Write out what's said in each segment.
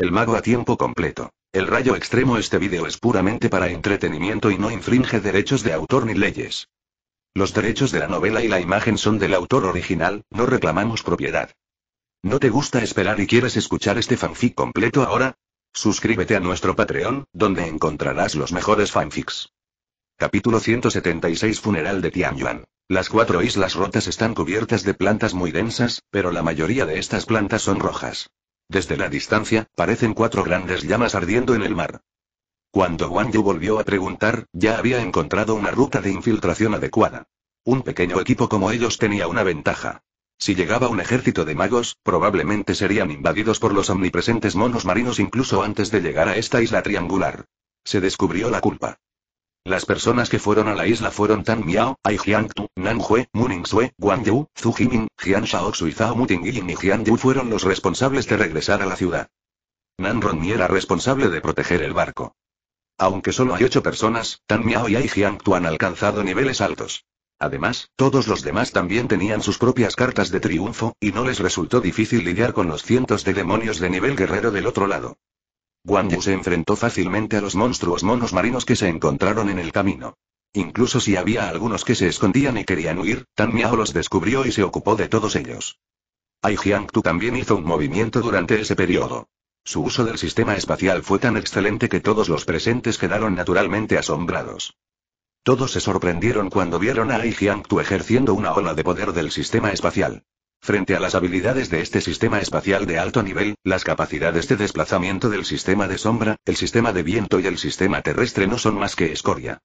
El mago a tiempo completo. El rayo extremo este vídeo es puramente para entretenimiento y no infringe derechos de autor ni leyes. Los derechos de la novela y la imagen son del autor original, no reclamamos propiedad. ¿No te gusta esperar y quieres escuchar este fanfic completo ahora? Suscríbete a nuestro Patreon, donde encontrarás los mejores fanfics. Capítulo 176 Funeral de Yuan. Las cuatro islas rotas están cubiertas de plantas muy densas, pero la mayoría de estas plantas son rojas. Desde la distancia, parecen cuatro grandes llamas ardiendo en el mar. Cuando Wang Yu volvió a preguntar, ya había encontrado una ruta de infiltración adecuada. Un pequeño equipo como ellos tenía una ventaja. Si llegaba un ejército de magos, probablemente serían invadidos por los omnipresentes monos marinos incluso antes de llegar a esta isla triangular. Se descubrió la culpa. Las personas que fueron a la isla fueron Tan Miao, Ai Jiangtu, Nanhue, Guan Yu, Zhu Jiming, Jian Shaoxu y Zhao Yin y Jian Yu fueron los responsables de regresar a la ciudad. Nan Ni era responsable de proteger el barco. Aunque solo hay ocho personas, Tan Miao y Ai Jiangtu han alcanzado niveles altos. Además, todos los demás también tenían sus propias cartas de triunfo, y no les resultó difícil lidiar con los cientos de demonios de nivel guerrero del otro lado. Guan se enfrentó fácilmente a los monstruos monos marinos que se encontraron en el camino. Incluso si había algunos que se escondían y querían huir, Tan Miao los descubrió y se ocupó de todos ellos. Ai Jiangtu también hizo un movimiento durante ese periodo. Su uso del sistema espacial fue tan excelente que todos los presentes quedaron naturalmente asombrados. Todos se sorprendieron cuando vieron a Ai Jiangtu ejerciendo una ola de poder del sistema espacial. Frente a las habilidades de este sistema espacial de alto nivel, las capacidades de desplazamiento del sistema de sombra, el sistema de viento y el sistema terrestre no son más que escoria.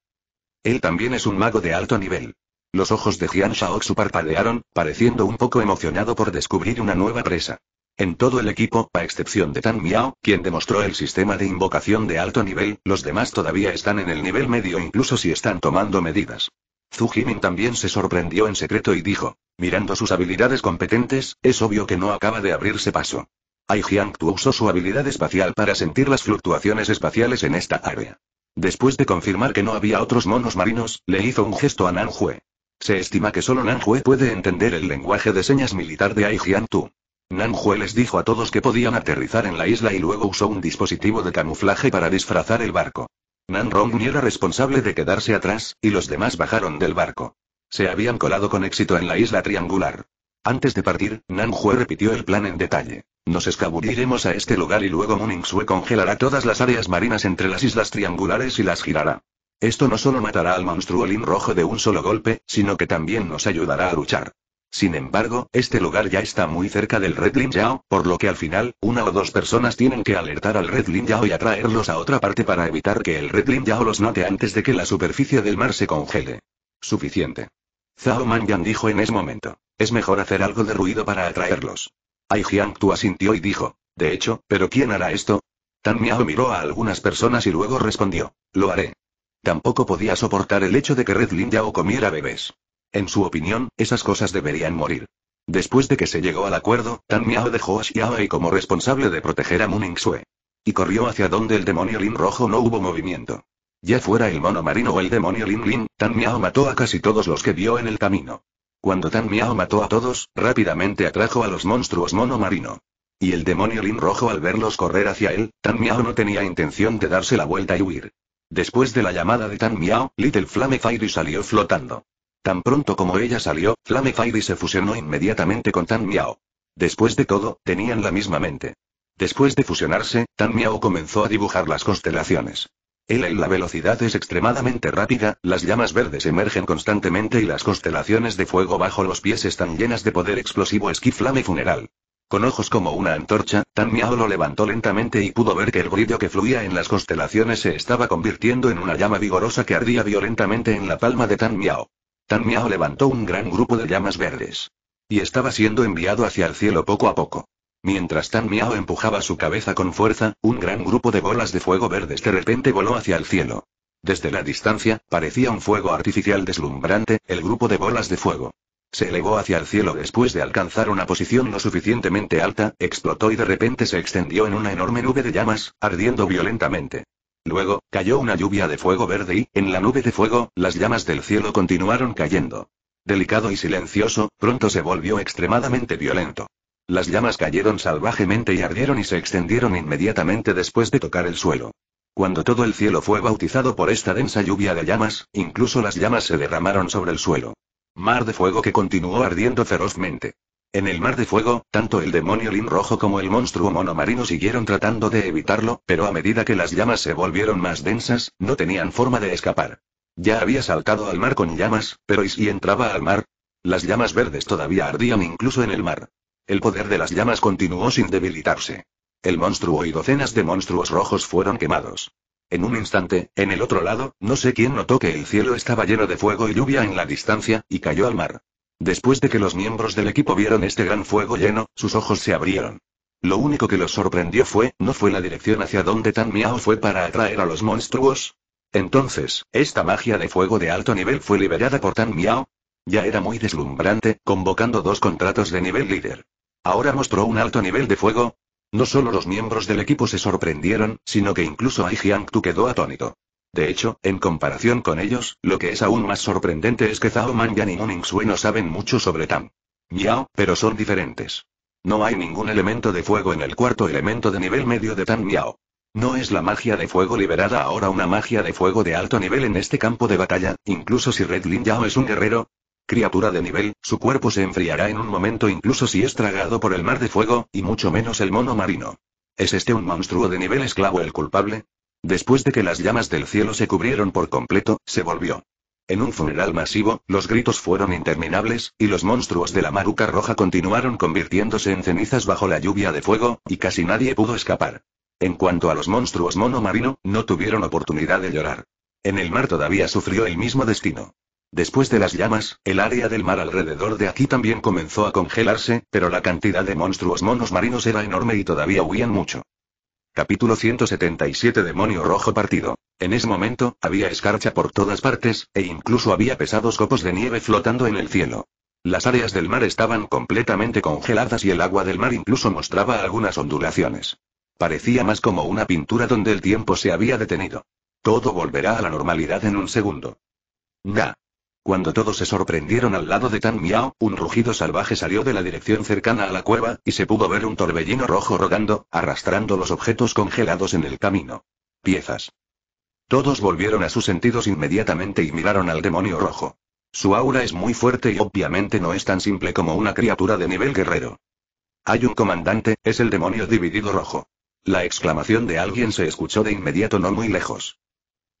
Él también es un mago de alto nivel. Los ojos de Jian Shaoxu parpadearon, pareciendo un poco emocionado por descubrir una nueva presa. En todo el equipo, a excepción de Tan Miao, quien demostró el sistema de invocación de alto nivel, los demás todavía están en el nivel medio incluso si están tomando medidas. Zhu Jimin también se sorprendió en secreto y dijo, mirando sus habilidades competentes, es obvio que no acaba de abrirse paso. Ai Tu usó su habilidad espacial para sentir las fluctuaciones espaciales en esta área. Después de confirmar que no había otros monos marinos, le hizo un gesto a Nanjue. Se estima que solo Hue puede entender el lenguaje de señas militar de Ai Nan Nanjue les dijo a todos que podían aterrizar en la isla y luego usó un dispositivo de camuflaje para disfrazar el barco. Nan Rong ni era responsable de quedarse atrás, y los demás bajaron del barco. Se habían colado con éxito en la isla triangular. Antes de partir, Nan Hue repitió el plan en detalle. Nos escabulliremos a este lugar y luego Muningsue congelará todas las áreas marinas entre las islas triangulares y las girará. Esto no solo matará al monstruo Lin rojo de un solo golpe, sino que también nos ayudará a luchar. Sin embargo, este lugar ya está muy cerca del Red Lin Yao, por lo que al final, una o dos personas tienen que alertar al Red Lin Yao y atraerlos a otra parte para evitar que el Red Lin Yao los note antes de que la superficie del mar se congele. Suficiente. Zhao Manyan dijo en ese momento. Es mejor hacer algo de ruido para atraerlos. Ai Jiang Tu asintió y dijo. De hecho, ¿pero quién hará esto? Tan Miao miró a algunas personas y luego respondió. Lo haré. Tampoco podía soportar el hecho de que Red Lin Yao comiera bebés. En su opinión, esas cosas deberían morir. Después de que se llegó al acuerdo, Tan Miao dejó a y como responsable de proteger a Muning Sue. Y corrió hacia donde el demonio Lin rojo no hubo movimiento. Ya fuera el mono marino o el demonio Lin Lin, Tan Miao mató a casi todos los que vio en el camino. Cuando Tan Miao mató a todos, rápidamente atrajo a los monstruos mono marino. Y el demonio Lin rojo al verlos correr hacia él, Tan Miao no tenía intención de darse la vuelta y huir. Después de la llamada de Tan Miao, Little Flame Fire salió flotando. Tan pronto como ella salió, Flame Fairy se fusionó inmediatamente con Tan Miao. Después de todo, tenían la misma mente. Después de fusionarse, Tan Miao comenzó a dibujar las constelaciones. Él y la velocidad es extremadamente rápida, las llamas verdes emergen constantemente y las constelaciones de fuego bajo los pies están llenas de poder explosivo esquiflame funeral. Con ojos como una antorcha, Tan Miao lo levantó lentamente y pudo ver que el brillo que fluía en las constelaciones se estaba convirtiendo en una llama vigorosa que ardía violentamente en la palma de Tan Miao. Tan Miao levantó un gran grupo de llamas verdes. Y estaba siendo enviado hacia el cielo poco a poco. Mientras Tan Miao empujaba su cabeza con fuerza, un gran grupo de bolas de fuego verdes de repente voló hacia el cielo. Desde la distancia, parecía un fuego artificial deslumbrante, el grupo de bolas de fuego. Se elevó hacia el cielo después de alcanzar una posición lo suficientemente alta, explotó y de repente se extendió en una enorme nube de llamas, ardiendo violentamente. Luego, cayó una lluvia de fuego verde y, en la nube de fuego, las llamas del cielo continuaron cayendo. Delicado y silencioso, pronto se volvió extremadamente violento. Las llamas cayeron salvajemente y ardieron y se extendieron inmediatamente después de tocar el suelo. Cuando todo el cielo fue bautizado por esta densa lluvia de llamas, incluso las llamas se derramaron sobre el suelo. Mar de fuego que continuó ardiendo ferozmente. En el mar de fuego, tanto el demonio Lin Rojo como el monstruo monomarino siguieron tratando de evitarlo, pero a medida que las llamas se volvieron más densas, no tenían forma de escapar. Ya había saltado al mar con llamas, pero ¿y si entraba al mar? Las llamas verdes todavía ardían incluso en el mar. El poder de las llamas continuó sin debilitarse. El monstruo y docenas de monstruos rojos fueron quemados. En un instante, en el otro lado, no sé quién notó que el cielo estaba lleno de fuego y lluvia en la distancia, y cayó al mar. Después de que los miembros del equipo vieron este gran fuego lleno, sus ojos se abrieron. Lo único que los sorprendió fue, no fue la dirección hacia donde Tan Miao fue para atraer a los monstruos. Entonces, esta magia de fuego de alto nivel fue liberada por Tan Miao. Ya era muy deslumbrante, convocando dos contratos de nivel líder. Ahora mostró un alto nivel de fuego. No solo los miembros del equipo se sorprendieron, sino que incluso Ai Tu quedó atónito. De hecho, en comparación con ellos, lo que es aún más sorprendente es que Zhao Yan y Moning no saben mucho sobre Tan Miao, pero son diferentes. No hay ningún elemento de fuego en el cuarto elemento de nivel medio de Tan Miao. No es la magia de fuego liberada ahora una magia de fuego de alto nivel en este campo de batalla, incluso si Red Lin Yao es un guerrero, criatura de nivel, su cuerpo se enfriará en un momento incluso si es tragado por el mar de fuego, y mucho menos el mono marino. ¿Es este un monstruo de nivel esclavo el culpable? Después de que las llamas del cielo se cubrieron por completo, se volvió. En un funeral masivo, los gritos fueron interminables, y los monstruos de la maruca roja continuaron convirtiéndose en cenizas bajo la lluvia de fuego, y casi nadie pudo escapar. En cuanto a los monstruos mono marino, no tuvieron oportunidad de llorar. En el mar todavía sufrió el mismo destino. Después de las llamas, el área del mar alrededor de aquí también comenzó a congelarse, pero la cantidad de monstruos monos marinos era enorme y todavía huían mucho. Capítulo 177 Demonio Rojo Partido. En ese momento, había escarcha por todas partes, e incluso había pesados copos de nieve flotando en el cielo. Las áreas del mar estaban completamente congeladas y el agua del mar incluso mostraba algunas ondulaciones. Parecía más como una pintura donde el tiempo se había detenido. Todo volverá a la normalidad en un segundo. Nah. Cuando todos se sorprendieron al lado de Tan Miao, un rugido salvaje salió de la dirección cercana a la cueva, y se pudo ver un torbellino rojo rodando, arrastrando los objetos congelados en el camino. Piezas. Todos volvieron a sus sentidos inmediatamente y miraron al demonio rojo. Su aura es muy fuerte y obviamente no es tan simple como una criatura de nivel guerrero. Hay un comandante, es el demonio dividido rojo. La exclamación de alguien se escuchó de inmediato no muy lejos.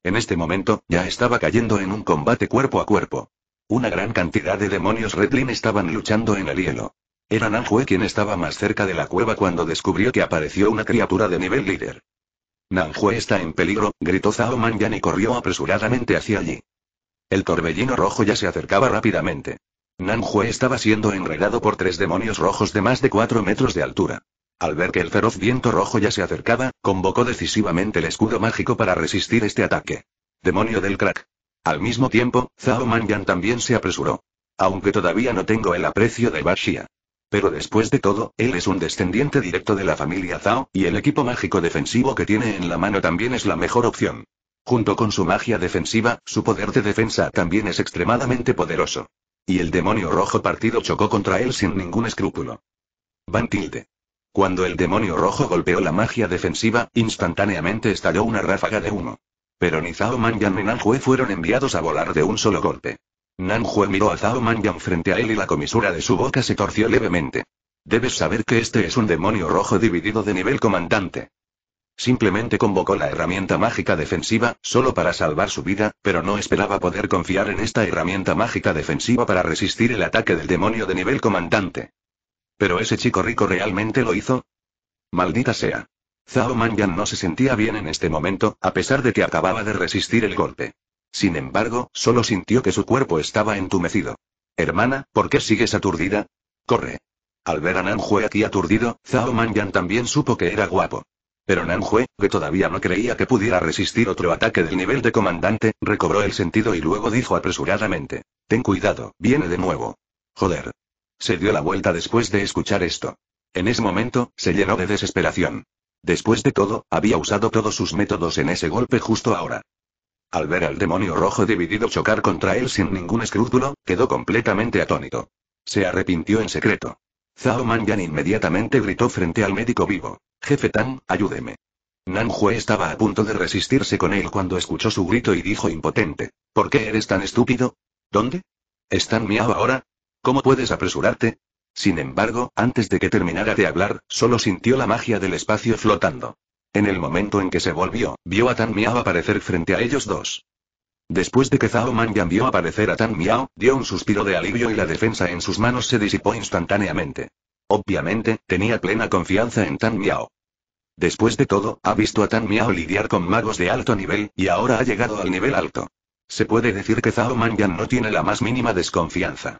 En este momento, ya estaba cayendo en un combate cuerpo a cuerpo. Una gran cantidad de demonios Redlin estaban luchando en el hielo. Era Nanjue quien estaba más cerca de la cueva cuando descubrió que apareció una criatura de nivel líder. Nanjue está en peligro, gritó Zhao Manyan y corrió apresuradamente hacia allí. El torbellino rojo ya se acercaba rápidamente. Nanjue estaba siendo enredado por tres demonios rojos de más de cuatro metros de altura. Al ver que el feroz viento rojo ya se acercaba, convocó decisivamente el escudo mágico para resistir este ataque. Demonio del crack. Al mismo tiempo, Zhao Manyan también se apresuró. Aunque todavía no tengo el aprecio de Bashia, Pero después de todo, él es un descendiente directo de la familia Zhao, y el equipo mágico defensivo que tiene en la mano también es la mejor opción. Junto con su magia defensiva, su poder de defensa también es extremadamente poderoso. Y el demonio rojo partido chocó contra él sin ningún escrúpulo. Van Tilde. Cuando el demonio rojo golpeó la magia defensiva, instantáneamente estalló una ráfaga de humo. Pero ni Zhao Manyan ni fueron enviados a volar de un solo golpe. Nanjue miró a Zhao Manyan frente a él y la comisura de su boca se torció levemente. Debes saber que este es un demonio rojo dividido de nivel comandante. Simplemente convocó la herramienta mágica defensiva, solo para salvar su vida, pero no esperaba poder confiar en esta herramienta mágica defensiva para resistir el ataque del demonio de nivel comandante. ¿Pero ese chico rico realmente lo hizo? Maldita sea. Zhao Manyan no se sentía bien en este momento, a pesar de que acababa de resistir el golpe. Sin embargo, solo sintió que su cuerpo estaba entumecido. Hermana, ¿por qué sigues aturdida? Corre. Al ver a Jue aquí aturdido, Zhao Manyan también supo que era guapo. Pero Nan Jue, que todavía no creía que pudiera resistir otro ataque del nivel de comandante, recobró el sentido y luego dijo apresuradamente. Ten cuidado, viene de nuevo. Joder. Se dio la vuelta después de escuchar esto. En ese momento, se llenó de desesperación. Después de todo, había usado todos sus métodos en ese golpe justo ahora. Al ver al demonio rojo dividido chocar contra él sin ningún escrúpulo, quedó completamente atónito. Se arrepintió en secreto. Zhao Manyan inmediatamente gritó frente al médico vivo. Jefe Tan, ayúdeme. Nan Jue estaba a punto de resistirse con él cuando escuchó su grito y dijo impotente. ¿Por qué eres tan estúpido? ¿Dónde? ¿Están Miao ahora? ¿Cómo puedes apresurarte? Sin embargo, antes de que terminara de hablar, solo sintió la magia del espacio flotando. En el momento en que se volvió, vio a Tan Miao aparecer frente a ellos dos. Después de que Zhao Yan vio aparecer a Tan Miao, dio un suspiro de alivio y la defensa en sus manos se disipó instantáneamente. Obviamente, tenía plena confianza en Tan Miao. Después de todo, ha visto a Tan Miao lidiar con magos de alto nivel, y ahora ha llegado al nivel alto. Se puede decir que Zhao Yan no tiene la más mínima desconfianza.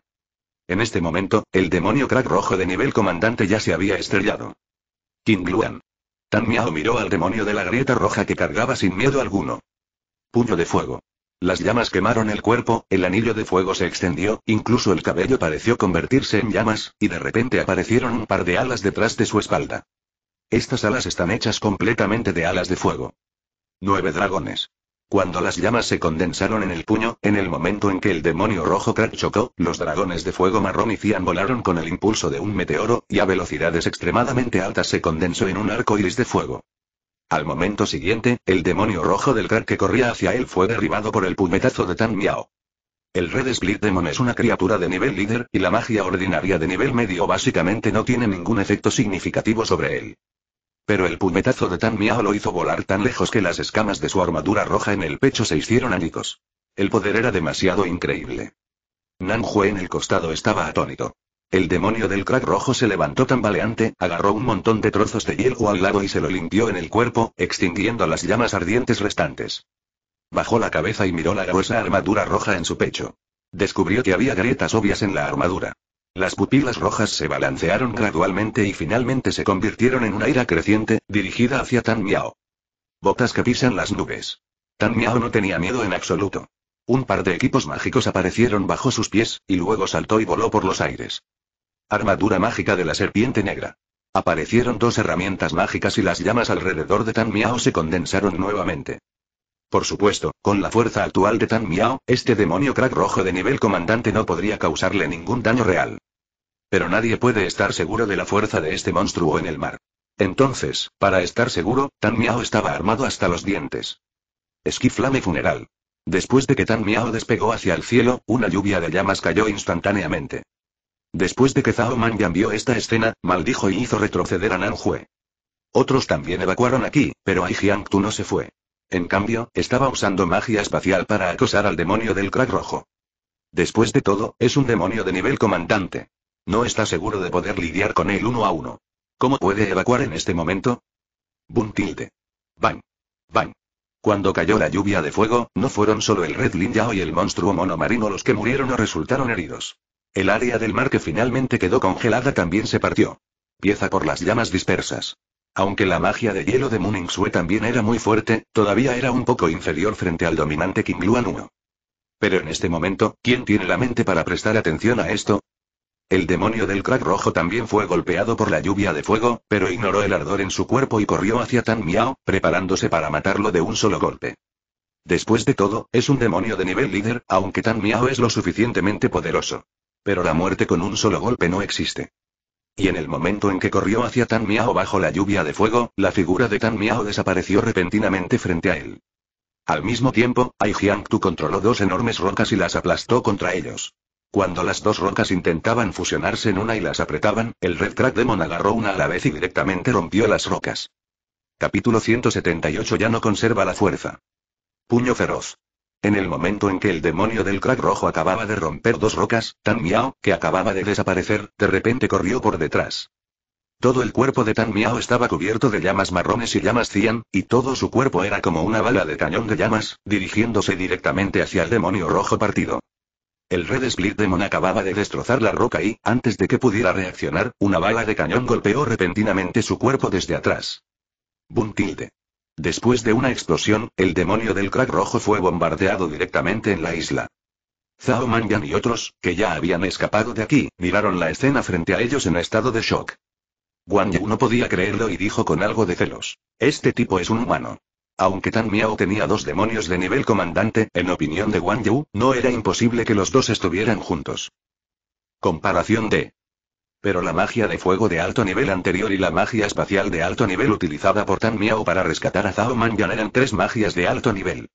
En este momento, el demonio crack rojo de nivel comandante ya se había estrellado. King Luan. Tan Miao miró al demonio de la grieta roja que cargaba sin miedo alguno. Puño de fuego. Las llamas quemaron el cuerpo, el anillo de fuego se extendió, incluso el cabello pareció convertirse en llamas, y de repente aparecieron un par de alas detrás de su espalda. Estas alas están hechas completamente de alas de fuego. Nueve dragones. Cuando las llamas se condensaron en el puño, en el momento en que el demonio rojo crack chocó, los dragones de fuego marrón y cian volaron con el impulso de un meteoro, y a velocidades extremadamente altas se condensó en un arco iris de fuego. Al momento siguiente, el demonio rojo del crack que corría hacia él fue derribado por el puñetazo de Tan Miao. El Red Split Demon es una criatura de nivel líder, y la magia ordinaria de nivel medio básicamente no tiene ningún efecto significativo sobre él. Pero el puñetazo de Tan Miao lo hizo volar tan lejos que las escamas de su armadura roja en el pecho se hicieron añicos. El poder era demasiado increíble. Nan hue en el costado estaba atónito. El demonio del crack rojo se levantó tambaleante, agarró un montón de trozos de hielo al lado y se lo limpió en el cuerpo, extinguiendo las llamas ardientes restantes. Bajó la cabeza y miró la gruesa armadura roja en su pecho. Descubrió que había grietas obvias en la armadura. Las pupilas rojas se balancearon gradualmente y finalmente se convirtieron en una ira creciente, dirigida hacia Tan Miao. Botas que pisan las nubes. Tan Miao no tenía miedo en absoluto. Un par de equipos mágicos aparecieron bajo sus pies, y luego saltó y voló por los aires. Armadura mágica de la serpiente negra. Aparecieron dos herramientas mágicas y las llamas alrededor de Tan Miao se condensaron nuevamente. Por supuesto, con la fuerza actual de Tan Miao, este demonio crack rojo de nivel comandante no podría causarle ningún daño real. Pero nadie puede estar seguro de la fuerza de este monstruo en el mar. Entonces, para estar seguro, Tan Miao estaba armado hasta los dientes. Esquiflame funeral. Después de que Tan Miao despegó hacia el cielo, una lluvia de llamas cayó instantáneamente. Después de que Zhao Mangan vio esta escena, maldijo y hizo retroceder a Nan Hue. Otros también evacuaron aquí, pero Ai Tu no se fue. En cambio, estaba usando magia espacial para acosar al demonio del crack rojo. Después de todo, es un demonio de nivel comandante. No está seguro de poder lidiar con él uno a uno. ¿Cómo puede evacuar en este momento? Buntilde. tilde. Bang. Bang. Cuando cayó la lluvia de fuego, no fueron solo el Red Yao y el monstruo monomarino los que murieron o resultaron heridos. El área del mar que finalmente quedó congelada también se partió. Pieza por las llamas dispersas. Aunque la magia de hielo de Muningsue también era muy fuerte, todavía era un poco inferior frente al dominante Luan 1. Pero en este momento, ¿quién tiene la mente para prestar atención a esto? El demonio del crack rojo también fue golpeado por la lluvia de fuego, pero ignoró el ardor en su cuerpo y corrió hacia Tan Miao, preparándose para matarlo de un solo golpe. Después de todo, es un demonio de nivel líder, aunque Tan Miao es lo suficientemente poderoso. Pero la muerte con un solo golpe no existe. Y en el momento en que corrió hacia Tan Miao bajo la lluvia de fuego, la figura de Tan Miao desapareció repentinamente frente a él. Al mismo tiempo, Ai Jiangtu controló dos enormes rocas y las aplastó contra ellos. Cuando las dos rocas intentaban fusionarse en una y las apretaban, el Red Crack Demon agarró una a la vez y directamente rompió las rocas. Capítulo 178 Ya no conserva la fuerza. Puño feroz. En el momento en que el demonio del crack rojo acababa de romper dos rocas, Tan Miao, que acababa de desaparecer, de repente corrió por detrás. Todo el cuerpo de Tan Miao estaba cubierto de llamas marrones y llamas cian, y todo su cuerpo era como una bala de cañón de llamas, dirigiéndose directamente hacia el demonio rojo partido. El Red Split Demon acababa de destrozar la roca y, antes de que pudiera reaccionar, una bala de cañón golpeó repentinamente su cuerpo desde atrás. Buntilde. Después de una explosión, el demonio del crack rojo fue bombardeado directamente en la isla. Zhao Mangan y otros, que ya habían escapado de aquí, miraron la escena frente a ellos en estado de shock. Guan Yu no podía creerlo y dijo con algo de celos. Este tipo es un humano. Aunque Tan Miao tenía dos demonios de nivel comandante, en opinión de Guan Yu, no era imposible que los dos estuvieran juntos. Comparación de pero la magia de fuego de alto nivel anterior y la magia espacial de alto nivel utilizada por Tan Miao para rescatar a Zhao Mangyan eran tres magias de alto nivel.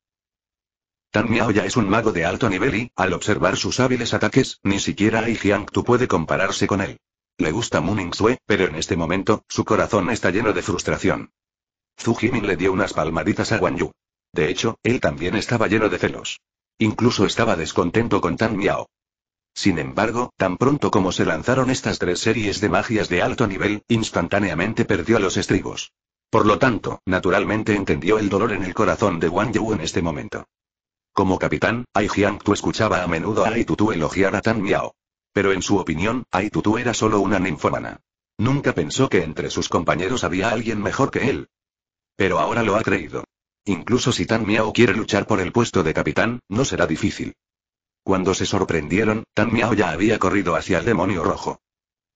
Tan Miao ya es un mago de alto nivel y, al observar sus hábiles ataques, ni siquiera Ai Tu puede compararse con él. Le gusta Muning Sue, pero en este momento, su corazón está lleno de frustración. Zhu Jimin le dio unas palmaditas a Guan Yu. De hecho, él también estaba lleno de celos. Incluso estaba descontento con Tan Miao. Sin embargo, tan pronto como se lanzaron estas tres series de magias de alto nivel, instantáneamente perdió los estribos. Por lo tanto, naturalmente entendió el dolor en el corazón de Wang Yu en este momento. Como capitán, Ai tu escuchaba a menudo a Ai Tutu elogiar a Tan Miao. Pero en su opinión, Ai Tutu era solo una ninfómana. Nunca pensó que entre sus compañeros había alguien mejor que él. Pero ahora lo ha creído. Incluso si Tan Miao quiere luchar por el puesto de capitán, no será difícil. Cuando se sorprendieron, Tan Miao ya había corrido hacia el demonio rojo.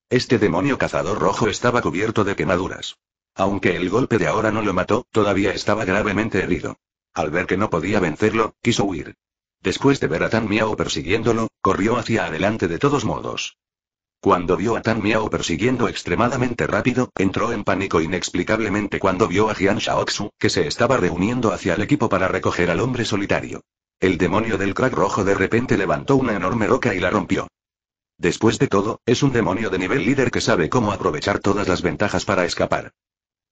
Este demonio cazador rojo estaba cubierto de quemaduras. Aunque el golpe de ahora no lo mató, todavía estaba gravemente herido. Al ver que no podía vencerlo, quiso huir. Después de ver a Tan Miao persiguiéndolo, corrió hacia adelante de todos modos. Cuando vio a Tan Miao persiguiendo extremadamente rápido, entró en pánico inexplicablemente cuando vio a Jian Shaoxu, que se estaba reuniendo hacia el equipo para recoger al hombre solitario. El demonio del crack rojo de repente levantó una enorme roca y la rompió. Después de todo, es un demonio de nivel líder que sabe cómo aprovechar todas las ventajas para escapar.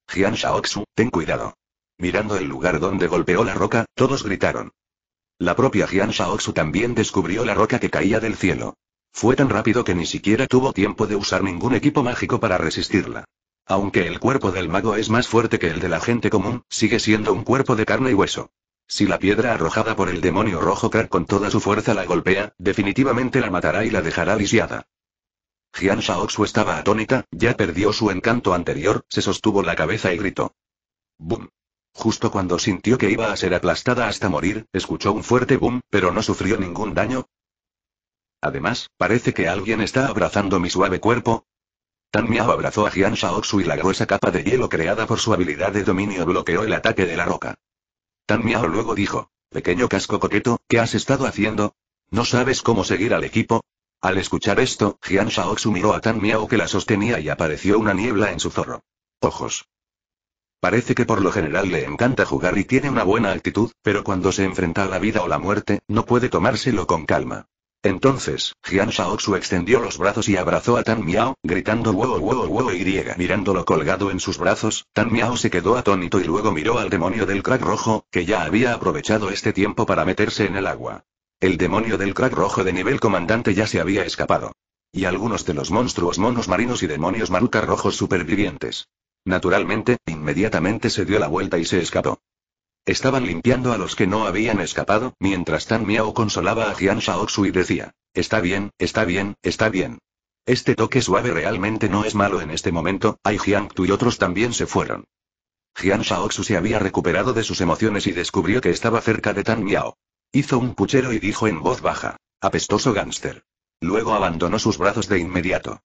Jian Shaoxu, ten cuidado. Mirando el lugar donde golpeó la roca, todos gritaron. La propia Jian Shaoxu también descubrió la roca que caía del cielo. Fue tan rápido que ni siquiera tuvo tiempo de usar ningún equipo mágico para resistirla. Aunque el cuerpo del mago es más fuerte que el de la gente común, sigue siendo un cuerpo de carne y hueso. Si la piedra arrojada por el demonio rojo crack con toda su fuerza la golpea, definitivamente la matará y la dejará lisiada. Jian Shaoxu estaba atónita, ya perdió su encanto anterior, se sostuvo la cabeza y gritó. ¡Bum! Justo cuando sintió que iba a ser aplastada hasta morir, escuchó un fuerte boom, pero no sufrió ningún daño. Además, parece que alguien está abrazando mi suave cuerpo. Tan Miao abrazó a Jian Shaoxu y la gruesa capa de hielo creada por su habilidad de dominio bloqueó el ataque de la roca. Tan Miao luego dijo, pequeño casco coqueto, ¿qué has estado haciendo? ¿No sabes cómo seguir al equipo? Al escuchar esto, Jian Shaoxu miró a Tan Miao que la sostenía y apareció una niebla en su zorro. Ojos. Parece que por lo general le encanta jugar y tiene una buena actitud, pero cuando se enfrenta a la vida o la muerte, no puede tomárselo con calma. Entonces, Jian Shaoxu extendió los brazos y abrazó a Tan Miao, gritando wow wow wow y mirándolo colgado en sus brazos, Tan Miao se quedó atónito y luego miró al demonio del crack rojo, que ya había aprovechado este tiempo para meterse en el agua. El demonio del crack rojo de nivel comandante ya se había escapado. Y algunos de los monstruos monos marinos y demonios maruca rojos supervivientes. Naturalmente, inmediatamente se dio la vuelta y se escapó. Estaban limpiando a los que no habían escapado, mientras Tan Miao consolaba a Jian Shaoxu y decía: Está bien, está bien, está bien. Este toque suave realmente no es malo en este momento, Ai Tu y otros también se fueron. Jian Shaoxu se había recuperado de sus emociones y descubrió que estaba cerca de Tan Miao. Hizo un puchero y dijo en voz baja: Apestoso gánster. Luego abandonó sus brazos de inmediato.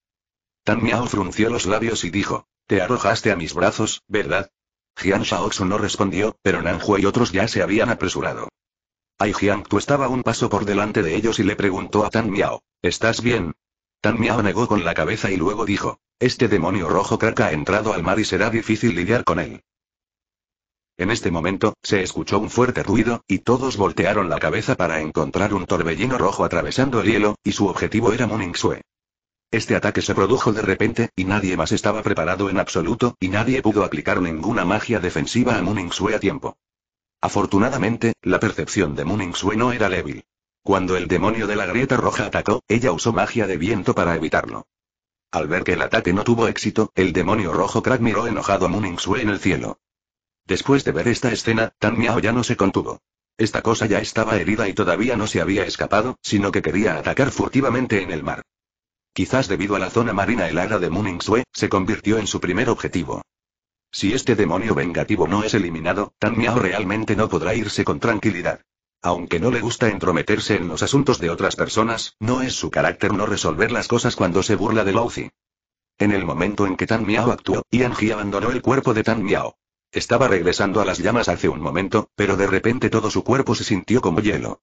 Tan Miao frunció los labios y dijo: Te arrojaste a mis brazos, ¿verdad? Jian Shaoxu no respondió, pero Nanhua y otros ya se habían apresurado. Ai tu estaba un paso por delante de ellos y le preguntó a Tan Miao, ¿estás bien? Tan Miao negó con la cabeza y luego dijo, este demonio rojo crack ha entrado al mar y será difícil lidiar con él. En este momento, se escuchó un fuerte ruido, y todos voltearon la cabeza para encontrar un torbellino rojo atravesando el hielo, y su objetivo era Muningsue. Este ataque se produjo de repente, y nadie más estaba preparado en absoluto, y nadie pudo aplicar ninguna magia defensiva a Muningsue a tiempo. Afortunadamente, la percepción de Muningsue no era débil. Cuando el demonio de la grieta roja atacó, ella usó magia de viento para evitarlo. Al ver que el ataque no tuvo éxito, el demonio rojo crack miró enojado a Muningsue en el cielo. Después de ver esta escena, Tan Miao ya no se contuvo. Esta cosa ya estaba herida y todavía no se había escapado, sino que quería atacar furtivamente en el mar quizás debido a la zona marina el helada de Sui, se convirtió en su primer objetivo. Si este demonio vengativo no es eliminado, Tan Miao realmente no podrá irse con tranquilidad. Aunque no le gusta entrometerse en los asuntos de otras personas, no es su carácter no resolver las cosas cuando se burla de Louzi. En el momento en que Tan Miao actuó, Yan Ji abandonó el cuerpo de Tan Miao. Estaba regresando a las llamas hace un momento, pero de repente todo su cuerpo se sintió como hielo.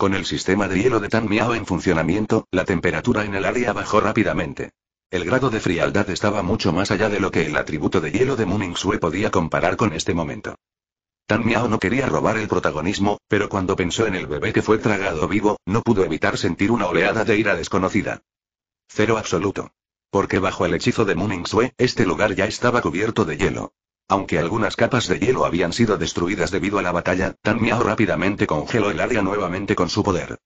Con el sistema de hielo de Tan Miao en funcionamiento, la temperatura en el área bajó rápidamente. El grado de frialdad estaba mucho más allá de lo que el atributo de hielo de Sue podía comparar con este momento. Tan Miao no quería robar el protagonismo, pero cuando pensó en el bebé que fue tragado vivo, no pudo evitar sentir una oleada de ira desconocida. Cero absoluto. Porque bajo el hechizo de Sue, este lugar ya estaba cubierto de hielo. Aunque algunas capas de hielo habían sido destruidas debido a la batalla, Tan Miao rápidamente congeló el área nuevamente con su poder.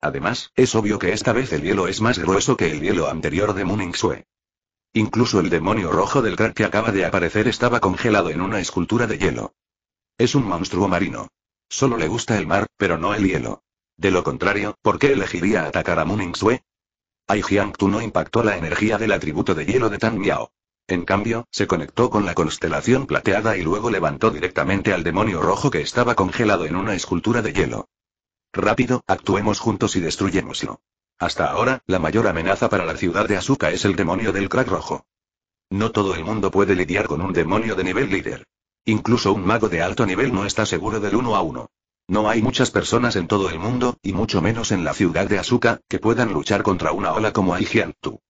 Además, es obvio que esta vez el hielo es más grueso que el hielo anterior de sue. Incluso el demonio rojo del crack que acaba de aparecer estaba congelado en una escultura de hielo. Es un monstruo marino. Solo le gusta el mar, pero no el hielo. De lo contrario, ¿por qué elegiría atacar a Sue? Ai Jiang Tu no impactó la energía del atributo de hielo de Tan Miao. En cambio, se conectó con la constelación plateada y luego levantó directamente al demonio rojo que estaba congelado en una escultura de hielo. Rápido, actuemos juntos y destruyémoslo. Hasta ahora, la mayor amenaza para la ciudad de Asuka es el demonio del crack rojo. No todo el mundo puede lidiar con un demonio de nivel líder. Incluso un mago de alto nivel no está seguro del uno a uno. No hay muchas personas en todo el mundo, y mucho menos en la ciudad de Asuka, que puedan luchar contra una ola como Tu.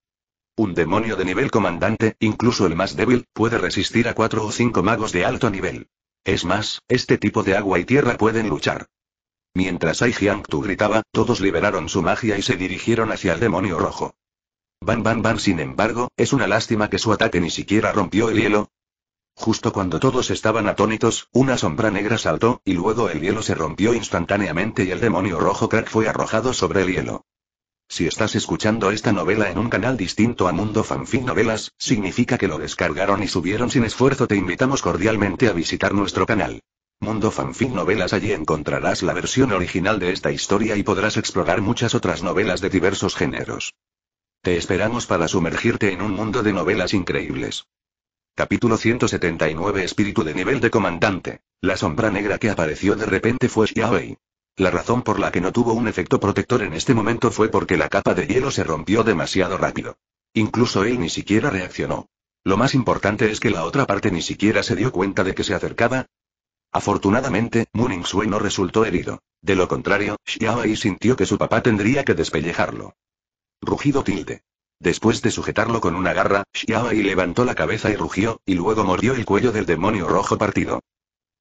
Un demonio de nivel comandante, incluso el más débil, puede resistir a cuatro o cinco magos de alto nivel. Es más, este tipo de agua y tierra pueden luchar. Mientras Ai Tu gritaba, todos liberaron su magia y se dirigieron hacia el demonio rojo. Ban Ban Ban sin embargo, es una lástima que su ataque ni siquiera rompió el hielo. Justo cuando todos estaban atónitos, una sombra negra saltó, y luego el hielo se rompió instantáneamente y el demonio rojo crack fue arrojado sobre el hielo. Si estás escuchando esta novela en un canal distinto a Mundo Fanfic Novelas, significa que lo descargaron y subieron sin esfuerzo. Te invitamos cordialmente a visitar nuestro canal. Mundo Fanfic Novelas allí encontrarás la versión original de esta historia y podrás explorar muchas otras novelas de diversos géneros. Te esperamos para sumergirte en un mundo de novelas increíbles. Capítulo 179 Espíritu de nivel de comandante. La sombra negra que apareció de repente fue Xiaowei. La razón por la que no tuvo un efecto protector en este momento fue porque la capa de hielo se rompió demasiado rápido. Incluso él ni siquiera reaccionó. Lo más importante es que la otra parte ni siquiera se dio cuenta de que se acercaba. Afortunadamente, Muning Sui no resultó herido. De lo contrario, y sintió que su papá tendría que despellejarlo. Rugido tilde. Después de sujetarlo con una garra, y levantó la cabeza y rugió, y luego mordió el cuello del demonio rojo partido.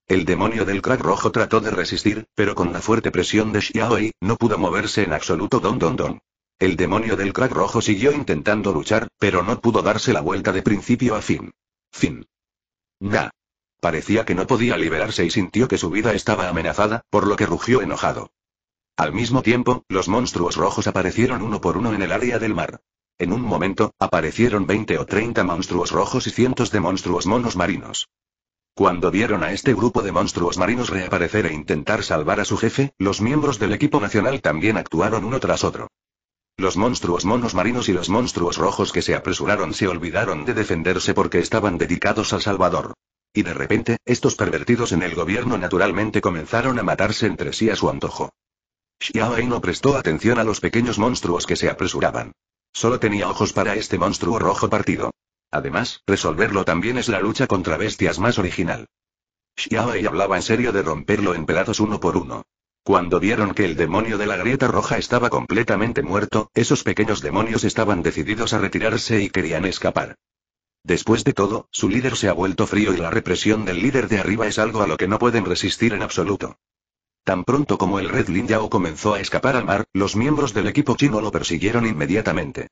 El demonio del crack rojo trató de resistir, pero con la fuerte presión de Xiaoi, no pudo moverse en absoluto don don don. El demonio del crack rojo siguió intentando luchar, pero no pudo darse la vuelta de principio a fin. Fin. Nah. Parecía que no podía liberarse y sintió que su vida estaba amenazada, por lo que rugió enojado. Al mismo tiempo, los monstruos rojos aparecieron uno por uno en el área del mar. En un momento, aparecieron 20 o 30 monstruos rojos y cientos de monstruos monos marinos. Cuando vieron a este grupo de monstruos marinos reaparecer e intentar salvar a su jefe, los miembros del equipo nacional también actuaron uno tras otro. Los monstruos monos marinos y los monstruos rojos que se apresuraron se olvidaron de defenderse porque estaban dedicados al Salvador. Y de repente, estos pervertidos en el gobierno naturalmente comenzaron a matarse entre sí a su antojo. Xiao no prestó atención a los pequeños monstruos que se apresuraban. Solo tenía ojos para este monstruo rojo partido. Además, resolverlo también es la lucha contra bestias más original. y hablaba en serio de romperlo en pedazos uno por uno. Cuando vieron que el demonio de la grieta roja estaba completamente muerto, esos pequeños demonios estaban decididos a retirarse y querían escapar. Después de todo, su líder se ha vuelto frío y la represión del líder de arriba es algo a lo que no pueden resistir en absoluto. Tan pronto como el Red Lin Yao comenzó a escapar al mar, los miembros del equipo chino lo persiguieron inmediatamente.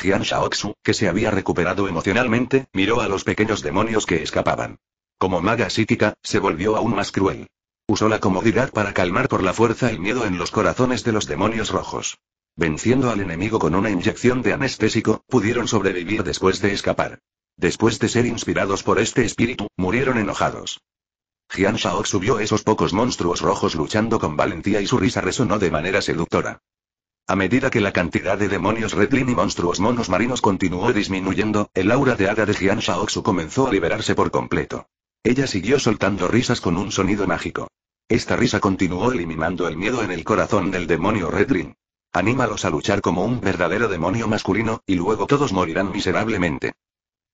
Jian Shaoxu, que se había recuperado emocionalmente, miró a los pequeños demonios que escapaban. Como maga psíquica, se volvió aún más cruel. Usó la comodidad para calmar por la fuerza el miedo en los corazones de los demonios rojos. Venciendo al enemigo con una inyección de anestésico, pudieron sobrevivir después de escapar. Después de ser inspirados por este espíritu, murieron enojados. Jian Shaoxu vio esos pocos monstruos rojos luchando con valentía y su risa resonó de manera seductora. A medida que la cantidad de demonios Redlin y monstruos monos marinos continuó disminuyendo, el aura de hada de Jian Shaoxu comenzó a liberarse por completo. Ella siguió soltando risas con un sonido mágico. Esta risa continuó eliminando el miedo en el corazón del demonio Redlin. Anímalos a luchar como un verdadero demonio masculino, y luego todos morirán miserablemente.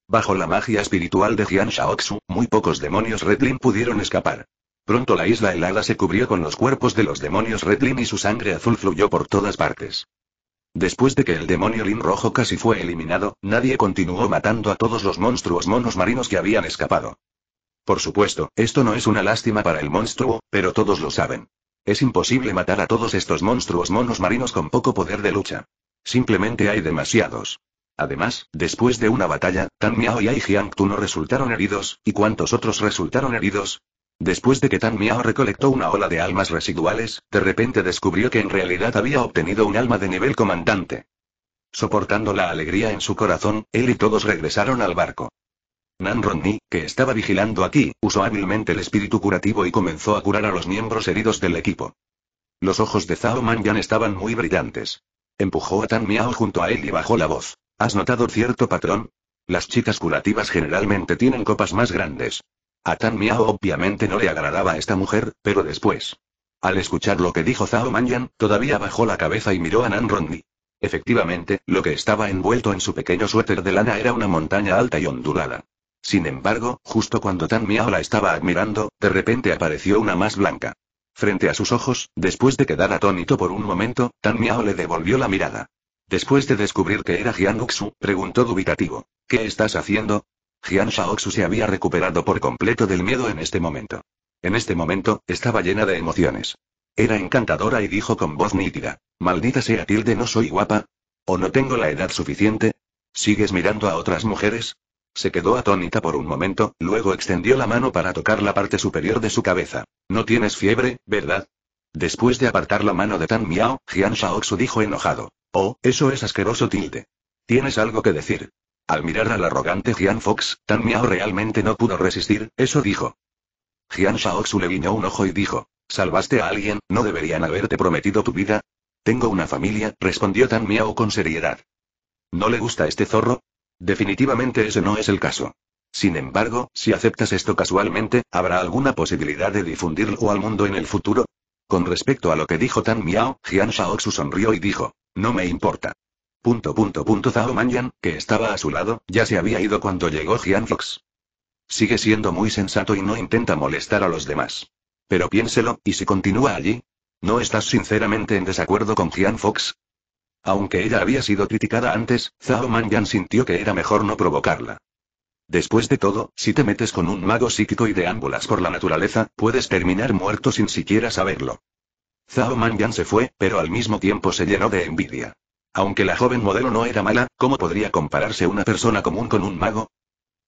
Bajo la magia espiritual de Jian Shaoxu, muy pocos demonios Redlin pudieron escapar. Pronto la isla helada se cubrió con los cuerpos de los demonios Redlin y su sangre azul fluyó por todas partes. Después de que el demonio Lin Rojo casi fue eliminado, nadie continuó matando a todos los monstruos monos marinos que habían escapado. Por supuesto, esto no es una lástima para el monstruo, pero todos lo saben. Es imposible matar a todos estos monstruos monos marinos con poco poder de lucha. Simplemente hay demasiados. Además, después de una batalla, Tan Miao y Ai Jiang no resultaron heridos, ¿y cuántos otros resultaron heridos? Después de que Tan Miao recolectó una ola de almas residuales, de repente descubrió que en realidad había obtenido un alma de nivel comandante. Soportando la alegría en su corazón, él y todos regresaron al barco. Nan Ni, que estaba vigilando aquí, usó hábilmente el espíritu curativo y comenzó a curar a los miembros heridos del equipo. Los ojos de Zhao Yan estaban muy brillantes. Empujó a Tan Miao junto a él y bajó la voz. ¿Has notado cierto patrón? Las chicas curativas generalmente tienen copas más grandes. A Tan Miao obviamente no le agradaba esta mujer, pero después. Al escuchar lo que dijo Zhao Manyan, todavía bajó la cabeza y miró a Nan Rondi. Efectivamente, lo que estaba envuelto en su pequeño suéter de lana era una montaña alta y ondulada. Sin embargo, justo cuando Tan Miao la estaba admirando, de repente apareció una más blanca. Frente a sus ojos, después de quedar atónito por un momento, Tan Miao le devolvió la mirada. Después de descubrir que era Jian Uxu, preguntó dubitativo: ¿Qué estás haciendo? Jian Shaoxu se había recuperado por completo del miedo en este momento. En este momento, estaba llena de emociones. Era encantadora y dijo con voz nítida: Maldita sea Tilde, no soy guapa. ¿O no tengo la edad suficiente? ¿Sigues mirando a otras mujeres? Se quedó atónita por un momento, luego extendió la mano para tocar la parte superior de su cabeza. No tienes fiebre, ¿verdad? Después de apartar la mano de Tan Miao, Jian Shaoxu dijo enojado. Oh, eso es asqueroso tilde. Tienes algo que decir. Al mirar al arrogante Jian Fox, Tan Miao realmente no pudo resistir, eso dijo. Jian Shaoxu le guiñó un ojo y dijo. ¿Salvaste a alguien? ¿No deberían haberte prometido tu vida? Tengo una familia, respondió Tan Miao con seriedad. ¿No le gusta este zorro? Definitivamente ese no es el caso. Sin embargo, si aceptas esto casualmente, ¿habrá alguna posibilidad de difundirlo al mundo en el futuro? Con respecto a lo que dijo Tan Miao, Jian Shaoxu sonrió y dijo, no me importa. Punto punto punto Zhao Manyan, que estaba a su lado, ya se había ido cuando llegó Jian Fox. Sigue siendo muy sensato y no intenta molestar a los demás. Pero piénselo, ¿y si continúa allí? ¿No estás sinceramente en desacuerdo con Jian Fox? Aunque ella había sido criticada antes, Zhao Manyan sintió que era mejor no provocarla. Después de todo, si te metes con un mago psíquico y de ámbulas por la naturaleza, puedes terminar muerto sin siquiera saberlo. Zhao Manyan se fue, pero al mismo tiempo se llenó de envidia. Aunque la joven modelo no era mala, ¿cómo podría compararse una persona común con un mago?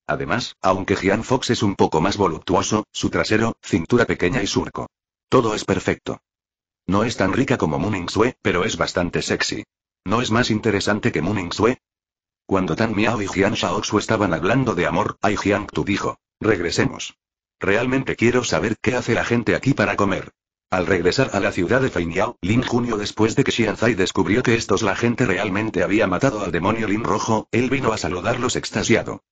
Además, aunque Jian Fox es un poco más voluptuoso, su trasero, cintura pequeña y surco. Todo es perfecto. No es tan rica como Mooning Sue, pero es bastante sexy. ¿No es más interesante que Mooning Sue? Cuando Tan Miao y Jian Shaoxu estaban hablando de amor, Ai Jiang Tu dijo. Regresemos. Realmente quiero saber qué hace la gente aquí para comer. Al regresar a la ciudad de Feinyao, Lin Junio después de que Xianzai descubrió que estos la gente realmente había matado al demonio Lin Rojo, él vino a saludarlos extasiado.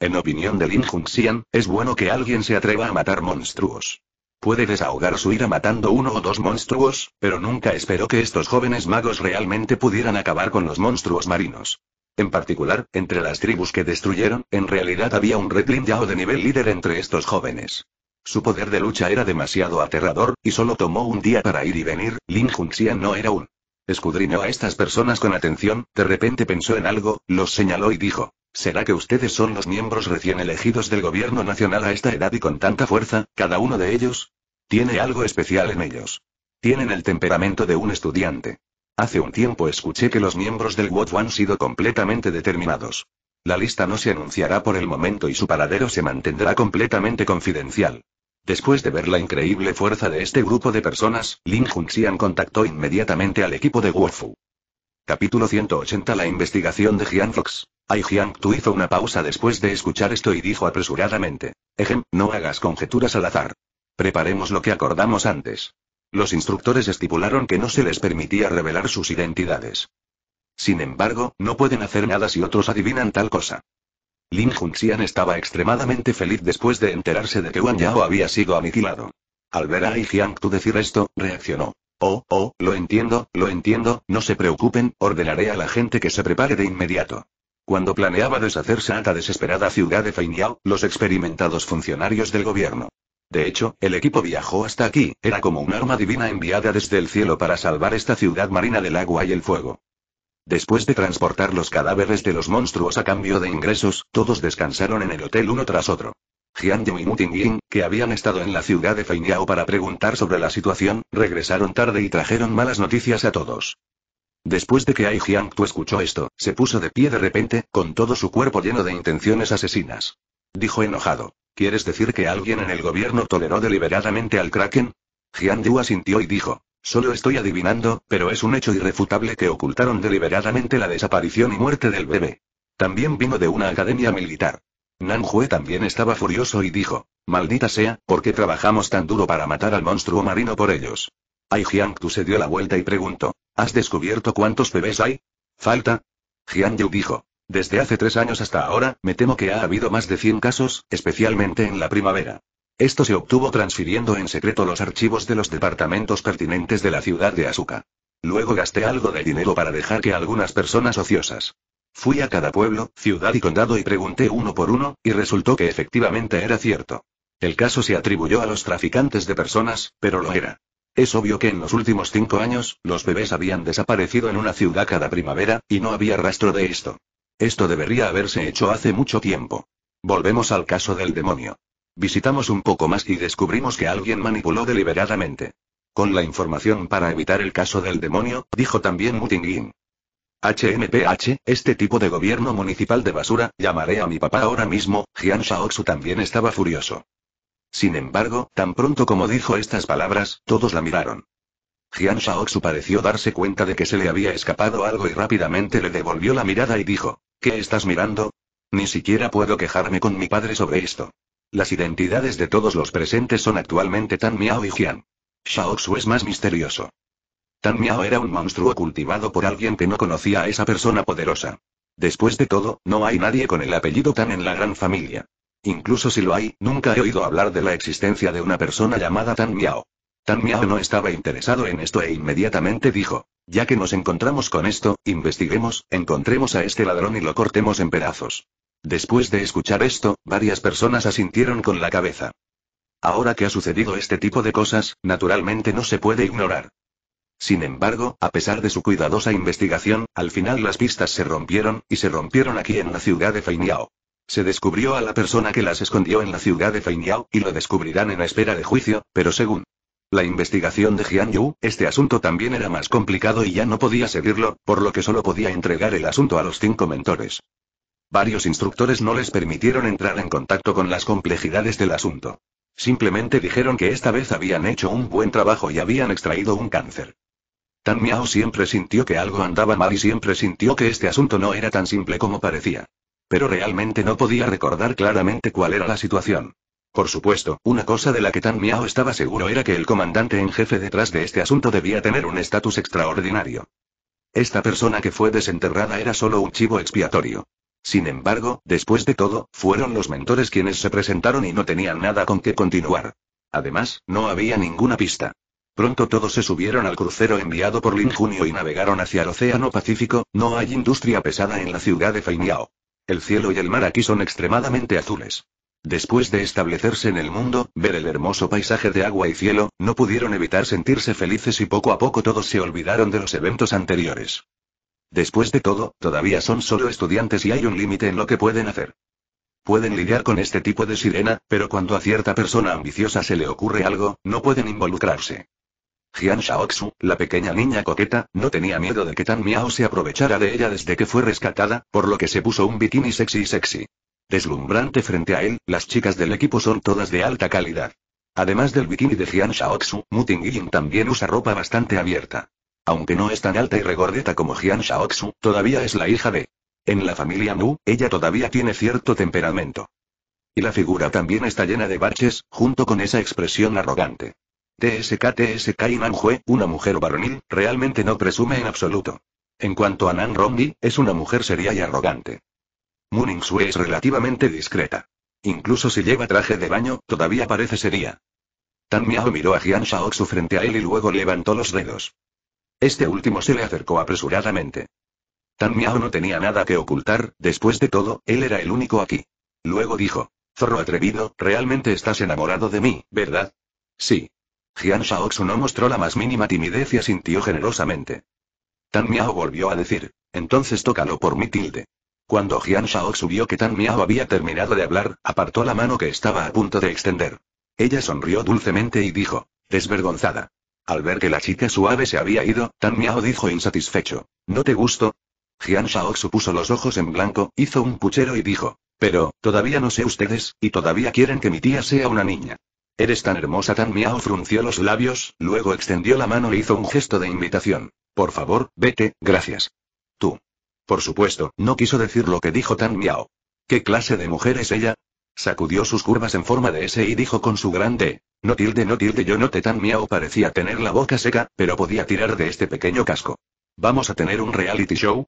En opinión de Lin Junxian, es bueno que alguien se atreva a matar monstruos. Puede desahogar su ira matando uno o dos monstruos, pero nunca esperó que estos jóvenes magos realmente pudieran acabar con los monstruos marinos. En particular, entre las tribus que destruyeron, en realidad había un Red Lin Yao de nivel líder entre estos jóvenes. Su poder de lucha era demasiado aterrador, y solo tomó un día para ir y venir, Lin Junxian no era un. Escudriñó a estas personas con atención, de repente pensó en algo, los señaló y dijo, ¿será que ustedes son los miembros recién elegidos del gobierno nacional a esta edad y con tanta fuerza, cada uno de ellos? Tiene algo especial en ellos. Tienen el temperamento de un estudiante. Hace un tiempo escuché que los miembros del WOT han sido completamente determinados. La lista no se anunciará por el momento y su paradero se mantendrá completamente confidencial. Después de ver la increíble fuerza de este grupo de personas, Lin Junxian contactó inmediatamente al equipo de Wofu. Capítulo 180 La investigación de Jian Fox. Ai Jiang Tu hizo una pausa después de escuchar esto y dijo apresuradamente. Ejem, no hagas conjeturas al azar. Preparemos lo que acordamos antes. Los instructores estipularon que no se les permitía revelar sus identidades. Sin embargo, no pueden hacer nada si otros adivinan tal cosa. Lin Junxian estaba extremadamente feliz después de enterarse de que Wang Yao había sido aniquilado. Al ver a Ai Tu decir esto, reaccionó. Oh, oh, lo entiendo, lo entiendo, no se preocupen, ordenaré a la gente que se prepare de inmediato. Cuando planeaba deshacerse a la desesperada ciudad de Feiniao, los experimentados funcionarios del gobierno. De hecho, el equipo viajó hasta aquí, era como un arma divina enviada desde el cielo para salvar esta ciudad marina del agua y el fuego. Después de transportar los cadáveres de los monstruos a cambio de ingresos, todos descansaron en el hotel uno tras otro. Jian Yu y muting Yin, que habían estado en la ciudad de Feiniao para preguntar sobre la situación, regresaron tarde y trajeron malas noticias a todos. Después de que Ai Tu escuchó esto, se puso de pie de repente, con todo su cuerpo lleno de intenciones asesinas. Dijo enojado. ¿Quieres decir que alguien en el gobierno toleró deliberadamente al Kraken? Jian Yu asintió y dijo. Solo estoy adivinando, pero es un hecho irrefutable que ocultaron deliberadamente la desaparición y muerte del bebé. También vino de una academia militar. Nanjue también estaba furioso y dijo, maldita sea, ¿por qué trabajamos tan duro para matar al monstruo marino por ellos? Ai Tu se dio la vuelta y preguntó, ¿has descubierto cuántos bebés hay? ¿Falta? Jiang Yu dijo, desde hace tres años hasta ahora, me temo que ha habido más de 100 casos, especialmente en la primavera. Esto se obtuvo transfiriendo en secreto los archivos de los departamentos pertinentes de la ciudad de Asuka. Luego gasté algo de dinero para dejar que algunas personas ociosas. Fui a cada pueblo, ciudad y condado y pregunté uno por uno, y resultó que efectivamente era cierto. El caso se atribuyó a los traficantes de personas, pero lo era. Es obvio que en los últimos cinco años, los bebés habían desaparecido en una ciudad cada primavera, y no había rastro de esto. Esto debería haberse hecho hace mucho tiempo. Volvemos al caso del demonio. Visitamos un poco más y descubrimos que alguien manipuló deliberadamente. Con la información para evitar el caso del demonio, dijo también Mutingin. HMPH, este tipo de gobierno municipal de basura, llamaré a mi papá ahora mismo, Jian Shaoxu también estaba furioso. Sin embargo, tan pronto como dijo estas palabras, todos la miraron. Jian Shaoxu pareció darse cuenta de que se le había escapado algo y rápidamente le devolvió la mirada y dijo, ¿qué estás mirando? Ni siquiera puedo quejarme con mi padre sobre esto. Las identidades de todos los presentes son actualmente Tan Miao y Jian. Xu es más misterioso. Tan Miao era un monstruo cultivado por alguien que no conocía a esa persona poderosa. Después de todo, no hay nadie con el apellido Tan en la gran familia. Incluso si lo hay, nunca he oído hablar de la existencia de una persona llamada Tan Miao. Tan Miao no estaba interesado en esto e inmediatamente dijo, ya que nos encontramos con esto, investiguemos, encontremos a este ladrón y lo cortemos en pedazos. Después de escuchar esto, varias personas asintieron con la cabeza. Ahora que ha sucedido este tipo de cosas, naturalmente no se puede ignorar. Sin embargo, a pesar de su cuidadosa investigación, al final las pistas se rompieron, y se rompieron aquí en la ciudad de Feiniao. Se descubrió a la persona que las escondió en la ciudad de Feiniao, y lo descubrirán en espera de juicio, pero según la investigación de Jian Yu, este asunto también era más complicado y ya no podía seguirlo, por lo que solo podía entregar el asunto a los cinco mentores. Varios instructores no les permitieron entrar en contacto con las complejidades del asunto. Simplemente dijeron que esta vez habían hecho un buen trabajo y habían extraído un cáncer. Tan Miao siempre sintió que algo andaba mal y siempre sintió que este asunto no era tan simple como parecía. Pero realmente no podía recordar claramente cuál era la situación. Por supuesto, una cosa de la que Tan Miao estaba seguro era que el comandante en jefe detrás de este asunto debía tener un estatus extraordinario. Esta persona que fue desenterrada era solo un chivo expiatorio. Sin embargo, después de todo, fueron los mentores quienes se presentaron y no tenían nada con que continuar. Además, no había ninguna pista. Pronto todos se subieron al crucero enviado por Lin Junio y navegaron hacia el Océano Pacífico, no hay industria pesada en la ciudad de Feiniao. El cielo y el mar aquí son extremadamente azules. Después de establecerse en el mundo, ver el hermoso paisaje de agua y cielo, no pudieron evitar sentirse felices y poco a poco todos se olvidaron de los eventos anteriores. Después de todo, todavía son solo estudiantes y hay un límite en lo que pueden hacer. Pueden lidiar con este tipo de sirena, pero cuando a cierta persona ambiciosa se le ocurre algo, no pueden involucrarse. Jian Shaoxu, la pequeña niña coqueta, no tenía miedo de que Tan Miao se aprovechara de ella desde que fue rescatada, por lo que se puso un bikini sexy y sexy. Deslumbrante frente a él, las chicas del equipo son todas de alta calidad. Además del bikini de Jian Shaoxu, Muting Yin también usa ropa bastante abierta. Aunque no es tan alta y regordeta como Jian Shaoxu, todavía es la hija de. En la familia Nu, ella todavía tiene cierto temperamento. Y la figura también está llena de baches, junto con esa expresión arrogante. TSK TSK y Hue, una mujer varonil, realmente no presume en absoluto. En cuanto a Nan Romney, es una mujer seria y arrogante. Muning es relativamente discreta. Incluso si lleva traje de baño, todavía parece seria. Tan Miao miró a Jian Shaoxu frente a él y luego levantó los dedos. Este último se le acercó apresuradamente. Tan Miao no tenía nada que ocultar, después de todo, él era el único aquí. Luego dijo, Zorro atrevido, realmente estás enamorado de mí, ¿verdad? Sí. Jian Shaoxu no mostró la más mínima timidez y asintió generosamente. Tan Miao volvió a decir, entonces tócalo por mi tilde. Cuando Jian Shaoxu vio que Tan Miao había terminado de hablar, apartó la mano que estaba a punto de extender. Ella sonrió dulcemente y dijo, desvergonzada. Al ver que la chica suave se había ido, Tan Miao dijo insatisfecho. ¿No te gustó? Jian Shao supuso los ojos en blanco, hizo un puchero y dijo. Pero, todavía no sé ustedes, y todavía quieren que mi tía sea una niña. Eres tan hermosa Tan Miao frunció los labios, luego extendió la mano e hizo un gesto de invitación. Por favor, vete, gracias. Tú. Por supuesto, no quiso decir lo que dijo Tan Miao. ¿Qué clase de mujer es ella? Sacudió sus curvas en forma de S y dijo con su grande. No tilde, no tilde, yo no te tan miao parecía tener la boca seca, pero podía tirar de este pequeño casco. ¿Vamos a tener un reality show?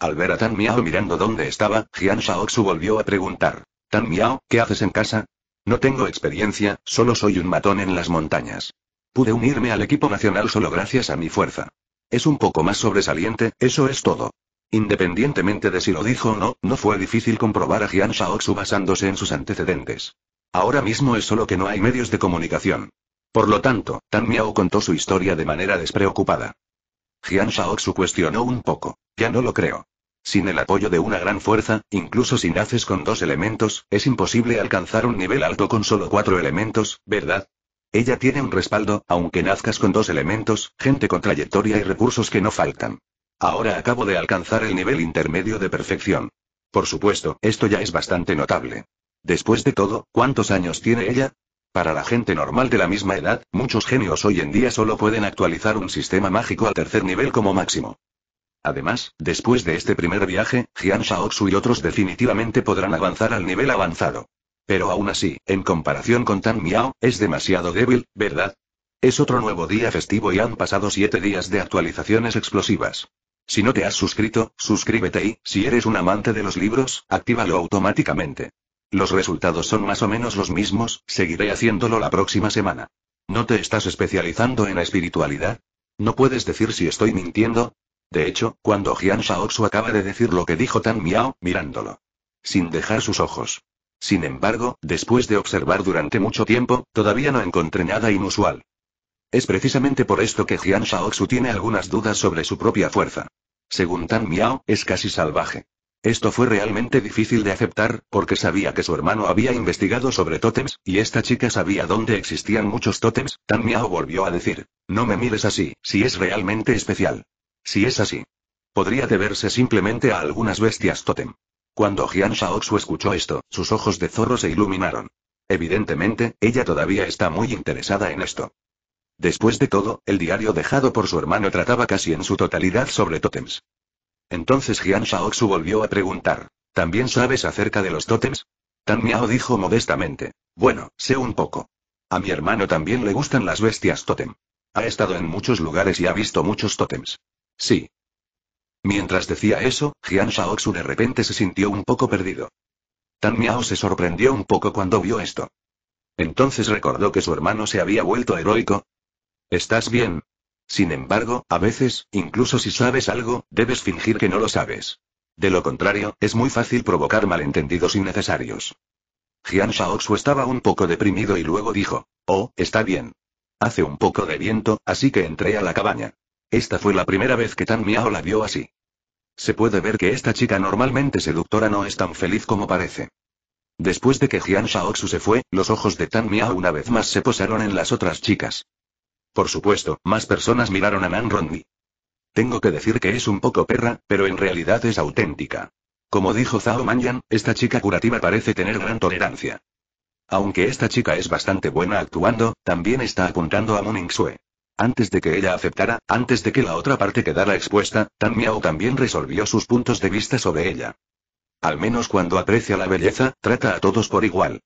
Al ver a Tan Miao mirando dónde estaba, Jian Shaoxu volvió a preguntar. Tan Miao, ¿qué haces en casa? No tengo experiencia, solo soy un matón en las montañas. Pude unirme al equipo nacional solo gracias a mi fuerza. Es un poco más sobresaliente, eso es todo. Independientemente de si lo dijo o no, no fue difícil comprobar a Jian Shaoxu basándose en sus antecedentes. Ahora mismo es solo que no hay medios de comunicación. Por lo tanto, Tan Miao contó su historia de manera despreocupada. Jian Shaoxu cuestionó un poco. Ya no lo creo. Sin el apoyo de una gran fuerza, incluso si naces con dos elementos, es imposible alcanzar un nivel alto con solo cuatro elementos, ¿verdad? Ella tiene un respaldo, aunque nazcas con dos elementos, gente con trayectoria y recursos que no faltan. Ahora acabo de alcanzar el nivel intermedio de perfección. Por supuesto, esto ya es bastante notable. Después de todo, ¿cuántos años tiene ella? Para la gente normal de la misma edad, muchos genios hoy en día solo pueden actualizar un sistema mágico al tercer nivel como máximo. Además, después de este primer viaje, Jian Shaoxu y otros definitivamente podrán avanzar al nivel avanzado. Pero aún así, en comparación con Tan Miao, es demasiado débil, ¿verdad? Es otro nuevo día festivo y han pasado siete días de actualizaciones explosivas. Si no te has suscrito, suscríbete y, si eres un amante de los libros, actívalo automáticamente. Los resultados son más o menos los mismos, seguiré haciéndolo la próxima semana. ¿No te estás especializando en la espiritualidad? ¿No puedes decir si estoy mintiendo? De hecho, cuando Jian Shaoxu acaba de decir lo que dijo Tan Miao, mirándolo. Sin dejar sus ojos. Sin embargo, después de observar durante mucho tiempo, todavía no encontré nada inusual. Es precisamente por esto que Jian Shaoxu tiene algunas dudas sobre su propia fuerza. Según Tan Miao, es casi salvaje. Esto fue realmente difícil de aceptar, porque sabía que su hermano había investigado sobre tótems, y esta chica sabía dónde existían muchos tótems, Tan Miao volvió a decir. No me mires así, si es realmente especial. Si es así. Podría deberse simplemente a algunas bestias tótem. Cuando Jian Shaoxu escuchó esto, sus ojos de zorro se iluminaron. Evidentemente, ella todavía está muy interesada en esto. Después de todo, el diario dejado por su hermano trataba casi en su totalidad sobre tótems. Entonces Jian Shaoxu volvió a preguntar. ¿También sabes acerca de los tótems? Tan Miao dijo modestamente. Bueno, sé un poco. A mi hermano también le gustan las bestias tótem. Ha estado en muchos lugares y ha visto muchos tótems. Sí. Mientras decía eso, Jian Shaoxu de repente se sintió un poco perdido. Tan Miao se sorprendió un poco cuando vio esto. Entonces recordó que su hermano se había vuelto heroico, Estás bien. Sin embargo, a veces, incluso si sabes algo, debes fingir que no lo sabes. De lo contrario, es muy fácil provocar malentendidos innecesarios. Jian Shaoxu estaba un poco deprimido y luego dijo, oh, está bien. Hace un poco de viento, así que entré a la cabaña. Esta fue la primera vez que Tan Miao la vio así. Se puede ver que esta chica normalmente seductora no es tan feliz como parece. Después de que Jian Shaoxu se fue, los ojos de Tan Miao una vez más se posaron en las otras chicas. Por supuesto, más personas miraron a Nan Rongyi. Tengo que decir que es un poco perra, pero en realidad es auténtica. Como dijo Zhao Manyan, esta chica curativa parece tener gran tolerancia. Aunque esta chica es bastante buena actuando, también está apuntando a Moon Sue. Antes de que ella aceptara, antes de que la otra parte quedara expuesta, Tan Miao también resolvió sus puntos de vista sobre ella. Al menos cuando aprecia la belleza, trata a todos por igual.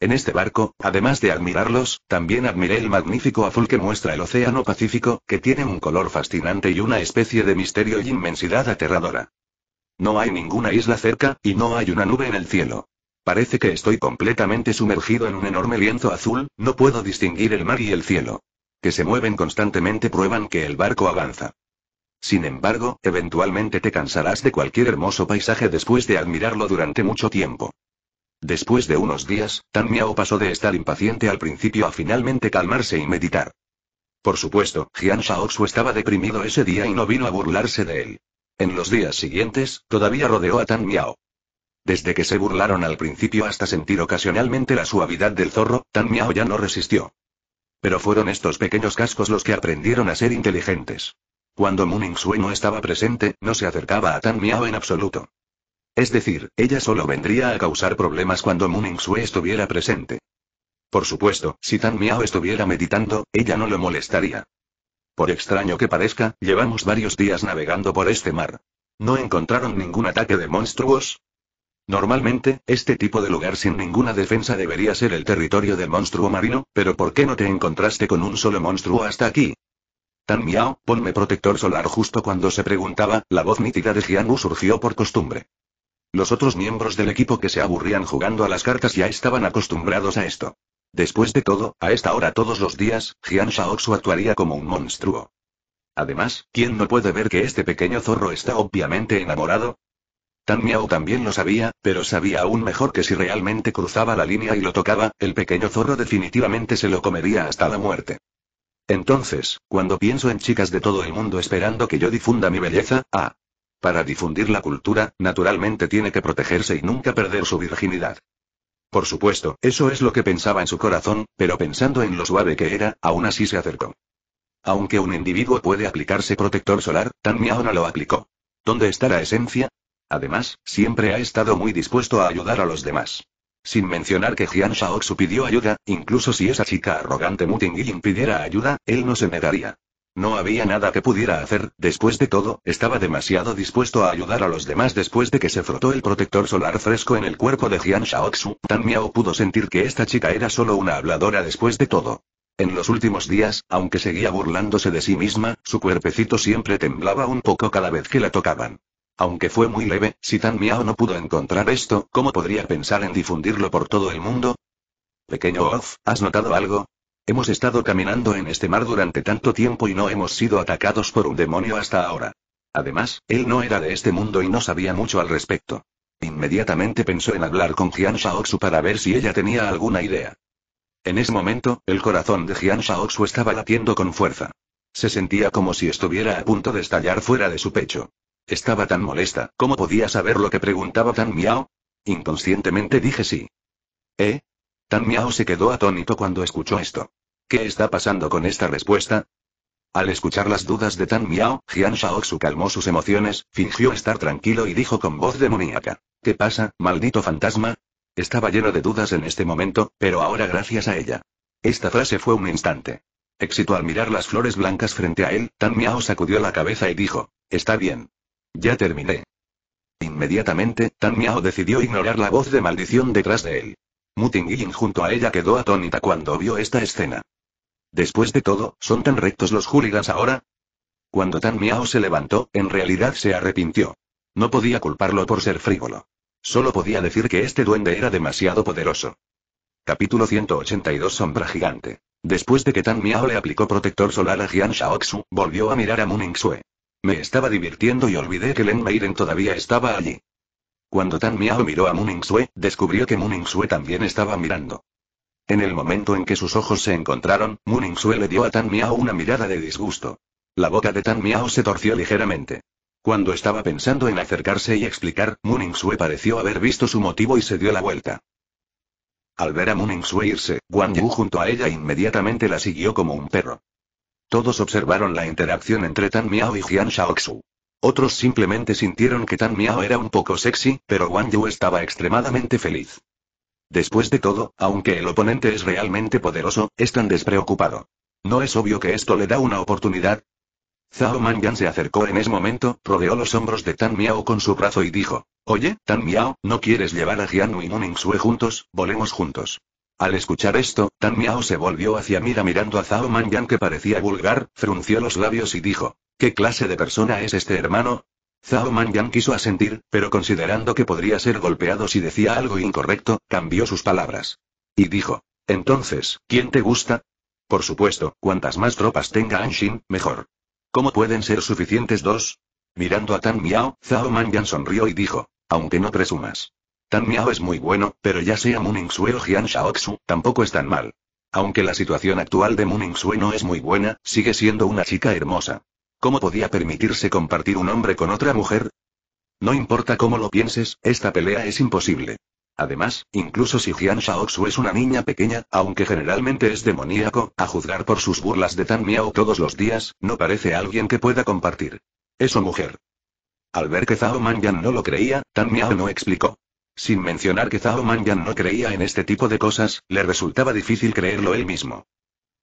En este barco, además de admirarlos, también admiré el magnífico azul que muestra el Océano Pacífico, que tiene un color fascinante y una especie de misterio y inmensidad aterradora. No hay ninguna isla cerca, y no hay una nube en el cielo. Parece que estoy completamente sumergido en un enorme lienzo azul, no puedo distinguir el mar y el cielo. Que se mueven constantemente prueban que el barco avanza. Sin embargo, eventualmente te cansarás de cualquier hermoso paisaje después de admirarlo durante mucho tiempo. Después de unos días, Tan Miao pasó de estar impaciente al principio a finalmente calmarse y meditar. Por supuesto, Jian Shaoxu estaba deprimido ese día y no vino a burlarse de él. En los días siguientes, todavía rodeó a Tan Miao. Desde que se burlaron al principio hasta sentir ocasionalmente la suavidad del zorro, Tan Miao ya no resistió. Pero fueron estos pequeños cascos los que aprendieron a ser inteligentes. Cuando Muning Sui no estaba presente, no se acercaba a Tan Miao en absoluto. Es decir, ella solo vendría a causar problemas cuando Muningsue estuviera presente. Por supuesto, si Tan Miao estuviera meditando, ella no lo molestaría. Por extraño que parezca, llevamos varios días navegando por este mar. ¿No encontraron ningún ataque de monstruos? Normalmente, este tipo de lugar sin ninguna defensa debería ser el territorio del monstruo marino, pero ¿por qué no te encontraste con un solo monstruo hasta aquí? Tan Miao, ponme protector solar justo cuando se preguntaba, la voz nítida de Jianu surgió por costumbre. Los otros miembros del equipo que se aburrían jugando a las cartas ya estaban acostumbrados a esto. Después de todo, a esta hora todos los días, Jian Shaoxu actuaría como un monstruo. Además, ¿quién no puede ver que este pequeño zorro está obviamente enamorado? Tan Miao también lo sabía, pero sabía aún mejor que si realmente cruzaba la línea y lo tocaba, el pequeño zorro definitivamente se lo comería hasta la muerte. Entonces, cuando pienso en chicas de todo el mundo esperando que yo difunda mi belleza, ah, para difundir la cultura, naturalmente tiene que protegerse y nunca perder su virginidad. Por supuesto, eso es lo que pensaba en su corazón, pero pensando en lo suave que era, aún así se acercó. Aunque un individuo puede aplicarse protector solar, Tan Miao no lo aplicó. ¿Dónde está la esencia? Además, siempre ha estado muy dispuesto a ayudar a los demás. Sin mencionar que Jian Shaoxu pidió ayuda, incluso si esa chica arrogante Mutingui impidiera ayuda, él no se negaría. No había nada que pudiera hacer, después de todo, estaba demasiado dispuesto a ayudar a los demás después de que se frotó el protector solar fresco en el cuerpo de Jian Shaoxu, Tan Miao pudo sentir que esta chica era solo una habladora después de todo. En los últimos días, aunque seguía burlándose de sí misma, su cuerpecito siempre temblaba un poco cada vez que la tocaban. Aunque fue muy leve, si Tan Miao no pudo encontrar esto, ¿cómo podría pensar en difundirlo por todo el mundo? Pequeño Off, ¿has notado algo? Hemos estado caminando en este mar durante tanto tiempo y no hemos sido atacados por un demonio hasta ahora. Además, él no era de este mundo y no sabía mucho al respecto. Inmediatamente pensó en hablar con Jian Shaoxu para ver si ella tenía alguna idea. En ese momento, el corazón de Jian Shaoxu estaba latiendo con fuerza. Se sentía como si estuviera a punto de estallar fuera de su pecho. Estaba tan molesta, ¿cómo podía saber lo que preguntaba Tan Miao? Inconscientemente dije sí. ¿Eh? Tan Miao se quedó atónito cuando escuchó esto. ¿Qué está pasando con esta respuesta? Al escuchar las dudas de Tan Miao, Jian Shaoxu calmó sus emociones, fingió estar tranquilo y dijo con voz demoníaca. ¿Qué pasa, maldito fantasma? Estaba lleno de dudas en este momento, pero ahora gracias a ella. Esta frase fue un instante. Éxito al mirar las flores blancas frente a él, Tan Miao sacudió la cabeza y dijo. Está bien. Ya terminé. Inmediatamente, Tan Miao decidió ignorar la voz de maldición detrás de él. Muting Yin junto a ella quedó atónita cuando vio esta escena. Después de todo, ¿son tan rectos los hooligans ahora? Cuando Tan Miao se levantó, en realidad se arrepintió. No podía culparlo por ser frívolo. Solo podía decir que este duende era demasiado poderoso. Capítulo 182 Sombra Gigante. Después de que Tan Miao le aplicó protector solar a Jian Shaoxu, volvió a mirar a Muning Me estaba divirtiendo y olvidé que Len Meiren todavía estaba allí. Cuando Tan Miao miró a Muning descubrió que Muning Sue también estaba mirando. En el momento en que sus ojos se encontraron, Muningsue le dio a Tan Miao una mirada de disgusto. La boca de Tan Miao se torció ligeramente. Cuando estaba pensando en acercarse y explicar, Muningsue pareció haber visto su motivo y se dio la vuelta. Al ver a Muningsue irse, Guan Yu junto a ella inmediatamente la siguió como un perro. Todos observaron la interacción entre Tan Miao y Jian Shaoxu. Otros simplemente sintieron que Tan Miao era un poco sexy, pero Guan Yu estaba extremadamente feliz. Después de todo, aunque el oponente es realmente poderoso, es tan despreocupado. ¿No es obvio que esto le da una oportunidad? Zhao Mangan se acercó en ese momento, rodeó los hombros de Tan Miao con su brazo y dijo, Oye, Tan Miao, ¿no quieres llevar a Jianu y Xue juntos? Volemos juntos. Al escuchar esto, Tan Miao se volvió hacia Mira mirando a Zhao Mangan que parecía vulgar, frunció los labios y dijo, ¿qué clase de persona es este hermano? Zhao Yang quiso asentir, pero considerando que podría ser golpeado si decía algo incorrecto, cambió sus palabras. Y dijo. Entonces, ¿quién te gusta? Por supuesto, cuantas más tropas tenga Anxin, mejor. ¿Cómo pueden ser suficientes dos? Mirando a Tan Miao, Zhao Yang sonrió y dijo. Aunque no presumas. Tan Miao es muy bueno, pero ya sea Muning Sue o Jian Shaoxu, tampoco es tan mal. Aunque la situación actual de Muning Sue no es muy buena, sigue siendo una chica hermosa. ¿Cómo podía permitirse compartir un hombre con otra mujer? No importa cómo lo pienses, esta pelea es imposible. Además, incluso si Jian Shaoxu es una niña pequeña, aunque generalmente es demoníaco, a juzgar por sus burlas de Tan Miao todos los días, no parece alguien que pueda compartir. Eso mujer. Al ver que Zhao Manyan no lo creía, Tan Miao no explicó. Sin mencionar que Zhao Manyan no creía en este tipo de cosas, le resultaba difícil creerlo él mismo.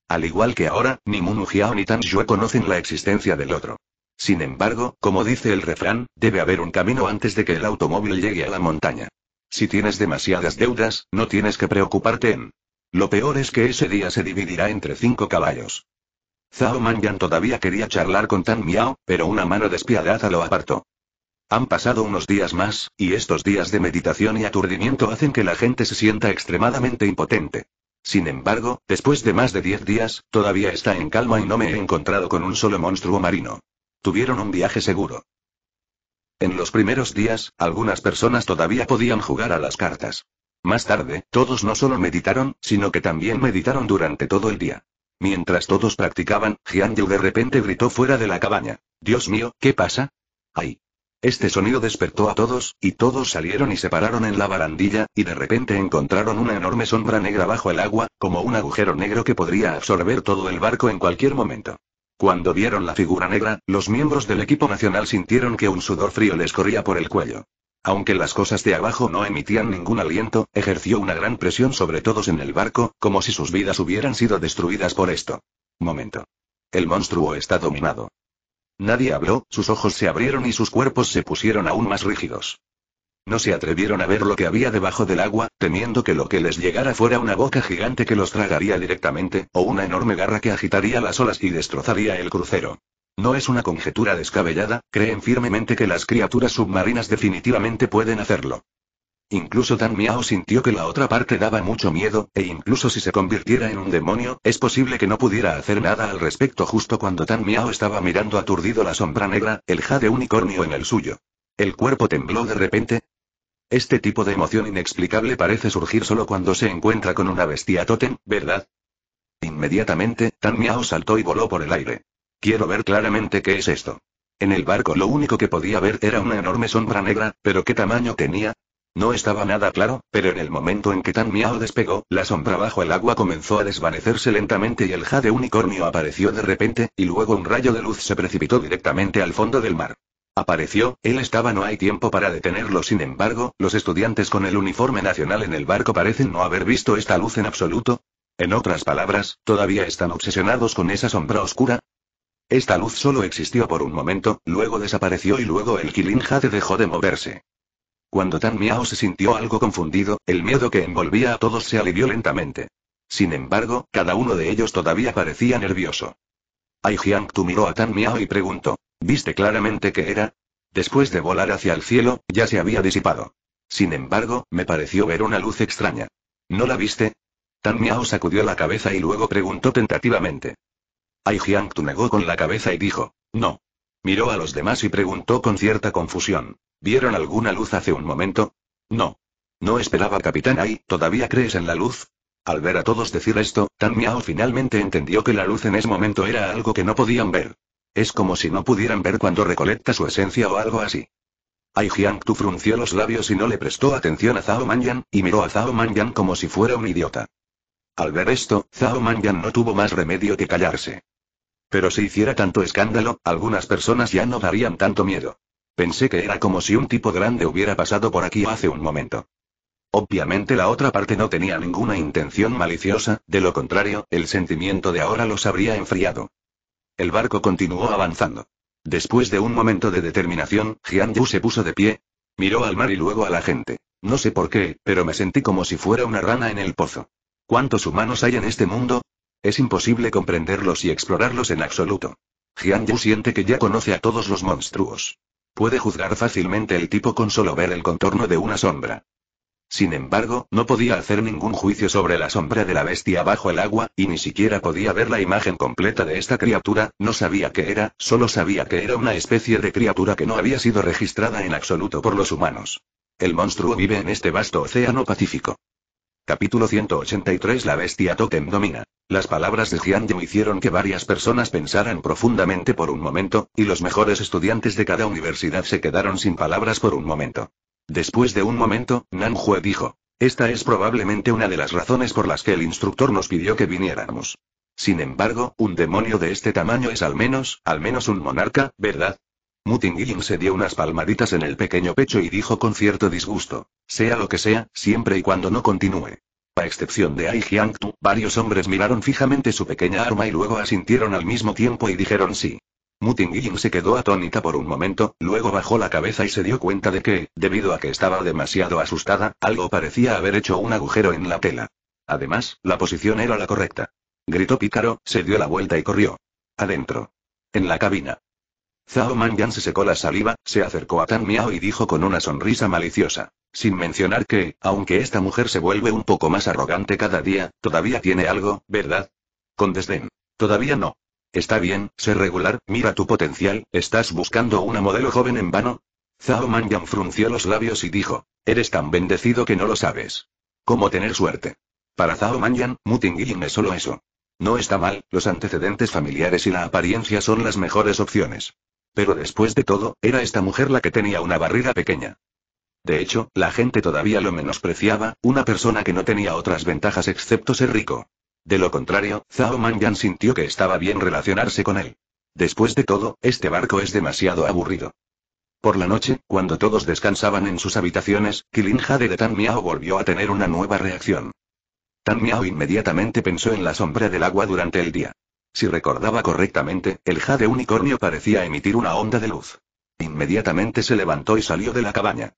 Al igual que ahora, ni Munujiao ni Tan Yue conocen la existencia del otro. Sin embargo, como dice el refrán, debe haber un camino antes de que el automóvil llegue a la montaña. Si tienes demasiadas deudas, no tienes que preocuparte en. Lo peor es que ese día se dividirá entre cinco caballos. Zhao Manyan todavía quería charlar con Tan Miao, pero una mano despiadada lo apartó. Han pasado unos días más, y estos días de meditación y aturdimiento hacen que la gente se sienta extremadamente impotente. Sin embargo, después de más de 10 días, todavía está en calma y no me he encontrado con un solo monstruo marino. Tuvieron un viaje seguro. En los primeros días, algunas personas todavía podían jugar a las cartas. Más tarde, todos no solo meditaron, sino que también meditaron durante todo el día. Mientras todos practicaban, Jian de repente gritó fuera de la cabaña. Dios mío, ¿qué pasa? ¡Ay! Este sonido despertó a todos, y todos salieron y se pararon en la barandilla, y de repente encontraron una enorme sombra negra bajo el agua, como un agujero negro que podría absorber todo el barco en cualquier momento. Cuando vieron la figura negra, los miembros del equipo nacional sintieron que un sudor frío les corría por el cuello. Aunque las cosas de abajo no emitían ningún aliento, ejerció una gran presión sobre todos en el barco, como si sus vidas hubieran sido destruidas por esto. Momento. El monstruo está dominado. Nadie habló, sus ojos se abrieron y sus cuerpos se pusieron aún más rígidos. No se atrevieron a ver lo que había debajo del agua, temiendo que lo que les llegara fuera una boca gigante que los tragaría directamente, o una enorme garra que agitaría las olas y destrozaría el crucero. No es una conjetura descabellada, creen firmemente que las criaturas submarinas definitivamente pueden hacerlo. Incluso Tan Miao sintió que la otra parte daba mucho miedo, e incluso si se convirtiera en un demonio, es posible que no pudiera hacer nada al respecto justo cuando Tan Miao estaba mirando aturdido la sombra negra, el jade unicornio en el suyo. El cuerpo tembló de repente. Este tipo de emoción inexplicable parece surgir solo cuando se encuentra con una bestia Totem, ¿verdad? Inmediatamente, Tan Miao saltó y voló por el aire. Quiero ver claramente qué es esto. En el barco lo único que podía ver era una enorme sombra negra, pero ¿qué tamaño tenía? No estaba nada claro, pero en el momento en que Tan Miao despegó, la sombra bajo el agua comenzó a desvanecerse lentamente y el jade unicornio apareció de repente, y luego un rayo de luz se precipitó directamente al fondo del mar. Apareció, él estaba no hay tiempo para detenerlo sin embargo, los estudiantes con el uniforme nacional en el barco parecen no haber visto esta luz en absoluto. En otras palabras, todavía están obsesionados con esa sombra oscura. Esta luz solo existió por un momento, luego desapareció y luego el Kilin Jade dejó de moverse. Cuando Tan Miao se sintió algo confundido, el miedo que envolvía a todos se alivió lentamente. Sin embargo, cada uno de ellos todavía parecía nervioso. Ai Jiang Tu miró a Tan Miao y preguntó: ¿Viste claramente qué era? Después de volar hacia el cielo, ya se había disipado. Sin embargo, me pareció ver una luz extraña. ¿No la viste? Tan Miao sacudió la cabeza y luego preguntó tentativamente. Ai Jiang Tu negó con la cabeza y dijo: No. Miró a los demás y preguntó con cierta confusión. ¿Vieron alguna luz hace un momento? No. No esperaba capitán Ay, ¿todavía crees en la luz? Al ver a todos decir esto, Tan Miao finalmente entendió que la luz en ese momento era algo que no podían ver. Es como si no pudieran ver cuando recolecta su esencia o algo así. Ai Tu frunció los labios y no le prestó atención a Zhao Manyan, y miró a Zhao Manyan como si fuera un idiota. Al ver esto, Zhao Manyan no tuvo más remedio que callarse. Pero si hiciera tanto escándalo, algunas personas ya no darían tanto miedo. Pensé que era como si un tipo grande hubiera pasado por aquí hace un momento. Obviamente la otra parte no tenía ninguna intención maliciosa, de lo contrario, el sentimiento de ahora los habría enfriado. El barco continuó avanzando. Después de un momento de determinación, Jian Yu se puso de pie, miró al mar y luego a la gente. No sé por qué, pero me sentí como si fuera una rana en el pozo. ¿Cuántos humanos hay en este mundo? Es imposible comprenderlos y explorarlos en absoluto. Jian Yu siente que ya conoce a todos los monstruos. Puede juzgar fácilmente el tipo con solo ver el contorno de una sombra. Sin embargo, no podía hacer ningún juicio sobre la sombra de la bestia bajo el agua, y ni siquiera podía ver la imagen completa de esta criatura, no sabía qué era, solo sabía que era una especie de criatura que no había sido registrada en absoluto por los humanos. El monstruo vive en este vasto océano Pacífico. Capítulo 183 La bestia Totem domina. Las palabras de Jian hicieron que varias personas pensaran profundamente por un momento, y los mejores estudiantes de cada universidad se quedaron sin palabras por un momento. Después de un momento, Nan Hue dijo. Esta es probablemente una de las razones por las que el instructor nos pidió que viniéramos. Sin embargo, un demonio de este tamaño es al menos, al menos un monarca, ¿verdad? Yin se dio unas palmaditas en el pequeño pecho y dijo con cierto disgusto. Sea lo que sea, siempre y cuando no continúe. A excepción de Ai Jiangtu, varios hombres miraron fijamente su pequeña arma y luego asintieron al mismo tiempo y dijeron sí. Yin se quedó atónita por un momento, luego bajó la cabeza y se dio cuenta de que, debido a que estaba demasiado asustada, algo parecía haber hecho un agujero en la tela. Además, la posición era la correcta. Gritó pícaro, se dio la vuelta y corrió. Adentro. En la cabina. Zhao Yan se secó la saliva, se acercó a Tan Miao y dijo con una sonrisa maliciosa. Sin mencionar que, aunque esta mujer se vuelve un poco más arrogante cada día, todavía tiene algo, ¿verdad? Con desdén. Todavía no. Está bien, sé regular, mira tu potencial, ¿estás buscando una modelo joven en vano? Zhao manyan frunció los labios y dijo. Eres tan bendecido que no lo sabes. ¿Cómo tener suerte? Para Zhao manyan Mutingyin es solo eso. No está mal, los antecedentes familiares y la apariencia son las mejores opciones. Pero después de todo, era esta mujer la que tenía una barriga pequeña. De hecho, la gente todavía lo menospreciaba, una persona que no tenía otras ventajas excepto ser rico. De lo contrario, Zhao Mangyan sintió que estaba bien relacionarse con él. Después de todo, este barco es demasiado aburrido. Por la noche, cuando todos descansaban en sus habitaciones, Kilin Jade de Tan Miao volvió a tener una nueva reacción. Tan Miao inmediatamente pensó en la sombra del agua durante el día. Si recordaba correctamente, el de unicornio parecía emitir una onda de luz. Inmediatamente se levantó y salió de la cabaña.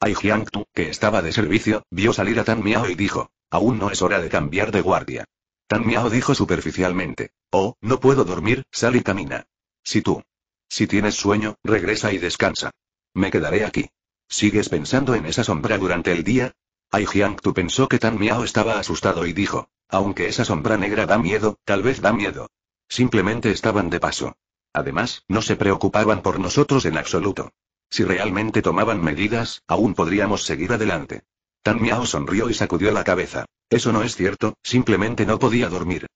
Ai Jiangtu, que estaba de servicio, vio salir a Tan Miao y dijo, aún no es hora de cambiar de guardia. Tan Miao dijo superficialmente, oh, no puedo dormir, sal y camina. Si tú. Si tienes sueño, regresa y descansa. Me quedaré aquí. ¿Sigues pensando en esa sombra durante el día? Ai Jiangtu pensó que Tan Miao estaba asustado y dijo, aunque esa sombra negra da miedo, tal vez da miedo. Simplemente estaban de paso. Además, no se preocupaban por nosotros en absoluto. Si realmente tomaban medidas, aún podríamos seguir adelante. Tan Miao sonrió y sacudió la cabeza. Eso no es cierto, simplemente no podía dormir.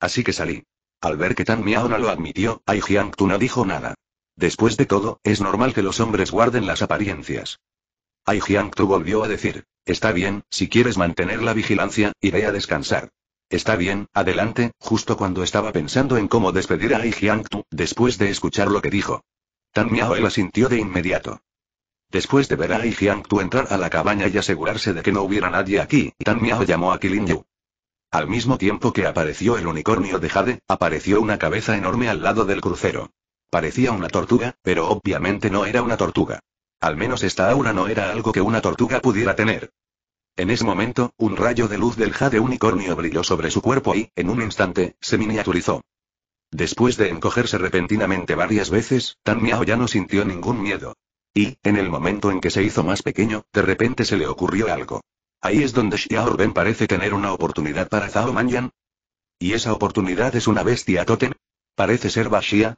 Así que salí. Al ver que Tan Miao no lo admitió, Ai Tu no dijo nada. Después de todo, es normal que los hombres guarden las apariencias. Ai Tu volvió a decir, está bien, si quieres mantener la vigilancia, iré a descansar. Está bien, adelante, justo cuando estaba pensando en cómo despedir a Ai Jiangtu, después de escuchar lo que dijo. Tan Miao la sintió de inmediato. Después de ver a Ai Jiangtu entrar a la cabaña y asegurarse de que no hubiera nadie aquí, Tan Miao llamó a Kilin Yu. Al mismo tiempo que apareció el unicornio de Jade, apareció una cabeza enorme al lado del crucero. Parecía una tortuga, pero obviamente no era una tortuga. Al menos esta aura no era algo que una tortuga pudiera tener. En ese momento, un rayo de luz del jade unicornio brilló sobre su cuerpo y, en un instante, se miniaturizó. Después de encogerse repentinamente varias veces, Tan Miao ya no sintió ningún miedo. Y, en el momento en que se hizo más pequeño, de repente se le ocurrió algo. Ahí es donde Xiao Ben parece tener una oportunidad para Zhao Manyan. ¿Y esa oportunidad es una bestia totem? ¿Parece ser Bashia.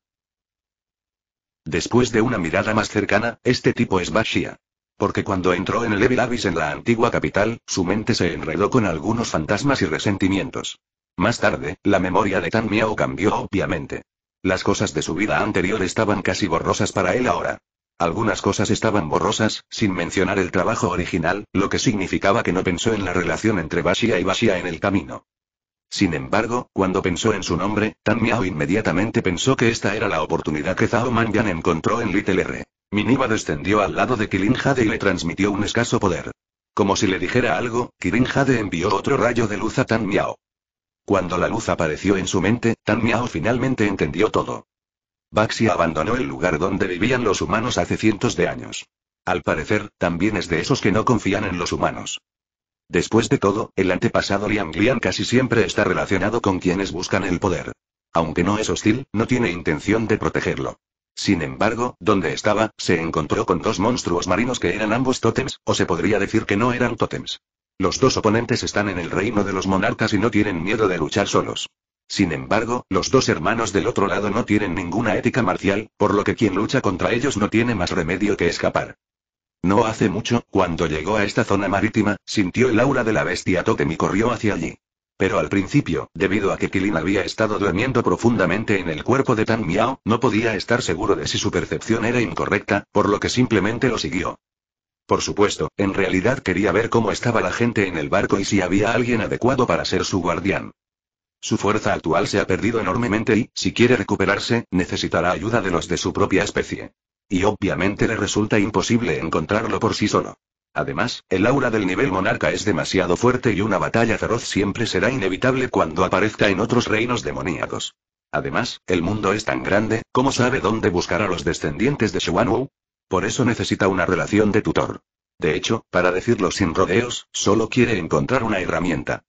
Después de una mirada más cercana, este tipo es Bashia. Porque cuando entró en el Evil Abyss en la antigua capital, su mente se enredó con algunos fantasmas y resentimientos. Más tarde, la memoria de Tan Miao cambió obviamente. Las cosas de su vida anterior estaban casi borrosas para él ahora. Algunas cosas estaban borrosas, sin mencionar el trabajo original, lo que significaba que no pensó en la relación entre Bashia y Bashia en el camino. Sin embargo, cuando pensó en su nombre, Tan Miao inmediatamente pensó que esta era la oportunidad que Zhao Yan encontró en Little R. Miniba descendió al lado de Kirin Jade y le transmitió un escaso poder. Como si le dijera algo, Kirin Jade envió otro rayo de luz a Tan Miao. Cuando la luz apareció en su mente, Tan Miao finalmente entendió todo. Baxi abandonó el lugar donde vivían los humanos hace cientos de años. Al parecer, también es de esos que no confían en los humanos. Después de todo, el antepasado Liang Liang casi siempre está relacionado con quienes buscan el poder. Aunque no es hostil, no tiene intención de protegerlo. Sin embargo, donde estaba, se encontró con dos monstruos marinos que eran ambos tótems, o se podría decir que no eran tótems. Los dos oponentes están en el reino de los monarcas y no tienen miedo de luchar solos. Sin embargo, los dos hermanos del otro lado no tienen ninguna ética marcial, por lo que quien lucha contra ellos no tiene más remedio que escapar. No hace mucho, cuando llegó a esta zona marítima, sintió el aura de la bestia totem y corrió hacia allí. Pero al principio, debido a que Kilin había estado durmiendo profundamente en el cuerpo de Tan Miao, no podía estar seguro de si su percepción era incorrecta, por lo que simplemente lo siguió. Por supuesto, en realidad quería ver cómo estaba la gente en el barco y si había alguien adecuado para ser su guardián. Su fuerza actual se ha perdido enormemente y, si quiere recuperarse, necesitará ayuda de los de su propia especie. Y obviamente le resulta imposible encontrarlo por sí solo. Además, el aura del nivel monarca es demasiado fuerte y una batalla feroz siempre será inevitable cuando aparezca en otros reinos demoníacos. Además, el mundo es tan grande, ¿cómo sabe dónde buscar a los descendientes de Shuanwu? Por eso necesita una relación de tutor. De hecho, para decirlo sin rodeos, solo quiere encontrar una herramienta.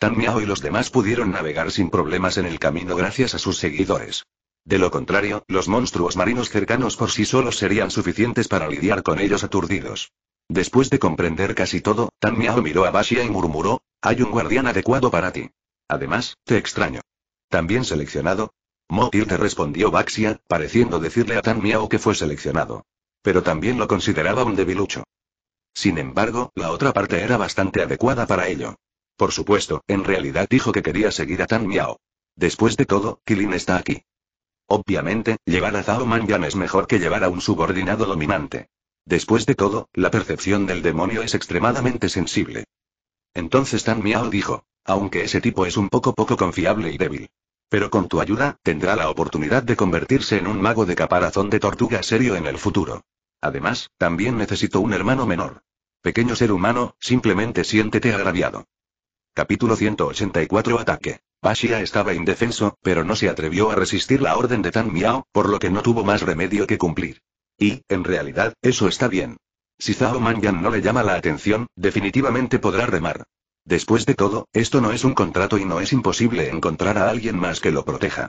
Tan Miao y los demás pudieron navegar sin problemas en el camino gracias a sus seguidores. De lo contrario, los monstruos marinos cercanos por sí solos serían suficientes para lidiar con ellos aturdidos. Después de comprender casi todo, Tan Miao miró a Baxia y murmuró, hay un guardián adecuado para ti. Además, te extraño. ¿También seleccionado? Motir te respondió Baxia, pareciendo decirle a Tan Miao que fue seleccionado. Pero también lo consideraba un debilucho. Sin embargo, la otra parte era bastante adecuada para ello. Por supuesto, en realidad dijo que quería seguir a Tan Miao. Después de todo, Kilin está aquí. Obviamente, llevar a Zhao Manyan es mejor que llevar a un subordinado dominante. Después de todo, la percepción del demonio es extremadamente sensible. Entonces Tan Miao dijo, aunque ese tipo es un poco poco confiable y débil. Pero con tu ayuda, tendrá la oportunidad de convertirse en un mago de caparazón de tortuga serio en el futuro. Además, también necesito un hermano menor. Pequeño ser humano, simplemente siéntete agraviado. Capítulo 184 Ataque. Bashia estaba indefenso, pero no se atrevió a resistir la orden de Tan Miao, por lo que no tuvo más remedio que cumplir. Y, en realidad, eso está bien. Si Zhao Yan no le llama la atención, definitivamente podrá remar. Después de todo, esto no es un contrato y no es imposible encontrar a alguien más que lo proteja.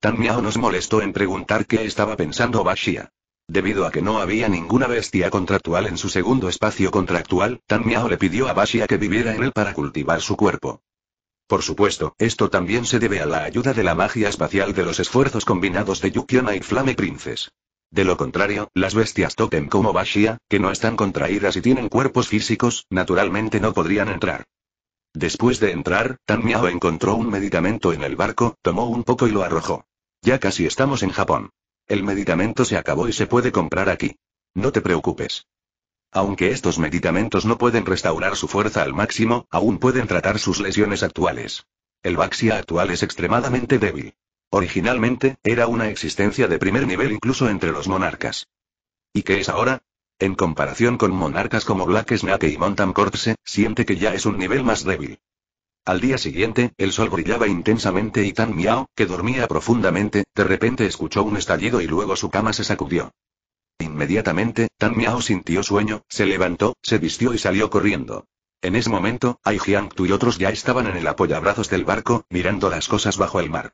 Tan Miao nos molestó en preguntar qué estaba pensando Bashia. Debido a que no había ninguna bestia contractual en su segundo espacio contractual, Tan Miao le pidió a Bashia que viviera en él para cultivar su cuerpo. Por supuesto, esto también se debe a la ayuda de la magia espacial de los esfuerzos combinados de Yukiona y Flame Princes. De lo contrario, las bestias totem como Bashia, que no están contraídas y tienen cuerpos físicos, naturalmente no podrían entrar. Después de entrar, Tan Miao encontró un medicamento en el barco, tomó un poco y lo arrojó. Ya casi estamos en Japón. El medicamento se acabó y se puede comprar aquí. No te preocupes. Aunque estos medicamentos no pueden restaurar su fuerza al máximo, aún pueden tratar sus lesiones actuales. El Baxia actual es extremadamente débil. Originalmente, era una existencia de primer nivel incluso entre los monarcas. ¿Y qué es ahora? En comparación con monarcas como Black Snake y Mountain siente que ya es un nivel más débil. Al día siguiente, el sol brillaba intensamente y Tan Miao, que dormía profundamente, de repente escuchó un estallido y luego su cama se sacudió. Inmediatamente, Tan Miao sintió sueño, se levantó, se vistió y salió corriendo. En ese momento, Ai Jiangtu y otros ya estaban en el apoyabrazos del barco, mirando las cosas bajo el mar.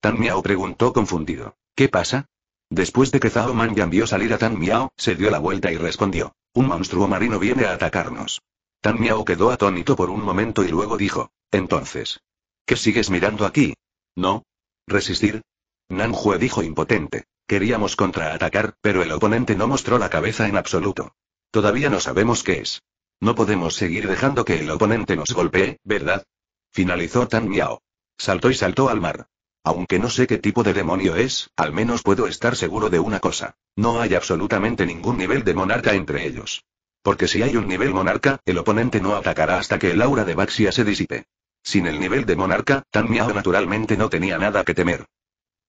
Tan Miao preguntó confundido. ¿Qué pasa? Después de que Zhao Man vio salir a Tan Miao, se dio la vuelta y respondió. Un monstruo marino viene a atacarnos. Tan Miao quedó atónito por un momento y luego dijo. Entonces. ¿Qué sigues mirando aquí? ¿No? ¿Resistir? Nanjue dijo impotente. Queríamos contraatacar, pero el oponente no mostró la cabeza en absoluto. Todavía no sabemos qué es. No podemos seguir dejando que el oponente nos golpee, ¿verdad? Finalizó Tan Miao. Saltó y saltó al mar. Aunque no sé qué tipo de demonio es, al menos puedo estar seguro de una cosa. No hay absolutamente ningún nivel de monarca entre ellos. Porque si hay un nivel monarca, el oponente no atacará hasta que el aura de Baxia se disipe. Sin el nivel de monarca, Tan Miao naturalmente no tenía nada que temer.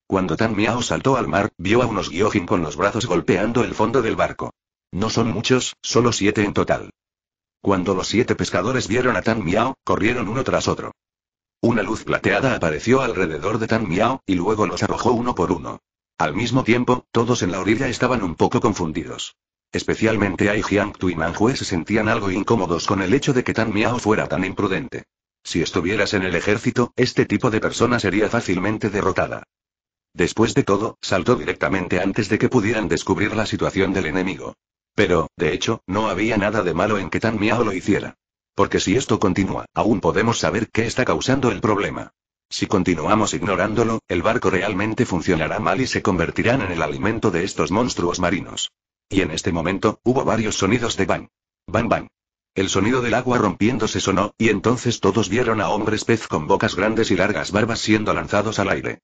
Cuando Tan Miao saltó al mar, vio a unos Gyojin con los brazos golpeando el fondo del barco. No son muchos, solo siete en total. Cuando los siete pescadores vieron a Tan Miao, corrieron uno tras otro. Una luz plateada apareció alrededor de Tan Miao, y luego los arrojó uno por uno. Al mismo tiempo, todos en la orilla estaban un poco confundidos. Especialmente Ai Jiangtu y Manjue se sentían algo incómodos con el hecho de que Tan Miao fuera tan imprudente. Si estuvieras en el ejército, este tipo de persona sería fácilmente derrotada. Después de todo, saltó directamente antes de que pudieran descubrir la situación del enemigo. Pero, de hecho, no había nada de malo en que Tan Miao lo hiciera. Porque si esto continúa, aún podemos saber qué está causando el problema. Si continuamos ignorándolo, el barco realmente funcionará mal y se convertirán en el alimento de estos monstruos marinos. Y en este momento, hubo varios sonidos de bang. Bang bang. El sonido del agua rompiéndose sonó, y entonces todos vieron a hombres pez con bocas grandes y largas barbas siendo lanzados al aire.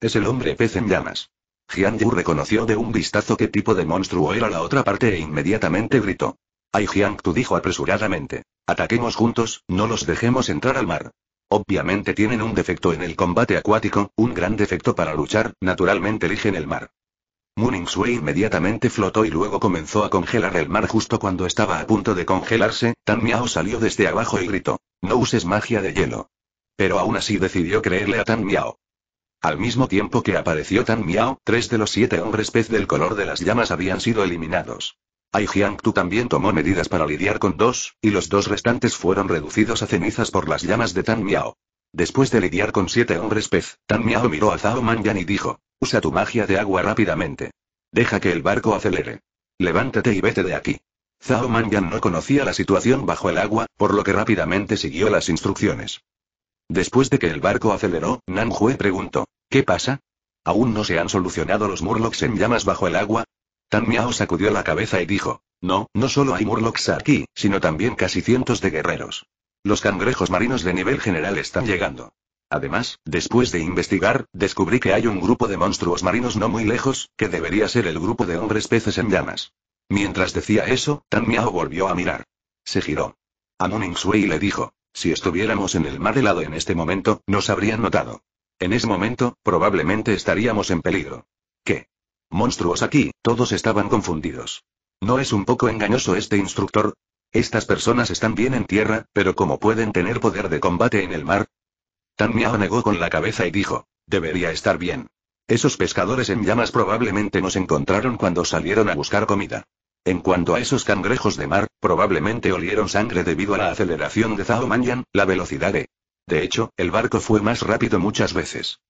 Es el hombre pez en llamas. Jian Yu reconoció de un vistazo qué tipo de monstruo era la otra parte e inmediatamente gritó. Ai Jiang Tu dijo apresuradamente. Ataquemos juntos, no los dejemos entrar al mar. Obviamente tienen un defecto en el combate acuático, un gran defecto para luchar, naturalmente eligen el mar. Way inmediatamente flotó y luego comenzó a congelar el mar justo cuando estaba a punto de congelarse, Tan Miao salió desde abajo y gritó, no uses magia de hielo. Pero aún así decidió creerle a Tan Miao. Al mismo tiempo que apareció Tan Miao, tres de los siete hombres pez del color de las llamas habían sido eliminados. Ai Tu también tomó medidas para lidiar con dos, y los dos restantes fueron reducidos a cenizas por las llamas de Tan Miao. Después de lidiar con siete hombres pez, Tan Miao miró a Zhao Yan y dijo: Usa tu magia de agua rápidamente. Deja que el barco acelere. Levántate y vete de aquí. Zhao Yan no conocía la situación bajo el agua, por lo que rápidamente siguió las instrucciones. Después de que el barco aceleró, Nan Hue preguntó: ¿Qué pasa? ¿Aún no se han solucionado los Murlocs en llamas bajo el agua? Tan Miao sacudió la cabeza y dijo: No, no solo hay Murlocs aquí, sino también casi cientos de guerreros. Los cangrejos marinos de nivel general están llegando. Además, después de investigar, descubrí que hay un grupo de monstruos marinos no muy lejos, que debería ser el grupo de hombres peces en llamas. Mientras decía eso, Tan Miao volvió a mirar. Se giró. A Moning Sui le dijo, si estuviéramos en el mar helado en este momento, nos habrían notado. En ese momento, probablemente estaríamos en peligro. ¿Qué? Monstruos aquí, todos estaban confundidos. ¿No es un poco engañoso este instructor? Estas personas están bien en tierra, pero ¿cómo pueden tener poder de combate en el mar? Tan Miao negó con la cabeza y dijo, debería estar bien. Esos pescadores en llamas probablemente nos encontraron cuando salieron a buscar comida. En cuanto a esos cangrejos de mar, probablemente olieron sangre debido a la aceleración de Zhao Manyan, la velocidad de... De hecho, el barco fue más rápido muchas veces.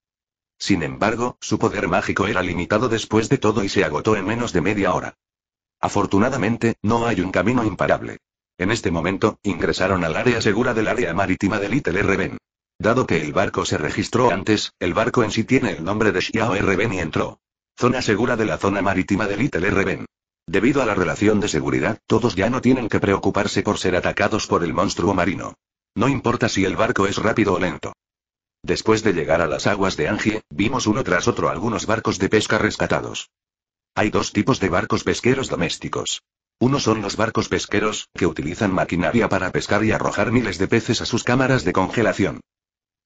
Sin embargo, su poder mágico era limitado después de todo y se agotó en menos de media hora. Afortunadamente, no hay un camino imparable. En este momento, ingresaron al área segura del área marítima de Little Reven. Dado que el barco se registró antes, el barco en sí tiene el nombre de Xiao ben y entró. Zona segura de la zona marítima de Little Reven. Debido a la relación de seguridad, todos ya no tienen que preocuparse por ser atacados por el monstruo marino. No importa si el barco es rápido o lento. Después de llegar a las aguas de Angie, vimos uno tras otro algunos barcos de pesca rescatados. Hay dos tipos de barcos pesqueros domésticos. Uno son los barcos pesqueros, que utilizan maquinaria para pescar y arrojar miles de peces a sus cámaras de congelación.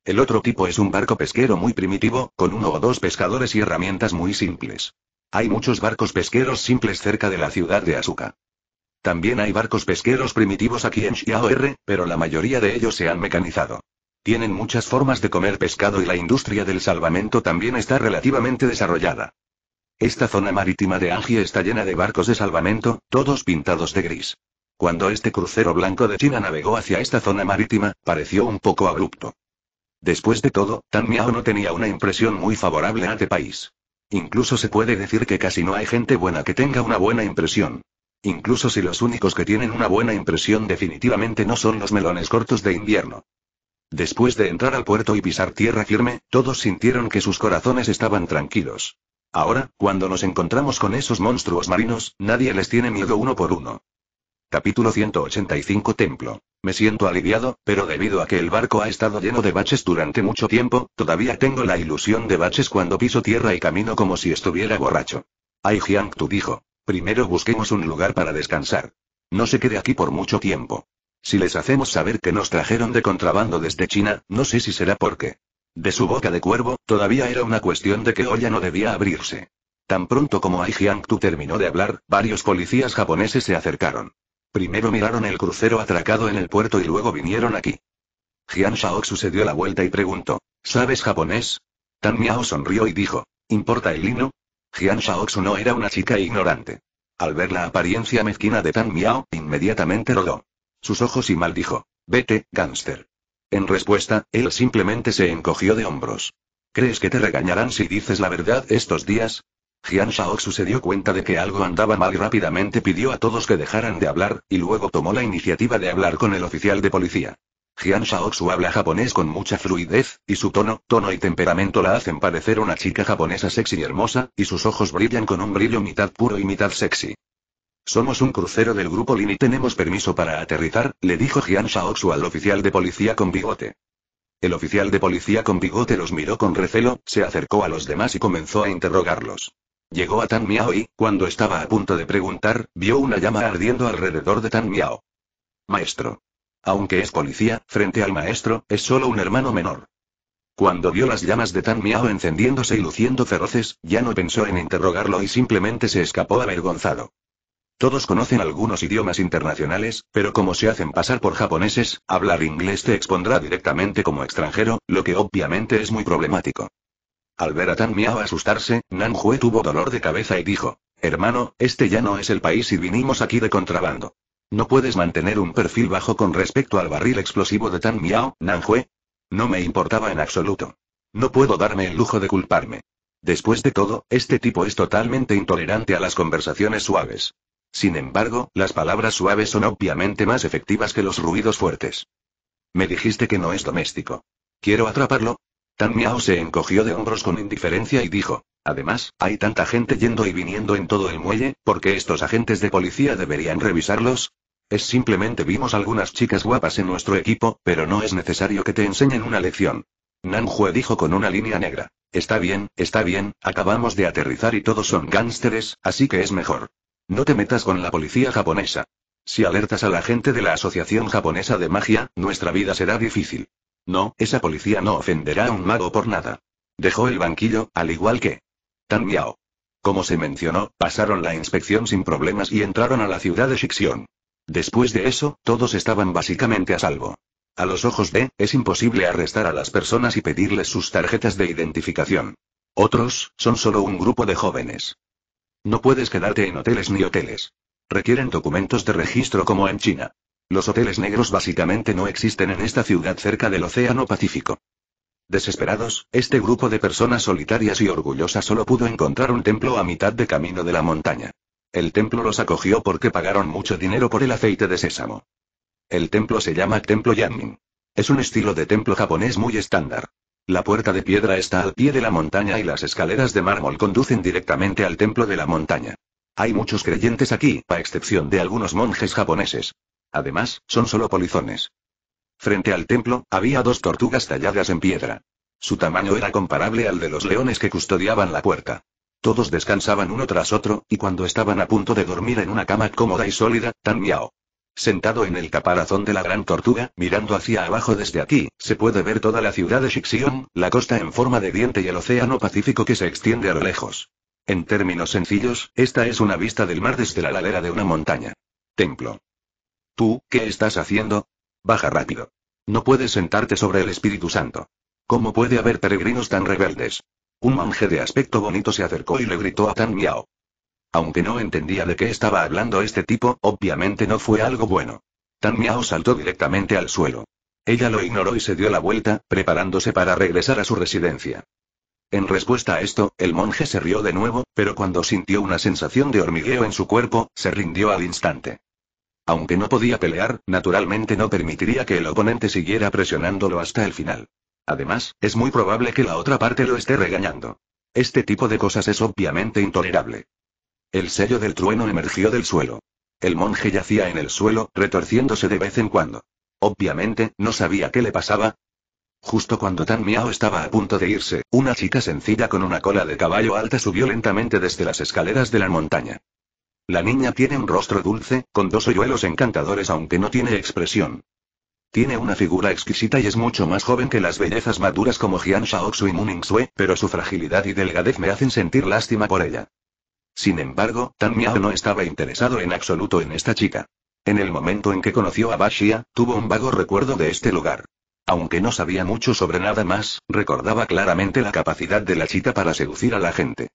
El otro tipo es un barco pesquero muy primitivo, con uno o dos pescadores y herramientas muy simples. Hay muchos barcos pesqueros simples cerca de la ciudad de Asuka. También hay barcos pesqueros primitivos aquí en Xiaoer, pero la mayoría de ellos se han mecanizado. Tienen muchas formas de comer pescado y la industria del salvamento también está relativamente desarrollada. Esta zona marítima de Angie está llena de barcos de salvamento, todos pintados de gris. Cuando este crucero blanco de China navegó hacia esta zona marítima, pareció un poco abrupto. Después de todo, Tan Miao no tenía una impresión muy favorable a este país. Incluso se puede decir que casi no hay gente buena que tenga una buena impresión. Incluso si los únicos que tienen una buena impresión definitivamente no son los melones cortos de invierno. Después de entrar al puerto y pisar tierra firme, todos sintieron que sus corazones estaban tranquilos. Ahora, cuando nos encontramos con esos monstruos marinos, nadie les tiene miedo uno por uno. Capítulo 185 Templo. Me siento aliviado, pero debido a que el barco ha estado lleno de baches durante mucho tiempo, todavía tengo la ilusión de baches cuando piso tierra y camino como si estuviera borracho. Ai Tu dijo. Primero busquemos un lugar para descansar. No se quede aquí por mucho tiempo. Si les hacemos saber que nos trajeron de contrabando desde China, no sé si será porque de su boca de cuervo, todavía era una cuestión de que olla no debía abrirse. Tan pronto como Ai Hyang-tu terminó de hablar, varios policías japoneses se acercaron. Primero miraron el crucero atracado en el puerto y luego vinieron aquí. Jiang Shaoxu se dio la vuelta y preguntó, ¿sabes japonés? Tan Miao sonrió y dijo, ¿importa el lino? Jiang Shaoxu no era una chica ignorante. Al ver la apariencia mezquina de Tan Miao, inmediatamente rodó. Sus ojos y maldijo, vete, gánster. En respuesta, él simplemente se encogió de hombros. ¿Crees que te regañarán si dices la verdad estos días? Jian Shaoxu se dio cuenta de que algo andaba mal y rápidamente pidió a todos que dejaran de hablar, y luego tomó la iniciativa de hablar con el oficial de policía. Jian Shaoxu habla japonés con mucha fluidez, y su tono, tono y temperamento la hacen parecer una chica japonesa sexy y hermosa, y sus ojos brillan con un brillo mitad puro y mitad sexy. Somos un crucero del grupo Lin y tenemos permiso para aterrizar, le dijo Jian Shaoxu al oficial de policía con bigote. El oficial de policía con bigote los miró con recelo, se acercó a los demás y comenzó a interrogarlos. Llegó a Tan Miao y, cuando estaba a punto de preguntar, vio una llama ardiendo alrededor de Tan Miao. Maestro. Aunque es policía, frente al maestro, es solo un hermano menor. Cuando vio las llamas de Tan Miao encendiéndose y luciendo feroces, ya no pensó en interrogarlo y simplemente se escapó avergonzado. Todos conocen algunos idiomas internacionales, pero como se hacen pasar por japoneses, hablar inglés te expondrá directamente como extranjero, lo que obviamente es muy problemático. Al ver a Tan Miao asustarse, Nan Nanjue tuvo dolor de cabeza y dijo, hermano, este ya no es el país y vinimos aquí de contrabando. No puedes mantener un perfil bajo con respecto al barril explosivo de Tan Miao, Hue. No me importaba en absoluto. No puedo darme el lujo de culparme. Después de todo, este tipo es totalmente intolerante a las conversaciones suaves. Sin embargo, las palabras suaves son obviamente más efectivas que los ruidos fuertes. Me dijiste que no es doméstico. ¿Quiero atraparlo? Tan Miao se encogió de hombros con indiferencia y dijo. Además, hay tanta gente yendo y viniendo en todo el muelle, porque estos agentes de policía deberían revisarlos? Es simplemente vimos algunas chicas guapas en nuestro equipo, pero no es necesario que te enseñen una lección. Nan Nanjue dijo con una línea negra. Está bien, está bien, acabamos de aterrizar y todos son gánsteres, así que es mejor. No te metas con la policía japonesa. Si alertas a la gente de la Asociación Japonesa de Magia, nuestra vida será difícil. No, esa policía no ofenderá a un mago por nada. Dejó el banquillo, al igual que Tan Miao. Como se mencionó, pasaron la inspección sin problemas y entraron a la ciudad de Shixion. Después de eso, todos estaban básicamente a salvo. A los ojos de, es imposible arrestar a las personas y pedirles sus tarjetas de identificación. Otros, son solo un grupo de jóvenes. No puedes quedarte en hoteles ni hoteles. Requieren documentos de registro como en China. Los hoteles negros básicamente no existen en esta ciudad cerca del Océano Pacífico. Desesperados, este grupo de personas solitarias y orgullosas solo pudo encontrar un templo a mitad de camino de la montaña. El templo los acogió porque pagaron mucho dinero por el aceite de sésamo. El templo se llama Templo Yanmin. Es un estilo de templo japonés muy estándar. La puerta de piedra está al pie de la montaña y las escaleras de mármol conducen directamente al templo de la montaña. Hay muchos creyentes aquí, a excepción de algunos monjes japoneses. Además, son solo polizones. Frente al templo, había dos tortugas talladas en piedra. Su tamaño era comparable al de los leones que custodiaban la puerta. Todos descansaban uno tras otro, y cuando estaban a punto de dormir en una cama cómoda y sólida, Tan miau. Sentado en el caparazón de la gran tortuga, mirando hacia abajo desde aquí, se puede ver toda la ciudad de Shixion, la costa en forma de diente y el océano Pacífico que se extiende a lo lejos. En términos sencillos, esta es una vista del mar desde la ladera de una montaña. Templo. Tú, ¿qué estás haciendo? Baja rápido. No puedes sentarte sobre el Espíritu Santo. ¿Cómo puede haber peregrinos tan rebeldes? Un monje de aspecto bonito se acercó y le gritó a Tan Miao. Aunque no entendía de qué estaba hablando este tipo, obviamente no fue algo bueno. Tan Miao saltó directamente al suelo. Ella lo ignoró y se dio la vuelta, preparándose para regresar a su residencia. En respuesta a esto, el monje se rió de nuevo, pero cuando sintió una sensación de hormigueo en su cuerpo, se rindió al instante. Aunque no podía pelear, naturalmente no permitiría que el oponente siguiera presionándolo hasta el final. Además, es muy probable que la otra parte lo esté regañando. Este tipo de cosas es obviamente intolerable. El sello del trueno emergió del suelo. El monje yacía en el suelo, retorciéndose de vez en cuando. Obviamente, no sabía qué le pasaba. Justo cuando Tan Miao estaba a punto de irse, una chica sencilla con una cola de caballo alta subió lentamente desde las escaleras de la montaña. La niña tiene un rostro dulce, con dos hoyuelos encantadores aunque no tiene expresión. Tiene una figura exquisita y es mucho más joven que las bellezas maduras como Jian Shaoxu y Muning Sue, pero su fragilidad y delgadez me hacen sentir lástima por ella. Sin embargo, Tan Miao no estaba interesado en absoluto en esta chica. En el momento en que conoció a Bashia, tuvo un vago recuerdo de este lugar. Aunque no sabía mucho sobre nada más, recordaba claramente la capacidad de la chica para seducir a la gente.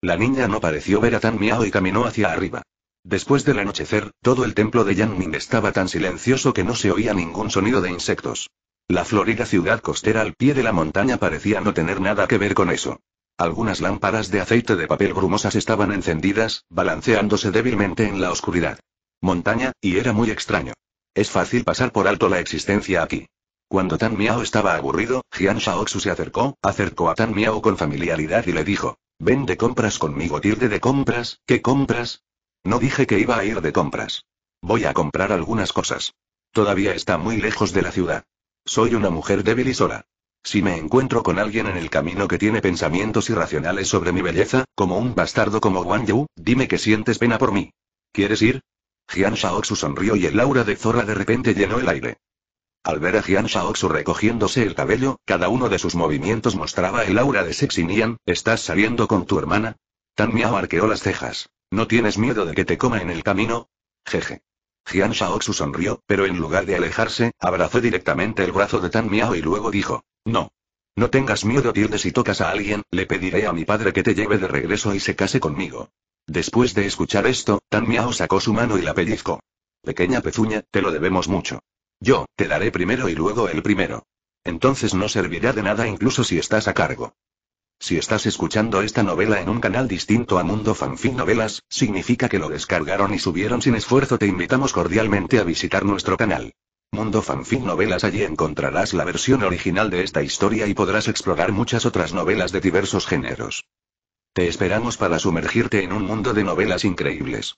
La niña no pareció ver a Tan Miao y caminó hacia arriba. Después del anochecer, todo el templo de Yanming estaba tan silencioso que no se oía ningún sonido de insectos. La florida ciudad costera al pie de la montaña parecía no tener nada que ver con eso. Algunas lámparas de aceite de papel grumosas estaban encendidas, balanceándose débilmente en la oscuridad. Montaña, y era muy extraño. Es fácil pasar por alto la existencia aquí. Cuando Tan Miao estaba aburrido, Jian Shaoxu se acercó, acercó a Tan Miao con familiaridad y le dijo: Ven de compras conmigo, tilde de compras, ¿qué compras? No dije que iba a ir de compras. Voy a comprar algunas cosas. Todavía está muy lejos de la ciudad. Soy una mujer débil y sola. Si me encuentro con alguien en el camino que tiene pensamientos irracionales sobre mi belleza, como un bastardo como Wang Yu, dime que sientes pena por mí. ¿Quieres ir? Jian Shaoxu sonrió y el aura de zorra de repente llenó el aire. Al ver a Jian Shaoxu recogiéndose el cabello, cada uno de sus movimientos mostraba el aura de Sexy Nian, ¿estás saliendo con tu hermana? Tan Miao arqueó las cejas. ¿No tienes miedo de que te coma en el camino? Jeje. Jian Shaoxu sonrió, pero en lugar de alejarse, abrazó directamente el brazo de Tan Miao y luego dijo. No. No tengas miedo, Tilde, si tocas a alguien, le pediré a mi padre que te lleve de regreso y se case conmigo. Después de escuchar esto, Tan Miao sacó su mano y la pellizcó. Pequeña pezuña, te lo debemos mucho. Yo, te daré primero y luego el primero. Entonces no servirá de nada incluso si estás a cargo. Si estás escuchando esta novela en un canal distinto a Mundo Fanfic Novelas, significa que lo descargaron y subieron sin esfuerzo. Te invitamos cordialmente a visitar nuestro canal. Mundo Fanfic Novelas Allí encontrarás la versión original de esta historia y podrás explorar muchas otras novelas de diversos géneros. Te esperamos para sumergirte en un mundo de novelas increíbles.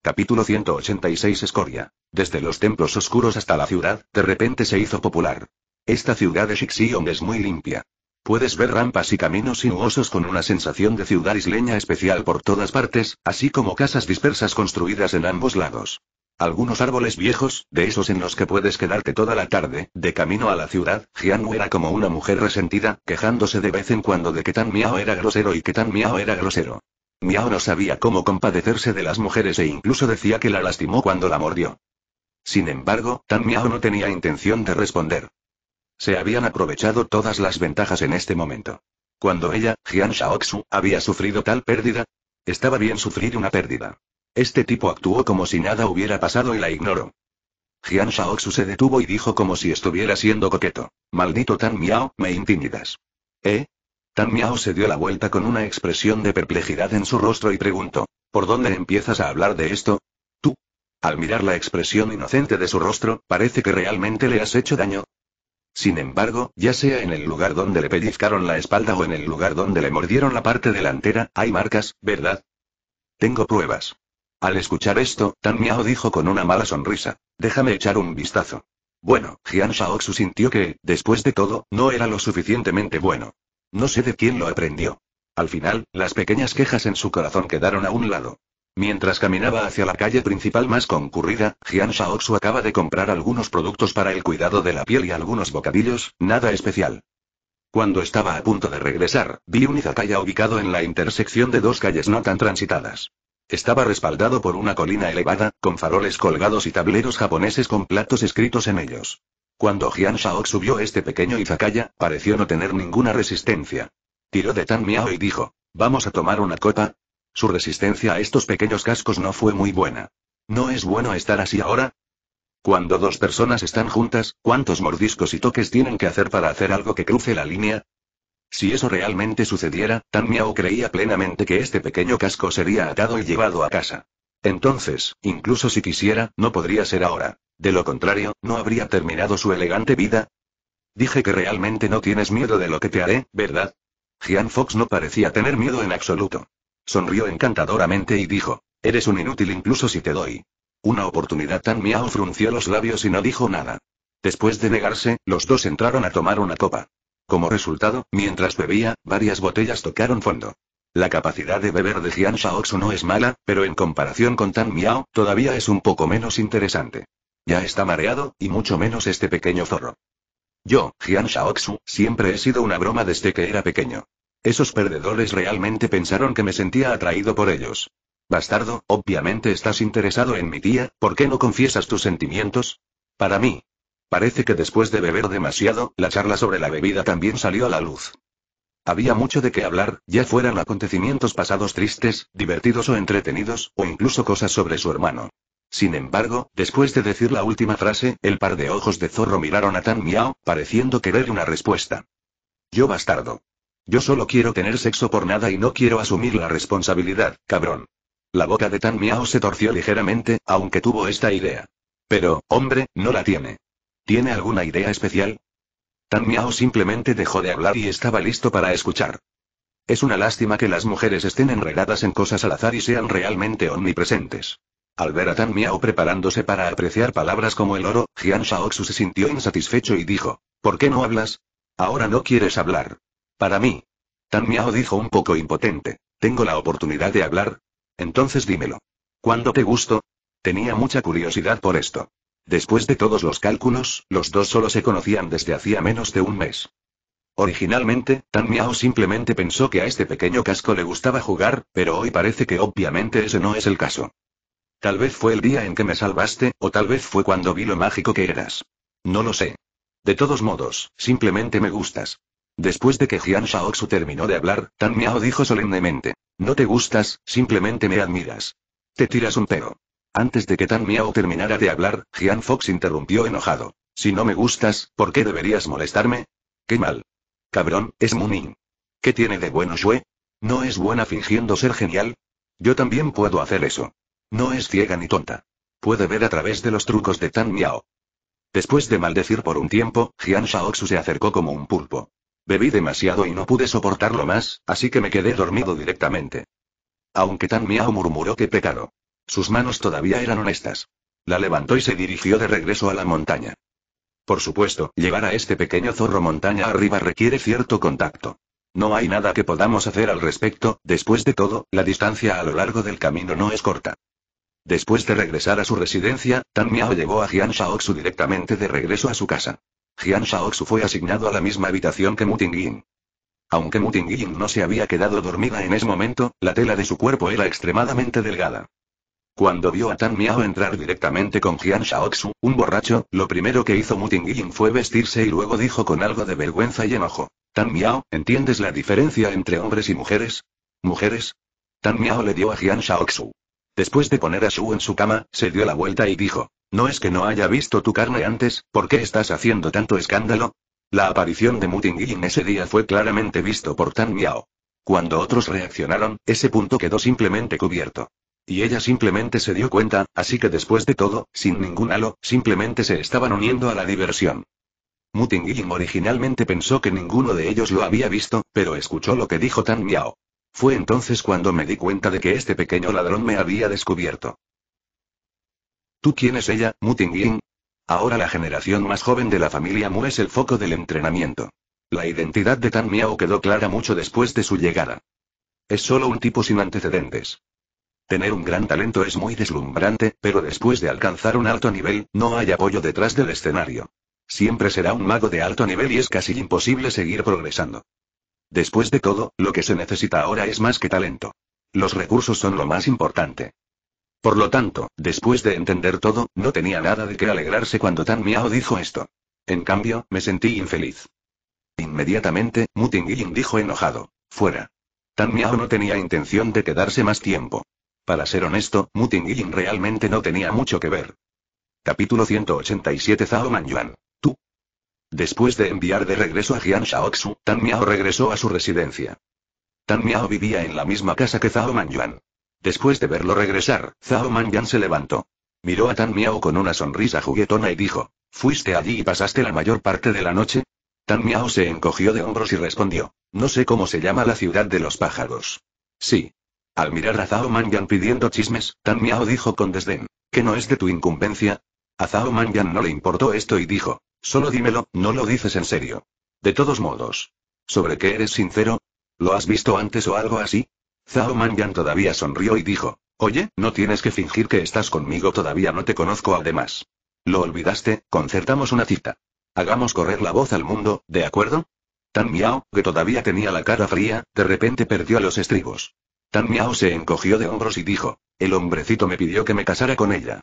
Capítulo 186 Escoria. Desde los templos oscuros hasta la ciudad, de repente se hizo popular. Esta ciudad de Shixion es muy limpia. Puedes ver rampas y caminos sinuosos con una sensación de ciudad isleña especial por todas partes, así como casas dispersas construidas en ambos lados. Algunos árboles viejos, de esos en los que puedes quedarte toda la tarde, de camino a la ciudad, Jian era como una mujer resentida, quejándose de vez en cuando de que tan miao era grosero y que tan miao era grosero. Miao no sabía cómo compadecerse de las mujeres e incluso decía que la lastimó cuando la mordió. Sin embargo, Tan Miao no tenía intención de responder. Se habían aprovechado todas las ventajas en este momento. Cuando ella, Jian Shaoxu, había sufrido tal pérdida, estaba bien sufrir una pérdida. Este tipo actuó como si nada hubiera pasado y la ignoró. Jian Shaoxu se detuvo y dijo como si estuviera siendo coqueto. Maldito Tan Miao, me intimidas. ¿Eh? Tan Miao se dio la vuelta con una expresión de perplejidad en su rostro y preguntó. ¿Por dónde empiezas a hablar de esto? ¿Tú? Al mirar la expresión inocente de su rostro, parece que realmente le has hecho daño. Sin embargo, ya sea en el lugar donde le pellizcaron la espalda o en el lugar donde le mordieron la parte delantera, hay marcas, ¿verdad? Tengo pruebas. Al escuchar esto, Tan Miao dijo con una mala sonrisa. Déjame echar un vistazo. Bueno, Jian Shaoxu sintió que, después de todo, no era lo suficientemente bueno. No sé de quién lo aprendió. Al final, las pequeñas quejas en su corazón quedaron a un lado. Mientras caminaba hacia la calle principal más concurrida, Jian Shaoxu acaba de comprar algunos productos para el cuidado de la piel y algunos bocadillos, nada especial. Cuando estaba a punto de regresar, vi un izakaya ubicado en la intersección de dos calles no tan transitadas. Estaba respaldado por una colina elevada, con faroles colgados y tableros japoneses con platos escritos en ellos. Cuando Jian Shaok subió este pequeño izakaya, pareció no tener ninguna resistencia. Tiró de Tan miau y dijo, ¿vamos a tomar una copa? Su resistencia a estos pequeños cascos no fue muy buena. ¿No es bueno estar así ahora? Cuando dos personas están juntas, ¿cuántos mordiscos y toques tienen que hacer para hacer algo que cruce la línea? Si eso realmente sucediera, Tan Miao creía plenamente que este pequeño casco sería atado y llevado a casa. Entonces, incluso si quisiera, no podría ser ahora. De lo contrario, ¿no habría terminado su elegante vida? Dije que realmente no tienes miedo de lo que te haré, ¿verdad? Gian Fox no parecía tener miedo en absoluto. Sonrió encantadoramente y dijo, Eres un inútil incluso si te doy. Una oportunidad tan miao frunció los labios y no dijo nada. Después de negarse, los dos entraron a tomar una copa. Como resultado, mientras bebía, varias botellas tocaron fondo. La capacidad de beber de Jian Shaoxu no es mala, pero en comparación con Tan Miao, todavía es un poco menos interesante. Ya está mareado, y mucho menos este pequeño zorro. Yo, Jian Shaoxu, siempre he sido una broma desde que era pequeño. Esos perdedores realmente pensaron que me sentía atraído por ellos. Bastardo, obviamente estás interesado en mi tía, ¿por qué no confiesas tus sentimientos? Para mí, Parece que después de beber demasiado, la charla sobre la bebida también salió a la luz. Había mucho de qué hablar, ya fueran acontecimientos pasados tristes, divertidos o entretenidos, o incluso cosas sobre su hermano. Sin embargo, después de decir la última frase, el par de ojos de zorro miraron a Tan Miao, pareciendo querer una respuesta. Yo bastardo. Yo solo quiero tener sexo por nada y no quiero asumir la responsabilidad, cabrón. La boca de Tan Miao se torció ligeramente, aunque tuvo esta idea. Pero, hombre, no la tiene. ¿Tiene alguna idea especial? Tan Miao simplemente dejó de hablar y estaba listo para escuchar. Es una lástima que las mujeres estén enredadas en cosas al azar y sean realmente omnipresentes. Al ver a Tan Miao preparándose para apreciar palabras como el oro, Jian Shaoxu se sintió insatisfecho y dijo, ¿por qué no hablas? Ahora no quieres hablar. Para mí. Tan Miao dijo un poco impotente, ¿tengo la oportunidad de hablar? Entonces dímelo. ¿Cuándo te gusto? Tenía mucha curiosidad por esto. Después de todos los cálculos, los dos solo se conocían desde hacía menos de un mes. Originalmente, Tan Miao simplemente pensó que a este pequeño casco le gustaba jugar, pero hoy parece que obviamente ese no es el caso. Tal vez fue el día en que me salvaste, o tal vez fue cuando vi lo mágico que eras. No lo sé. De todos modos, simplemente me gustas. Después de que Jian Shaoxu terminó de hablar, Tan Miao dijo solemnemente. No te gustas, simplemente me admiras. Te tiras un pelo. Antes de que Tan Miao terminara de hablar, Jian Fox interrumpió enojado. Si no me gustas, ¿por qué deberías molestarme? Qué mal. Cabrón, es Mooning. ¿Qué tiene de bueno Shue? ¿No es buena fingiendo ser genial? Yo también puedo hacer eso. No es ciega ni tonta. Puede ver a través de los trucos de Tan Miao. Después de maldecir por un tiempo, Jian Shaoxu se acercó como un pulpo. Bebí demasiado y no pude soportarlo más, así que me quedé dormido directamente. Aunque Tan Miao murmuró que pecado. Sus manos todavía eran honestas. La levantó y se dirigió de regreso a la montaña. Por supuesto, llevar a este pequeño zorro montaña arriba requiere cierto contacto. No hay nada que podamos hacer al respecto, después de todo, la distancia a lo largo del camino no es corta. Después de regresar a su residencia, Tan Miao llevó a Jian Shaoxu directamente de regreso a su casa. Jian Shaoxu fue asignado a la misma habitación que Mutingin. Aunque Mutingin no se había quedado dormida en ese momento, la tela de su cuerpo era extremadamente delgada. Cuando vio a Tan Miao entrar directamente con Jian Shaoxu, un borracho, lo primero que hizo Mutin Yin fue vestirse y luego dijo con algo de vergüenza y enojo. Tan Miao, ¿entiendes la diferencia entre hombres y mujeres? ¿Mujeres? Tan Miao le dio a Jian Shaoxu. Después de poner a Shu en su cama, se dio la vuelta y dijo, no es que no haya visto tu carne antes, ¿por qué estás haciendo tanto escándalo? La aparición de muting Yin ese día fue claramente visto por Tan Miao. Cuando otros reaccionaron, ese punto quedó simplemente cubierto. Y ella simplemente se dio cuenta, así que después de todo, sin ningún halo, simplemente se estaban uniendo a la diversión. Yin originalmente pensó que ninguno de ellos lo había visto, pero escuchó lo que dijo Tan Miao. Fue entonces cuando me di cuenta de que este pequeño ladrón me había descubierto. ¿Tú quién es ella, Yin? Ahora la generación más joven de la familia Mu es el foco del entrenamiento. La identidad de Tan Miao quedó clara mucho después de su llegada. Es solo un tipo sin antecedentes. Tener un gran talento es muy deslumbrante, pero después de alcanzar un alto nivel, no hay apoyo detrás del escenario. Siempre será un mago de alto nivel y es casi imposible seguir progresando. Después de todo, lo que se necesita ahora es más que talento. Los recursos son lo más importante. Por lo tanto, después de entender todo, no tenía nada de qué alegrarse cuando Tan Miao dijo esto. En cambio, me sentí infeliz. Inmediatamente, Yin dijo enojado. Fuera. Tan Miao no tenía intención de quedarse más tiempo. Para ser honesto, Yin realmente no tenía mucho que ver. Capítulo 187 Zhao Yuan Tú. Después de enviar de regreso a Jian Shaoxu, Tan Miao regresó a su residencia. Tan Miao vivía en la misma casa que Zhao Yuan. Después de verlo regresar, Zhao Yuan se levantó. Miró a Tan Miao con una sonrisa juguetona y dijo, ¿Fuiste allí y pasaste la mayor parte de la noche? Tan Miao se encogió de hombros y respondió, no sé cómo se llama la ciudad de los pájaros. Sí, al mirar a Zhao Yan pidiendo chismes, Tan Miao dijo con desdén. ¿Que no es de tu incumbencia? A Zhao Mangyan no le importó esto y dijo. Solo dímelo, no lo dices en serio. De todos modos. ¿Sobre qué eres sincero? ¿Lo has visto antes o algo así? Zhao Yan todavía sonrió y dijo. Oye, no tienes que fingir que estás conmigo todavía no te conozco además. Lo olvidaste, concertamos una cita. Hagamos correr la voz al mundo, ¿de acuerdo? Tan Miao, que todavía tenía la cara fría, de repente perdió los estribos. Tan Miao se encogió de hombros y dijo: El hombrecito me pidió que me casara con ella.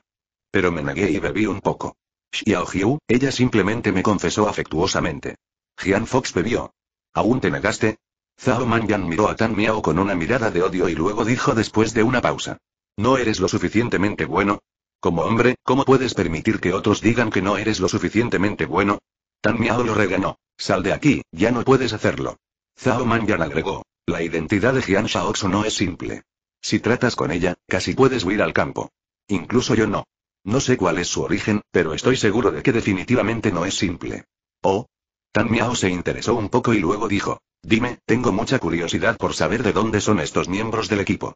Pero me negué y bebí un poco. Xiao Hiu, ella simplemente me confesó afectuosamente. Jian Fox bebió. ¿Aún te negaste? Zhao Yan miró a Tan Miao con una mirada de odio y luego dijo después de una pausa. ¿No eres lo suficientemente bueno? Como hombre, ¿cómo puedes permitir que otros digan que no eres lo suficientemente bueno? Tan Miao lo regañó. Sal de aquí, ya no puedes hacerlo. Zhao Yan agregó. La identidad de Jian Shaoxu no es simple. Si tratas con ella, casi puedes huir al campo. Incluso yo no. No sé cuál es su origen, pero estoy seguro de que definitivamente no es simple. Oh. Tan Miao se interesó un poco y luego dijo. Dime, tengo mucha curiosidad por saber de dónde son estos miembros del equipo.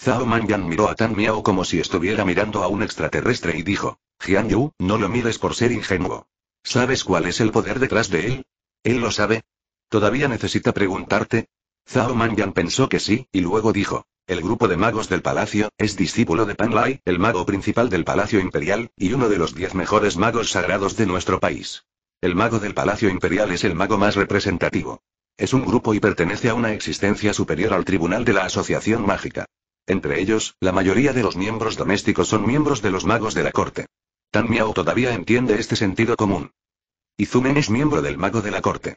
Zhao Yang miró a Tan Miao como si estuviera mirando a un extraterrestre y dijo. Jian Yu, no lo mires por ser ingenuo. ¿Sabes cuál es el poder detrás de él? ¿Él lo sabe? ¿Todavía necesita preguntarte? Zhao Manyan pensó que sí, y luego dijo. El grupo de magos del palacio, es discípulo de Pan Lai, el mago principal del palacio imperial, y uno de los diez mejores magos sagrados de nuestro país. El mago del palacio imperial es el mago más representativo. Es un grupo y pertenece a una existencia superior al tribunal de la Asociación Mágica. Entre ellos, la mayoría de los miembros domésticos son miembros de los magos de la corte. Tan Miao todavía entiende este sentido común. Y Izumen es miembro del mago de la corte.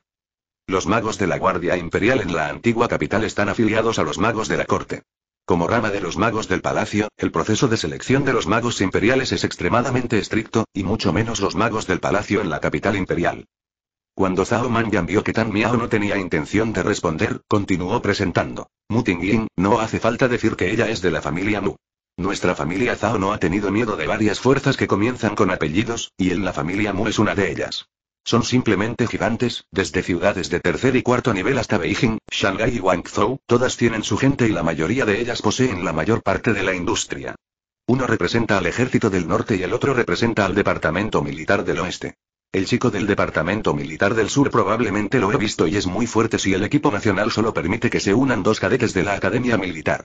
Los magos de la Guardia Imperial en la antigua capital están afiliados a los magos de la corte. Como rama de los magos del palacio, el proceso de selección de los magos imperiales es extremadamente estricto, y mucho menos los magos del palacio en la capital imperial. Cuando Zhao Manyan vio que Tan Miao no tenía intención de responder, continuó presentando. Mu no hace falta decir que ella es de la familia Mu. Nuestra familia Zhao no ha tenido miedo de varias fuerzas que comienzan con apellidos, y en la familia Mu es una de ellas. Son simplemente gigantes, desde ciudades de tercer y cuarto nivel hasta Beijing, Shanghai y Guangzhou, todas tienen su gente y la mayoría de ellas poseen la mayor parte de la industria. Uno representa al ejército del norte y el otro representa al departamento militar del oeste. El chico del departamento militar del sur probablemente lo he visto y es muy fuerte si el equipo nacional solo permite que se unan dos cadetes de la academia militar.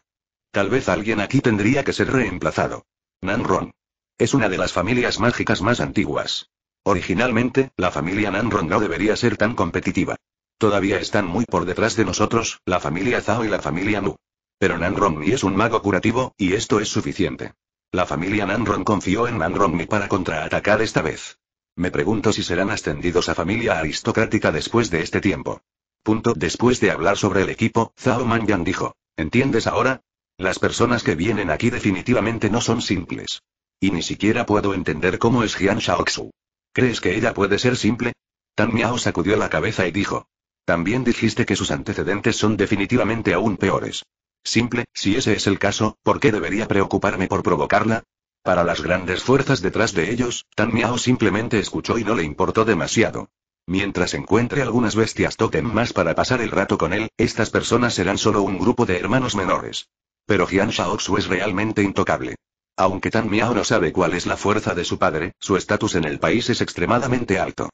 Tal vez alguien aquí tendría que ser reemplazado. Nan Ron. Es una de las familias mágicas más antiguas. Originalmente, la familia Nanron no debería ser tan competitiva. Todavía están muy por detrás de nosotros, la familia Zhao y la familia Mu. Pero Nanronmi es un mago curativo, y esto es suficiente. La familia Nanron confió en Nanronmi para contraatacar esta vez. Me pregunto si serán ascendidos a familia aristocrática después de este tiempo. Punto. Después de hablar sobre el equipo, Zhao Mangyan dijo. ¿Entiendes ahora? Las personas que vienen aquí definitivamente no son simples. Y ni siquiera puedo entender cómo es Jian Shaoxu. ¿Crees que ella puede ser simple? Tan Miao sacudió la cabeza y dijo. También dijiste que sus antecedentes son definitivamente aún peores. Simple, si ese es el caso, ¿por qué debería preocuparme por provocarla? Para las grandes fuerzas detrás de ellos, Tan Miao simplemente escuchó y no le importó demasiado. Mientras encuentre algunas bestias totem más para pasar el rato con él, estas personas serán solo un grupo de hermanos menores. Pero Jian Shaoxu es realmente intocable. Aunque Tan Miao no sabe cuál es la fuerza de su padre, su estatus en el país es extremadamente alto.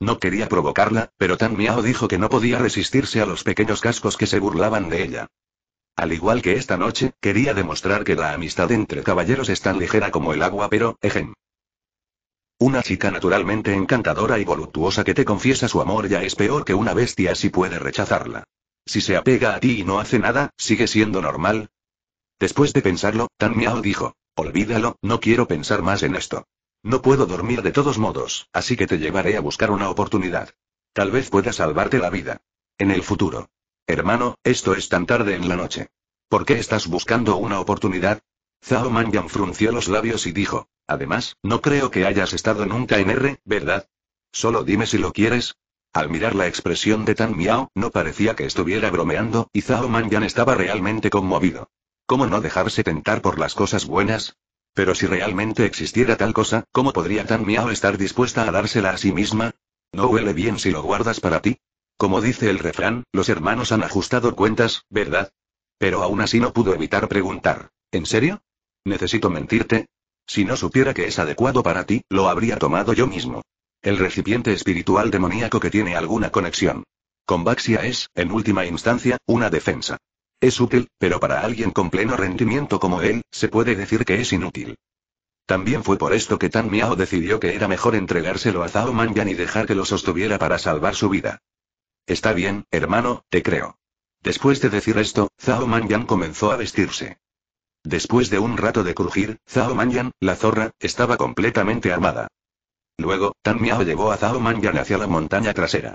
No quería provocarla, pero Tan Miao dijo que no podía resistirse a los pequeños cascos que se burlaban de ella. Al igual que esta noche, quería demostrar que la amistad entre caballeros es tan ligera como el agua, pero, ejem. Una chica naturalmente encantadora y voluptuosa que te confiesa su amor ya es peor que una bestia si puede rechazarla. Si se apega a ti y no hace nada, ¿sigue siendo normal? Después de pensarlo, Tan Miao dijo. Olvídalo, no quiero pensar más en esto. No puedo dormir de todos modos, así que te llevaré a buscar una oportunidad. Tal vez pueda salvarte la vida. En el futuro. Hermano, esto es tan tarde en la noche. ¿Por qué estás buscando una oportunidad? Zhao Yan frunció los labios y dijo. Además, no creo que hayas estado nunca en R, ¿verdad? Solo dime si lo quieres. Al mirar la expresión de Tan Miao, no parecía que estuviera bromeando, y Zhao Mangyan estaba realmente conmovido. ¿Cómo no dejarse tentar por las cosas buenas? Pero si realmente existiera tal cosa, ¿cómo podría tan miau estar dispuesta a dársela a sí misma? ¿No huele bien si lo guardas para ti? Como dice el refrán, los hermanos han ajustado cuentas, ¿verdad? Pero aún así no pudo evitar preguntar. ¿En serio? ¿Necesito mentirte? Si no supiera que es adecuado para ti, lo habría tomado yo mismo. El recipiente espiritual demoníaco que tiene alguna conexión. Con Baxia es, en última instancia, una defensa. Es útil, pero para alguien con pleno rendimiento como él, se puede decir que es inútil. También fue por esto que Tan Miao decidió que era mejor entregárselo a Zhao Manyan y dejar que lo sostuviera para salvar su vida. Está bien, hermano, te creo. Después de decir esto, Zhao Manyan comenzó a vestirse. Después de un rato de crujir, Zhao Manyan, la zorra, estaba completamente armada. Luego, Tan Miao llevó a Zhao Manyan hacia la montaña trasera.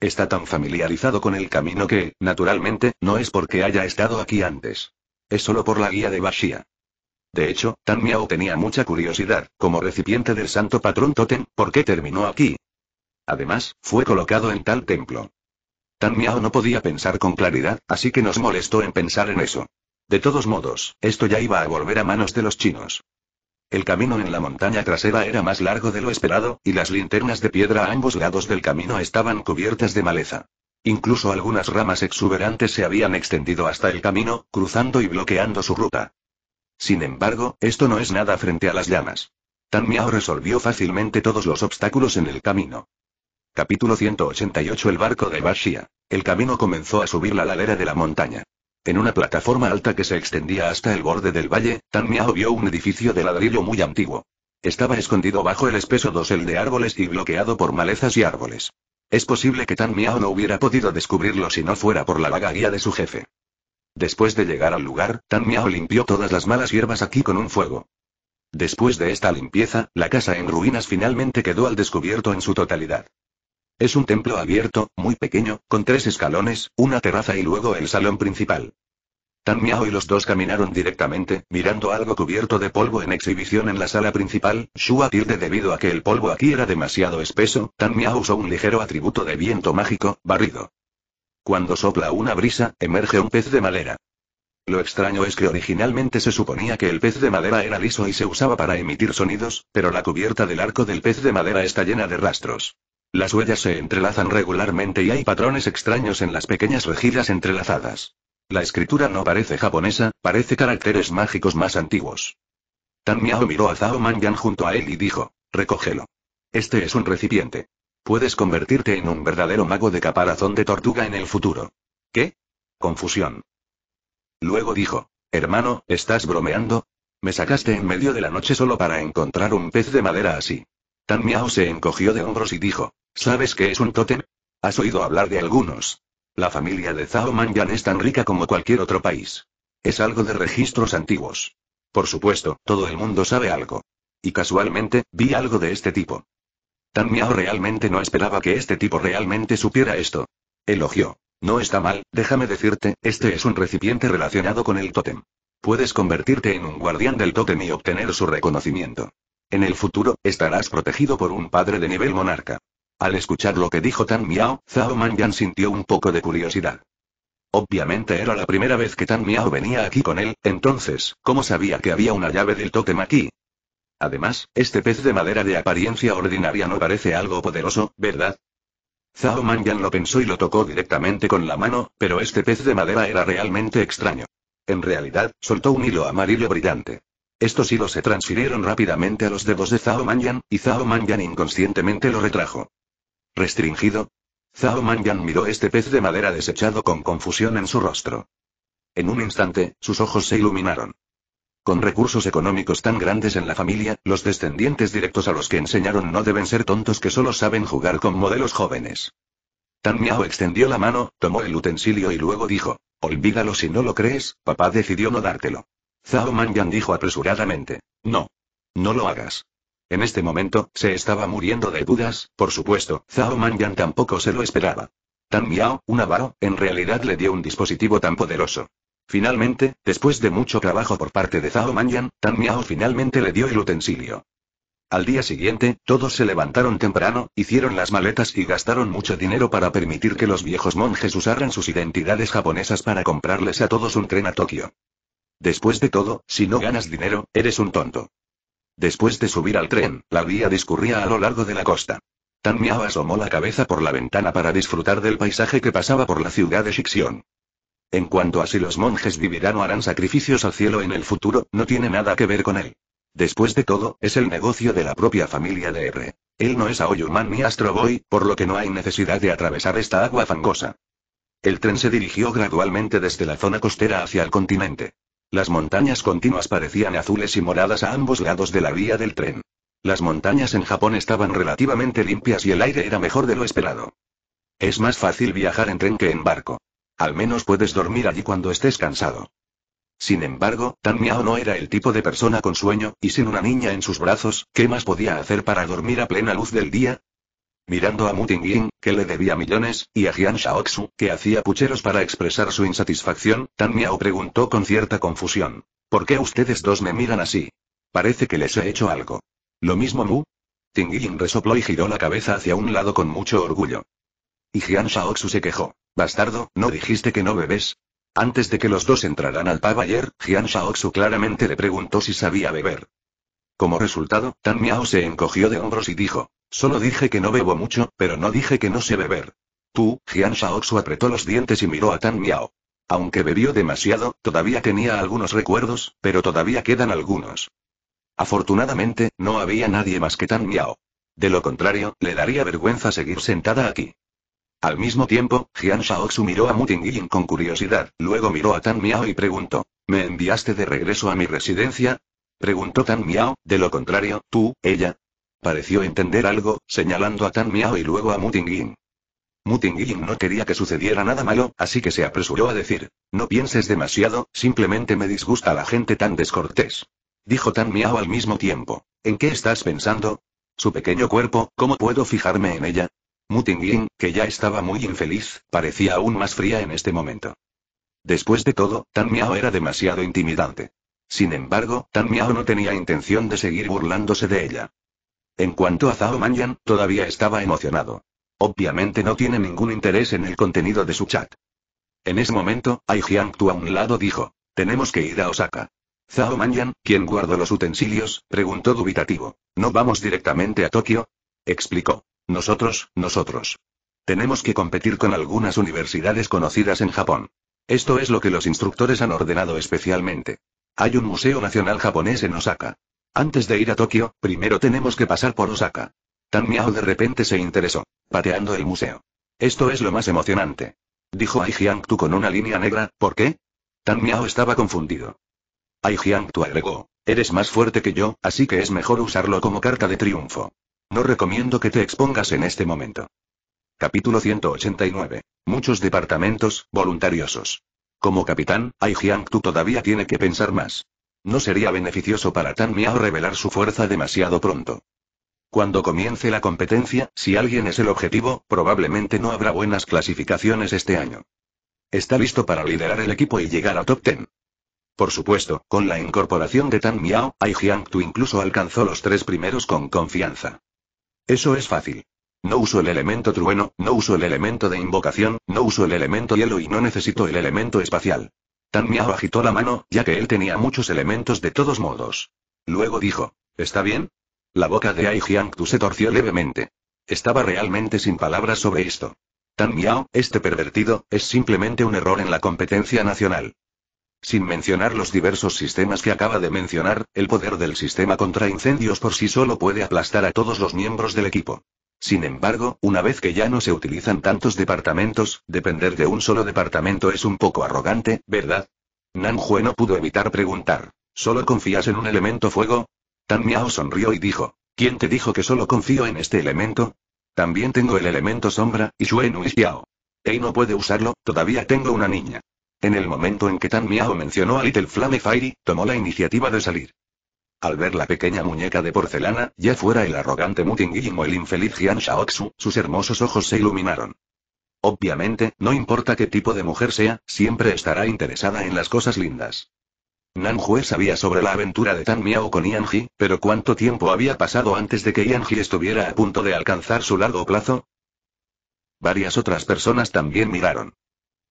Está tan familiarizado con el camino que, naturalmente, no es porque haya estado aquí antes. Es solo por la guía de Bashia. De hecho, Tan Miao tenía mucha curiosidad, como recipiente del santo patrón Totem, por qué terminó aquí. Además, fue colocado en tal templo. Tan Miao no podía pensar con claridad, así que nos molestó en pensar en eso. De todos modos, esto ya iba a volver a manos de los chinos. El camino en la montaña trasera era más largo de lo esperado, y las linternas de piedra a ambos lados del camino estaban cubiertas de maleza. Incluso algunas ramas exuberantes se habían extendido hasta el camino, cruzando y bloqueando su ruta. Sin embargo, esto no es nada frente a las llamas. Tan Miao resolvió fácilmente todos los obstáculos en el camino. Capítulo 188 El barco de Bashia. El camino comenzó a subir la ladera de la montaña. En una plataforma alta que se extendía hasta el borde del valle, Tan Miao vio un edificio de ladrillo muy antiguo. Estaba escondido bajo el espeso dosel de árboles y bloqueado por malezas y árboles. Es posible que Tan Miao no hubiera podido descubrirlo si no fuera por la vaga guía de su jefe. Después de llegar al lugar, Tan Miao limpió todas las malas hierbas aquí con un fuego. Después de esta limpieza, la casa en ruinas finalmente quedó al descubierto en su totalidad. Es un templo abierto, muy pequeño, con tres escalones, una terraza y luego el salón principal. Tan Miao y los dos caminaron directamente, mirando algo cubierto de polvo en exhibición en la sala principal. Shua pierde debido a que el polvo aquí era demasiado espeso, Tan Miao usó un ligero atributo de viento mágico, barrido. Cuando sopla una brisa, emerge un pez de madera. Lo extraño es que originalmente se suponía que el pez de madera era liso y se usaba para emitir sonidos, pero la cubierta del arco del pez de madera está llena de rastros. Las huellas se entrelazan regularmente y hay patrones extraños en las pequeñas rejillas entrelazadas. La escritura no parece japonesa, parece caracteres mágicos más antiguos. Tan Miao miró a Zhao Mangyan junto a él y dijo, recógelo. Este es un recipiente. Puedes convertirte en un verdadero mago de caparazón de tortuga en el futuro. ¿Qué? Confusión. Luego dijo, hermano, ¿estás bromeando? Me sacaste en medio de la noche solo para encontrar un pez de madera así. Tan Miao se encogió de hombros y dijo, ¿sabes qué es un tótem? Has oído hablar de algunos. La familia de Zhao Manyan es tan rica como cualquier otro país. Es algo de registros antiguos. Por supuesto, todo el mundo sabe algo. Y casualmente, vi algo de este tipo. Tan Miao realmente no esperaba que este tipo realmente supiera esto. Elogió. No está mal, déjame decirte, este es un recipiente relacionado con el tótem. Puedes convertirte en un guardián del tótem y obtener su reconocimiento. En el futuro, estarás protegido por un padre de nivel monarca. Al escuchar lo que dijo Tan Miao, Zhao Yan sintió un poco de curiosidad. Obviamente era la primera vez que Tan Miao venía aquí con él, entonces, ¿cómo sabía que había una llave del tótem aquí? Además, este pez de madera de apariencia ordinaria no parece algo poderoso, ¿verdad? Zhao Yan lo pensó y lo tocó directamente con la mano, pero este pez de madera era realmente extraño. En realidad, soltó un hilo amarillo brillante. Estos hilos se transfirieron rápidamente a los dedos de Zhao Manyan, y Zhao Manyan inconscientemente lo retrajo. ¿Restringido? Zhao Manyan miró este pez de madera desechado con confusión en su rostro. En un instante, sus ojos se iluminaron. Con recursos económicos tan grandes en la familia, los descendientes directos a los que enseñaron no deben ser tontos que solo saben jugar con modelos jóvenes. Tan Miao extendió la mano, tomó el utensilio y luego dijo, Olvídalo si no lo crees, papá decidió no dártelo. Zhao Yan dijo apresuradamente. No. No lo hagas. En este momento, se estaba muriendo de dudas, por supuesto, Zhao Yan tampoco se lo esperaba. Tan Miao, un avaro, en realidad le dio un dispositivo tan poderoso. Finalmente, después de mucho trabajo por parte de Zhao Yan, Tan Miao finalmente le dio el utensilio. Al día siguiente, todos se levantaron temprano, hicieron las maletas y gastaron mucho dinero para permitir que los viejos monjes usaran sus identidades japonesas para comprarles a todos un tren a Tokio. Después de todo, si no ganas dinero, eres un tonto. Después de subir al tren, la vía discurría a lo largo de la costa. Tan Miao asomó la cabeza por la ventana para disfrutar del paisaje que pasaba por la ciudad de Shixion. En cuanto a si los monjes vivirán o harán sacrificios al cielo en el futuro, no tiene nada que ver con él. Después de todo, es el negocio de la propia familia de R. Él no es Aoyuman ni Astroboy, por lo que no hay necesidad de atravesar esta agua fangosa. El tren se dirigió gradualmente desde la zona costera hacia el continente. Las montañas continuas parecían azules y moradas a ambos lados de la vía del tren. Las montañas en Japón estaban relativamente limpias y el aire era mejor de lo esperado. Es más fácil viajar en tren que en barco. Al menos puedes dormir allí cuando estés cansado. Sin embargo, Tan Miao no era el tipo de persona con sueño, y sin una niña en sus brazos, ¿qué más podía hacer para dormir a plena luz del día? mirando a Mu Yin, que le debía millones, y a Jian Shaoxu, que hacía pucheros para expresar su insatisfacción, Tan Miao preguntó con cierta confusión. ¿Por qué ustedes dos me miran así? Parece que les he hecho algo. ¿Lo mismo Mu? Ting resopló y giró la cabeza hacia un lado con mucho orgullo. Y Jian Shaoxu se quejó. Bastardo, ¿no dijiste que no bebes? Antes de que los dos entraran al pub ayer, Jian Shaoxu claramente le preguntó si sabía beber. Como resultado, Tan Miao se encogió de hombros y dijo: Solo dije que no bebo mucho, pero no dije que no sé beber. Tú, Jian Shaoxu apretó los dientes y miró a Tan Miao. Aunque bebió demasiado, todavía tenía algunos recuerdos, pero todavía quedan algunos. Afortunadamente, no había nadie más que Tan Miao. De lo contrario, le daría vergüenza seguir sentada aquí. Al mismo tiempo, Jian Shaoxu miró a Yin con curiosidad, luego miró a Tan Miao y preguntó, ¿me enviaste de regreso a mi residencia? Preguntó Tan Miao, de lo contrario, tú, ella. Pareció entender algo, señalando a Tan Miao y luego a Mutingin. Mutingin no quería que sucediera nada malo, así que se apresuró a decir, no pienses demasiado, simplemente me disgusta la gente tan descortés. Dijo Tan Miao al mismo tiempo, ¿en qué estás pensando? Su pequeño cuerpo, ¿cómo puedo fijarme en ella? Mutingin, que ya estaba muy infeliz, parecía aún más fría en este momento. Después de todo, Tan Miao era demasiado intimidante. Sin embargo, Tan Miao no tenía intención de seguir burlándose de ella. En cuanto a Zhao Manyan, todavía estaba emocionado. Obviamente no tiene ningún interés en el contenido de su chat. En ese momento, Ai tu a un lado dijo, tenemos que ir a Osaka. Zhao Manyan, quien guardó los utensilios, preguntó dubitativo, ¿no vamos directamente a Tokio? Explicó, nosotros, nosotros. Tenemos que competir con algunas universidades conocidas en Japón. Esto es lo que los instructores han ordenado especialmente. Hay un Museo Nacional Japonés en Osaka. Antes de ir a Tokio, primero tenemos que pasar por Osaka. Tan Miao de repente se interesó, pateando el museo. Esto es lo más emocionante. Dijo Ai Hyang-tu con una línea negra, ¿por qué? Tan Miao estaba confundido. Ai Hyang-tu agregó, eres más fuerte que yo, así que es mejor usarlo como carta de triunfo. No recomiendo que te expongas en este momento. Capítulo 189. Muchos departamentos, voluntariosos. Como capitán, Ai Tu todavía tiene que pensar más. No sería beneficioso para Tan Miao revelar su fuerza demasiado pronto. Cuando comience la competencia, si alguien es el objetivo, probablemente no habrá buenas clasificaciones este año. Está listo para liderar el equipo y llegar a top 10. Por supuesto, con la incorporación de Tan Miao, Ai Tu incluso alcanzó los tres primeros con confianza. Eso es fácil. No uso el elemento trueno, no uso el elemento de invocación, no uso el elemento hielo y no necesito el elemento espacial. Tan Miao agitó la mano, ya que él tenía muchos elementos de todos modos. Luego dijo, ¿está bien? La boca de Ai Jiangtu se torció levemente. Estaba realmente sin palabras sobre esto. Tan Miao, este pervertido, es simplemente un error en la competencia nacional. Sin mencionar los diversos sistemas que acaba de mencionar, el poder del sistema contra incendios por sí solo puede aplastar a todos los miembros del equipo. Sin embargo, una vez que ya no se utilizan tantos departamentos, depender de un solo departamento es un poco arrogante, ¿verdad? Nanjue no pudo evitar preguntar. ¿Solo confías en un elemento fuego? Tan Miao sonrió y dijo. ¿Quién te dijo que solo confío en este elemento? También tengo el elemento sombra, y Xuenu y Xiao. Ei no puede usarlo, todavía tengo una niña. En el momento en que Tan Miao mencionó a Little Flame Fairy, tomó la iniciativa de salir. Al ver la pequeña muñeca de porcelana, ya fuera el arrogante Mutingui o el infeliz Jian Shaoxu, sus hermosos ojos se iluminaron. Obviamente, no importa qué tipo de mujer sea, siempre estará interesada en las cosas lindas. Nanjue sabía sobre la aventura de Tan Miao con Yanji, pero ¿cuánto tiempo había pasado antes de que Yanji estuviera a punto de alcanzar su largo plazo? Varias otras personas también miraron.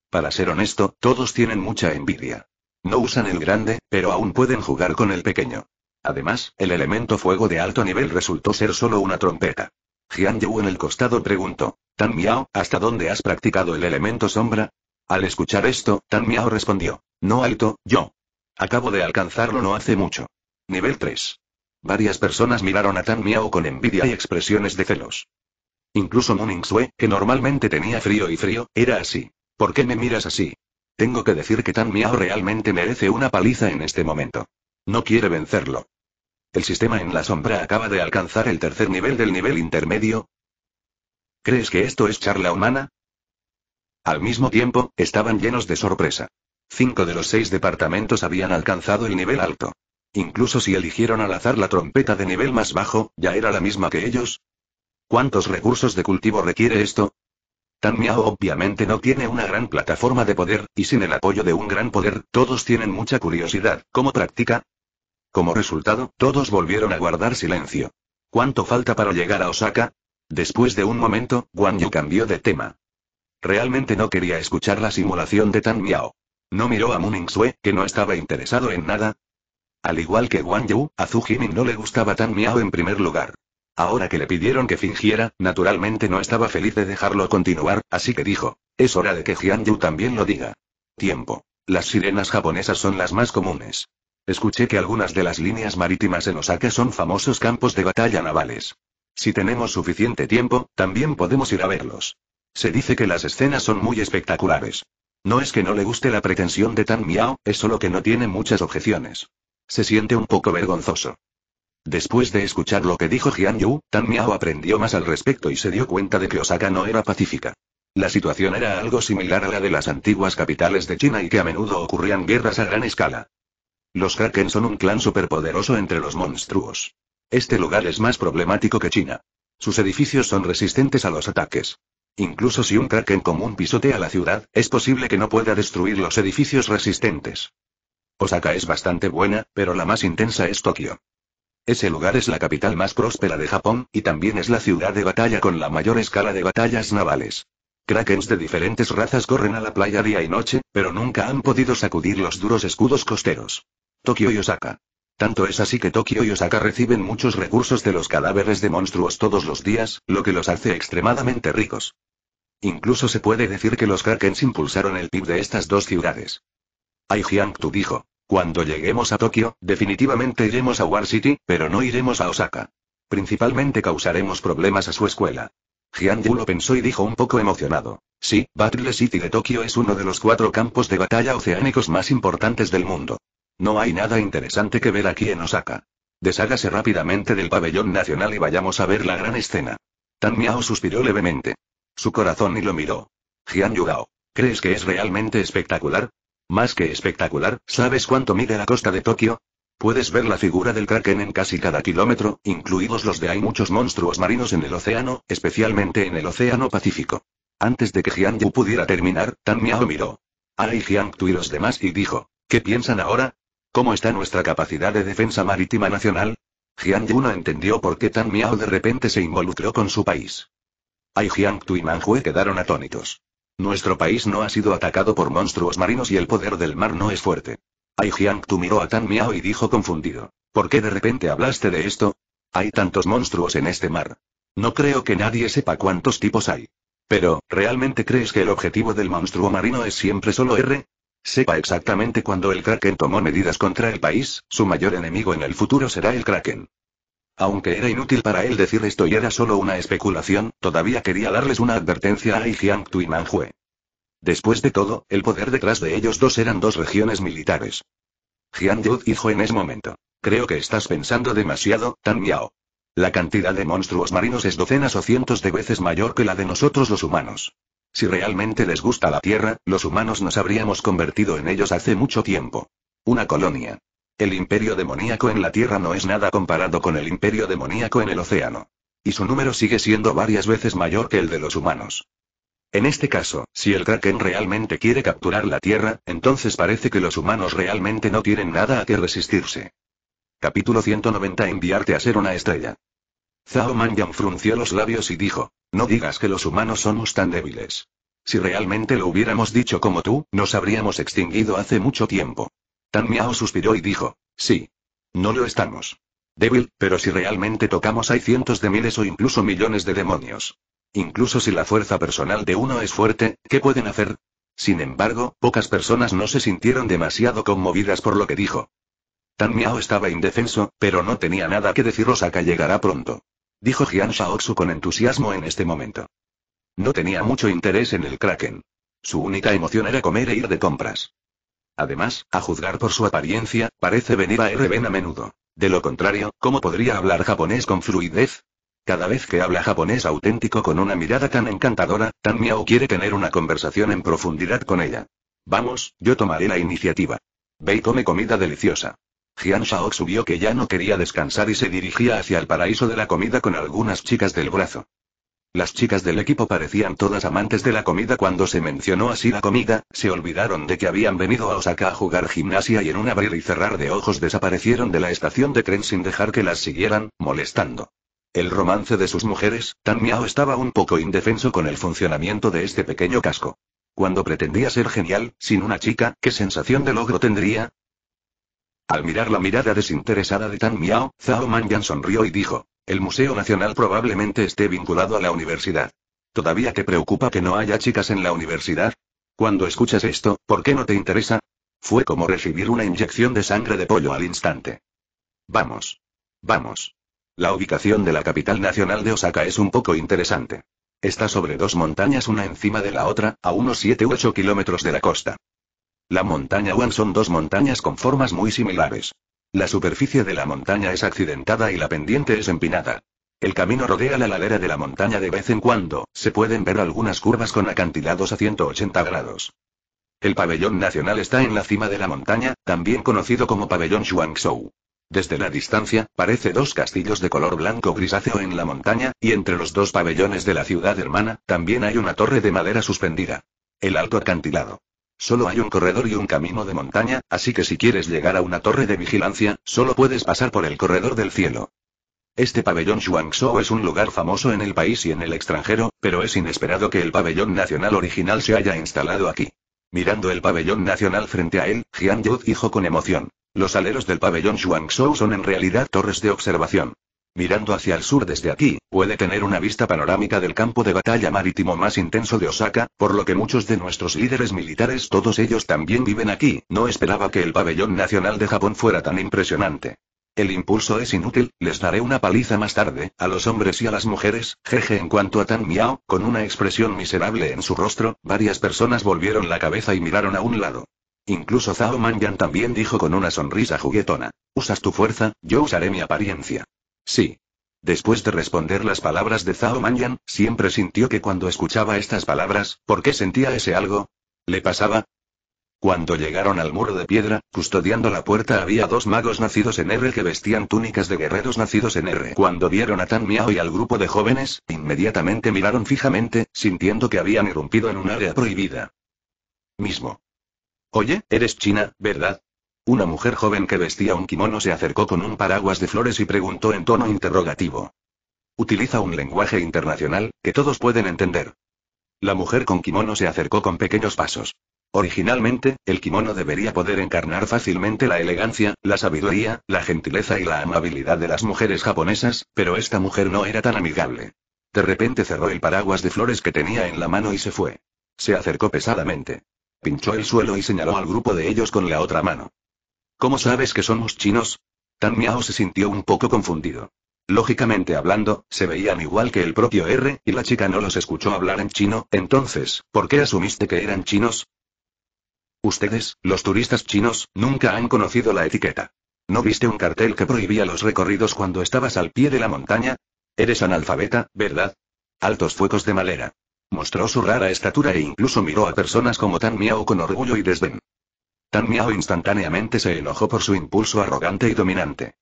Para ser honesto, todos tienen mucha envidia. No usan el grande, pero aún pueden jugar con el pequeño. Además, el elemento fuego de alto nivel resultó ser solo una trompeta. Jian Yu en el costado preguntó, Tan Miao, ¿hasta dónde has practicado el elemento sombra? Al escuchar esto, Tan Miao respondió, No alto, yo. Acabo de alcanzarlo no hace mucho. Nivel 3. Varias personas miraron a Tan Miao con envidia y expresiones de celos. Incluso Moning Sue, que normalmente tenía frío y frío, era así. ¿Por qué me miras así? Tengo que decir que Tan Miao realmente merece una paliza en este momento. No quiere vencerlo. El sistema en la sombra acaba de alcanzar el tercer nivel del nivel intermedio. ¿Crees que esto es charla humana? Al mismo tiempo, estaban llenos de sorpresa. Cinco de los seis departamentos habían alcanzado el nivel alto. Incluso si eligieron al azar la trompeta de nivel más bajo, ya era la misma que ellos. ¿Cuántos recursos de cultivo requiere esto? Tan Miao obviamente no tiene una gran plataforma de poder, y sin el apoyo de un gran poder, todos tienen mucha curiosidad. ¿Cómo practica? Como resultado, todos volvieron a guardar silencio. ¿Cuánto falta para llegar a Osaka? Después de un momento, Guan Yu cambió de tema. Realmente no quería escuchar la simulación de Tan Miao. No miró a Muning Sue, que no estaba interesado en nada. Al igual que Guan Yu, a Zhu no le gustaba Tan Miao en primer lugar. Ahora que le pidieron que fingiera, naturalmente no estaba feliz de dejarlo continuar, así que dijo, es hora de que Jian Yu también lo diga. Tiempo. Las sirenas japonesas son las más comunes. Escuché que algunas de las líneas marítimas en Osaka son famosos campos de batalla navales. Si tenemos suficiente tiempo, también podemos ir a verlos. Se dice que las escenas son muy espectaculares. No es que no le guste la pretensión de Tan Miao, es solo que no tiene muchas objeciones. Se siente un poco vergonzoso. Después de escuchar lo que dijo Jian Yu, Tan Miao aprendió más al respecto y se dio cuenta de que Osaka no era pacífica. La situación era algo similar a la de las antiguas capitales de China y que a menudo ocurrían guerras a gran escala. Los Kraken son un clan superpoderoso entre los monstruos. Este lugar es más problemático que China. Sus edificios son resistentes a los ataques. Incluso si un Kraken común pisotea la ciudad, es posible que no pueda destruir los edificios resistentes. Osaka es bastante buena, pero la más intensa es Tokio. Ese lugar es la capital más próspera de Japón, y también es la ciudad de batalla con la mayor escala de batallas navales. Krakens de diferentes razas corren a la playa día y noche, pero nunca han podido sacudir los duros escudos costeros. Tokio y Osaka. Tanto es así que Tokio y Osaka reciben muchos recursos de los cadáveres de monstruos todos los días, lo que los hace extremadamente ricos. Incluso se puede decir que los Krakens impulsaron el PIB de estas dos ciudades. Ai tu dijo. Cuando lleguemos a Tokio, definitivamente iremos a War City, pero no iremos a Osaka. Principalmente causaremos problemas a su escuela. Jian Yu lo pensó y dijo un poco emocionado. Sí, Battle City de Tokio es uno de los cuatro campos de batalla oceánicos más importantes del mundo. No hay nada interesante que ver aquí en Osaka. Deshágase rápidamente del pabellón nacional y vayamos a ver la gran escena. Tan Miao suspiró levemente. Su corazón y lo miró. Jian Yugao, ¿crees que es realmente espectacular? Más que espectacular, ¿sabes cuánto mide la costa de Tokio? Puedes ver la figura del kraken en casi cada kilómetro, incluidos los de hay muchos monstruos marinos en el océano, especialmente en el océano Pacífico. Antes de que Jiang Yu pudiera terminar, Tan Miao miró. Ai Jiang Tu y los demás y dijo, ¿qué piensan ahora? ¿Cómo está nuestra capacidad de defensa marítima nacional? Jiang Yu no entendió por qué Tan Miao de repente se involucró con su país. Ai Jiang Tu y Manjue quedaron atónitos. Nuestro país no ha sido atacado por monstruos marinos y el poder del mar no es fuerte. Ai Tu miró a Tan Miao y dijo confundido. ¿Por qué de repente hablaste de esto? Hay tantos monstruos en este mar. No creo que nadie sepa cuántos tipos hay. Pero, ¿realmente crees que el objetivo del monstruo marino es siempre solo R? Sepa exactamente cuando el Kraken tomó medidas contra el país, su mayor enemigo en el futuro será el Kraken. Aunque era inútil para él decir esto y era solo una especulación, todavía quería darles una advertencia a Ai tu y Manhue. Después de todo, el poder detrás de ellos dos eran dos regiones militares. Jian Yu dijo en ese momento. Creo que estás pensando demasiado, Tan Miao. La cantidad de monstruos marinos es docenas o cientos de veces mayor que la de nosotros los humanos. Si realmente les gusta la Tierra, los humanos nos habríamos convertido en ellos hace mucho tiempo. Una colonia. El imperio demoníaco en la Tierra no es nada comparado con el imperio demoníaco en el océano. Y su número sigue siendo varias veces mayor que el de los humanos. En este caso, si el Kraken realmente quiere capturar la Tierra, entonces parece que los humanos realmente no tienen nada a que resistirse. Capítulo 190 Enviarte a ser una estrella. Zhao Yang frunció los labios y dijo, no digas que los humanos somos tan débiles. Si realmente lo hubiéramos dicho como tú, nos habríamos extinguido hace mucho tiempo. Tan Miao suspiró y dijo, sí. No lo estamos. Débil, pero si realmente tocamos hay cientos de miles o incluso millones de demonios. Incluso si la fuerza personal de uno es fuerte, ¿qué pueden hacer? Sin embargo, pocas personas no se sintieron demasiado conmovidas por lo que dijo. Tan Miao estaba indefenso, pero no tenía nada que decir Osaka llegará pronto. Dijo Jian Shaoxu con entusiasmo en este momento. No tenía mucho interés en el Kraken. Su única emoción era comer e ir de compras. Además, a juzgar por su apariencia, parece venir a RBN a menudo. De lo contrario, ¿cómo podría hablar japonés con fluidez? Cada vez que habla japonés auténtico con una mirada tan encantadora, Tan Miao quiere tener una conversación en profundidad con ella. Vamos, yo tomaré la iniciativa. Ve tome come comida deliciosa. Jian Shao subió que ya no quería descansar y se dirigía hacia el paraíso de la comida con algunas chicas del brazo. Las chicas del equipo parecían todas amantes de la comida cuando se mencionó así la comida, se olvidaron de que habían venido a Osaka a jugar gimnasia y en un abrir y cerrar de ojos desaparecieron de la estación de tren sin dejar que las siguieran, molestando. El romance de sus mujeres, Tan Miao estaba un poco indefenso con el funcionamiento de este pequeño casco. Cuando pretendía ser genial, sin una chica, ¿qué sensación de logro tendría? Al mirar la mirada desinteresada de Tan Miao, Zhao Mangyan sonrió y dijo, el Museo Nacional probablemente esté vinculado a la universidad. ¿Todavía te preocupa que no haya chicas en la universidad? Cuando escuchas esto, ¿por qué no te interesa? Fue como recibir una inyección de sangre de pollo al instante. Vamos. Vamos. La ubicación de la capital nacional de Osaka es un poco interesante. Está sobre dos montañas una encima de la otra, a unos 7 u 8 kilómetros de la costa. La montaña Wan son dos montañas con formas muy similares. La superficie de la montaña es accidentada y la pendiente es empinada. El camino rodea la ladera de la montaña de vez en cuando, se pueden ver algunas curvas con acantilados a 180 grados. El pabellón nacional está en la cima de la montaña, también conocido como pabellón Shuangzhou. Desde la distancia, parece dos castillos de color blanco grisáceo en la montaña, y entre los dos pabellones de la ciudad hermana, también hay una torre de madera suspendida. El alto acantilado. Solo hay un corredor y un camino de montaña, así que si quieres llegar a una torre de vigilancia, solo puedes pasar por el corredor del cielo. Este pabellón Shuangzhou es un lugar famoso en el país y en el extranjero, pero es inesperado que el pabellón nacional original se haya instalado aquí. Mirando el pabellón nacional frente a él, Jian Yu dijo con emoción. Los aleros del pabellón Shuangzhou son en realidad torres de observación. Mirando hacia el sur desde aquí, puede tener una vista panorámica del campo de batalla marítimo más intenso de Osaka, por lo que muchos de nuestros líderes militares, todos ellos también viven aquí, no esperaba que el pabellón nacional de Japón fuera tan impresionante. El impulso es inútil, les daré una paliza más tarde, a los hombres y a las mujeres, jeje en cuanto a Tan Miao, con una expresión miserable en su rostro, varias personas volvieron la cabeza y miraron a un lado. Incluso Zhao Manyan también dijo con una sonrisa juguetona. Usas tu fuerza, yo usaré mi apariencia. Sí. Después de responder las palabras de Zhao Manyan, siempre sintió que cuando escuchaba estas palabras, ¿por qué sentía ese algo? ¿Le pasaba? Cuando llegaron al muro de piedra, custodiando la puerta había dos magos nacidos en R que vestían túnicas de guerreros nacidos en R. Cuando vieron a Tan Miao y al grupo de jóvenes, inmediatamente miraron fijamente, sintiendo que habían irrumpido en un área prohibida. Mismo. Oye, eres china, ¿verdad? Una mujer joven que vestía un kimono se acercó con un paraguas de flores y preguntó en tono interrogativo. Utiliza un lenguaje internacional, que todos pueden entender. La mujer con kimono se acercó con pequeños pasos. Originalmente, el kimono debería poder encarnar fácilmente la elegancia, la sabiduría, la gentileza y la amabilidad de las mujeres japonesas, pero esta mujer no era tan amigable. De repente cerró el paraguas de flores que tenía en la mano y se fue. Se acercó pesadamente. Pinchó el suelo y señaló al grupo de ellos con la otra mano. ¿Cómo sabes que somos chinos? Tan Miao se sintió un poco confundido. Lógicamente hablando, se veían igual que el propio R, y la chica no los escuchó hablar en chino, entonces, ¿por qué asumiste que eran chinos? Ustedes, los turistas chinos, nunca han conocido la etiqueta. ¿No viste un cartel que prohibía los recorridos cuando estabas al pie de la montaña? Eres analfabeta, ¿verdad? Altos fuegos de malera. Mostró su rara estatura e incluso miró a personas como Tan Miao con orgullo y desdén. Tan Miao instantáneamente se enojó por su impulso arrogante y dominante.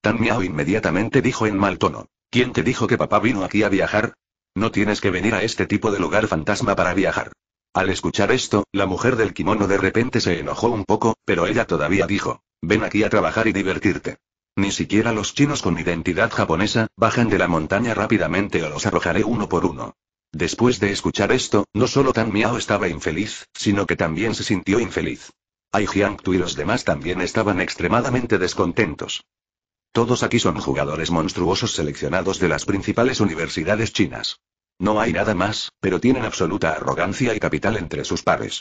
Tan Miao inmediatamente dijo en mal tono: ¿Quién te dijo que papá vino aquí a viajar? No tienes que venir a este tipo de lugar fantasma para viajar. Al escuchar esto, la mujer del kimono de repente se enojó un poco, pero ella todavía dijo: Ven aquí a trabajar y divertirte. Ni siquiera los chinos con identidad japonesa, bajan de la montaña rápidamente o los arrojaré uno por uno. Después de escuchar esto, no solo Tan Miao estaba infeliz, sino que también se sintió infeliz. Ai Jiangtu y los demás también estaban extremadamente descontentos. Todos aquí son jugadores monstruosos seleccionados de las principales universidades chinas. No hay nada más, pero tienen absoluta arrogancia y capital entre sus pares.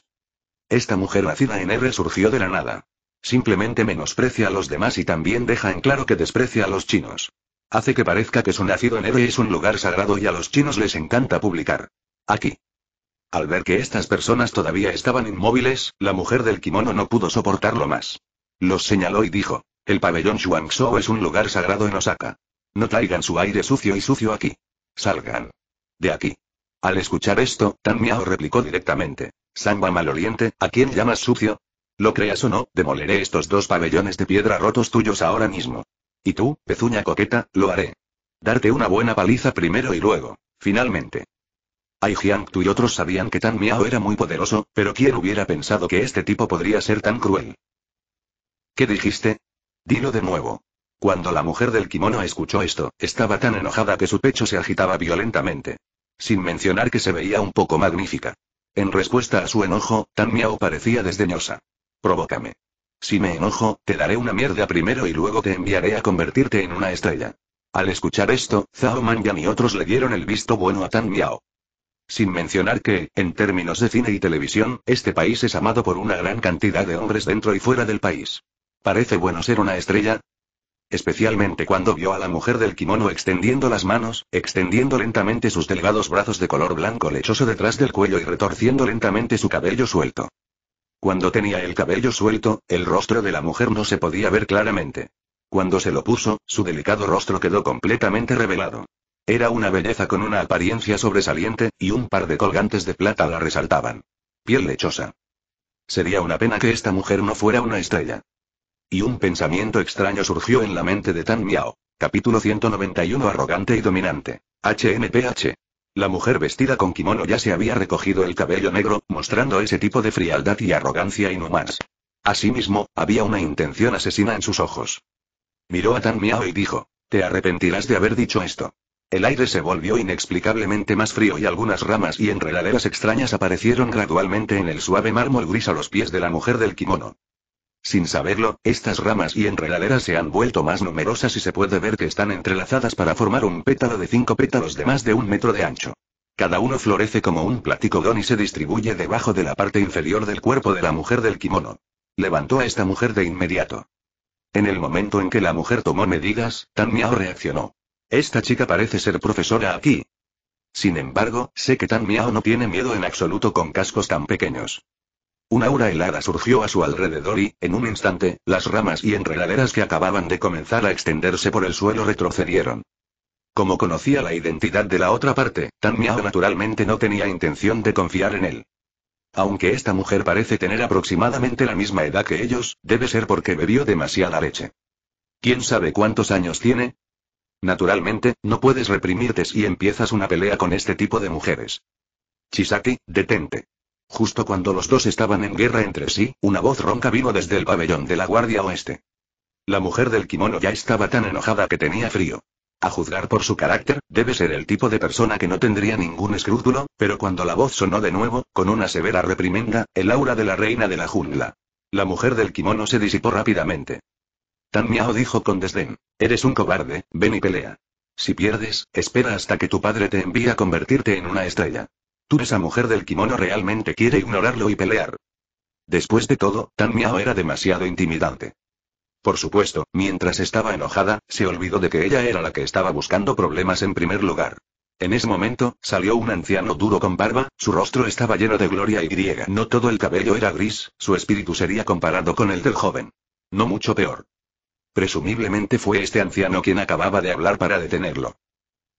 Esta mujer nacida en R surgió de la nada. Simplemente menosprecia a los demás y también deja en claro que desprecia a los chinos. Hace que parezca que su nacido en Ere es un lugar sagrado y a los chinos les encanta publicar. Aquí. Al ver que estas personas todavía estaban inmóviles, la mujer del kimono no pudo soportarlo más. Los señaló y dijo, el pabellón Shuangzhou es un lugar sagrado en Osaka. No traigan su aire sucio y sucio aquí. Salgan. De aquí. Al escuchar esto, Tan Miao replicó directamente. Sangua maloliente, ¿a quién llamas sucio? Lo creas o no, demoleré estos dos pabellones de piedra rotos tuyos ahora mismo. Y tú, pezuña coqueta, lo haré. Darte una buena paliza primero y luego, finalmente. Ai tú y otros sabían que Tan Miao era muy poderoso, pero ¿quién hubiera pensado que este tipo podría ser tan cruel? ¿Qué dijiste? Dilo de nuevo. Cuando la mujer del kimono escuchó esto, estaba tan enojada que su pecho se agitaba violentamente. Sin mencionar que se veía un poco magnífica. En respuesta a su enojo, Tan Miao parecía desdeñosa. Provócame. Si me enojo, te daré una mierda primero y luego te enviaré a convertirte en una estrella. Al escuchar esto, Zhao Manyan y otros le dieron el visto bueno a Tan Miao. Sin mencionar que, en términos de cine y televisión, este país es amado por una gran cantidad de hombres dentro y fuera del país. ¿Parece bueno ser una estrella? Especialmente cuando vio a la mujer del kimono extendiendo las manos, extendiendo lentamente sus delgados brazos de color blanco lechoso detrás del cuello y retorciendo lentamente su cabello suelto. Cuando tenía el cabello suelto, el rostro de la mujer no se podía ver claramente. Cuando se lo puso, su delicado rostro quedó completamente revelado. Era una belleza con una apariencia sobresaliente, y un par de colgantes de plata la resaltaban. Piel lechosa. Sería una pena que esta mujer no fuera una estrella. Y un pensamiento extraño surgió en la mente de Tan Miao. Capítulo 191 Arrogante y dominante. H.M.P.H. La mujer vestida con kimono ya se había recogido el cabello negro, mostrando ese tipo de frialdad y arrogancia inhumanas. Asimismo, había una intención asesina en sus ojos. Miró a Tan Miao y dijo, Te arrepentirás de haber dicho esto. El aire se volvió inexplicablemente más frío y algunas ramas y enredaderas extrañas aparecieron gradualmente en el suave mármol gris a los pies de la mujer del kimono. Sin saberlo, estas ramas y enredaderas se han vuelto más numerosas y se puede ver que están entrelazadas para formar un pétalo de cinco pétalos de más de un metro de ancho. Cada uno florece como un platicodón y se distribuye debajo de la parte inferior del cuerpo de la mujer del kimono. Levantó a esta mujer de inmediato. En el momento en que la mujer tomó medidas, Tan Miao reaccionó. Esta chica parece ser profesora aquí. Sin embargo, sé que Tan Miao no tiene miedo en absoluto con cascos tan pequeños. Una aura helada surgió a su alrededor y, en un instante, las ramas y enredaderas que acababan de comenzar a extenderse por el suelo retrocedieron. Como conocía la identidad de la otra parte, Tan Miao naturalmente no tenía intención de confiar en él. Aunque esta mujer parece tener aproximadamente la misma edad que ellos, debe ser porque bebió demasiada leche. ¿Quién sabe cuántos años tiene? Naturalmente, no puedes reprimirte si empiezas una pelea con este tipo de mujeres. Chisaki, detente. Justo cuando los dos estaban en guerra entre sí, una voz ronca vino desde el pabellón de la Guardia Oeste. La mujer del kimono ya estaba tan enojada que tenía frío. A juzgar por su carácter, debe ser el tipo de persona que no tendría ningún escrúpulo, pero cuando la voz sonó de nuevo, con una severa reprimenda, el aura de la reina de la jungla. La mujer del kimono se disipó rápidamente. Tan Miao dijo con desdén. Eres un cobarde, ven y pelea. Si pierdes, espera hasta que tu padre te envíe a convertirte en una estrella. Tú esa mujer del kimono realmente quiere ignorarlo y pelear. Después de todo, Tan Miao era demasiado intimidante. Por supuesto, mientras estaba enojada, se olvidó de que ella era la que estaba buscando problemas en primer lugar. En ese momento, salió un anciano duro con barba, su rostro estaba lleno de gloria y griega. No todo el cabello era gris, su espíritu sería comparado con el del joven. No mucho peor. Presumiblemente fue este anciano quien acababa de hablar para detenerlo.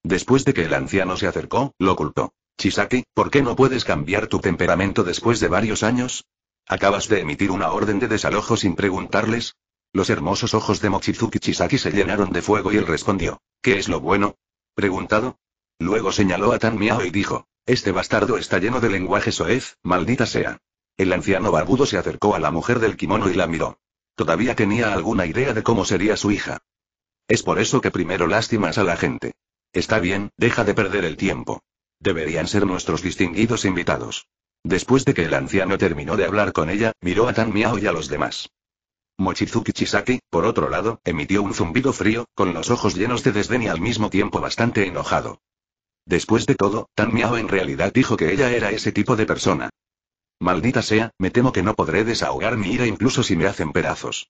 Después de que el anciano se acercó, lo ocultó. Chisaki, ¿por qué no puedes cambiar tu temperamento después de varios años? ¿Acabas de emitir una orden de desalojo sin preguntarles? Los hermosos ojos de Mochizuki Chisaki se llenaron de fuego y él respondió, ¿qué es lo bueno? Preguntado. Luego señaló a Tan Miao y dijo, este bastardo está lleno de lenguaje soez, maldita sea. El anciano barbudo se acercó a la mujer del kimono y la miró. Todavía tenía alguna idea de cómo sería su hija. Es por eso que primero lástimas a la gente. Está bien, deja de perder el tiempo. Deberían ser nuestros distinguidos invitados. Después de que el anciano terminó de hablar con ella, miró a Tan Miao y a los demás. Mochizuki Chisaki, por otro lado, emitió un zumbido frío, con los ojos llenos de desdén y al mismo tiempo bastante enojado. Después de todo, Tan Miao en realidad dijo que ella era ese tipo de persona. Maldita sea, me temo que no podré desahogar mi ira incluso si me hacen pedazos.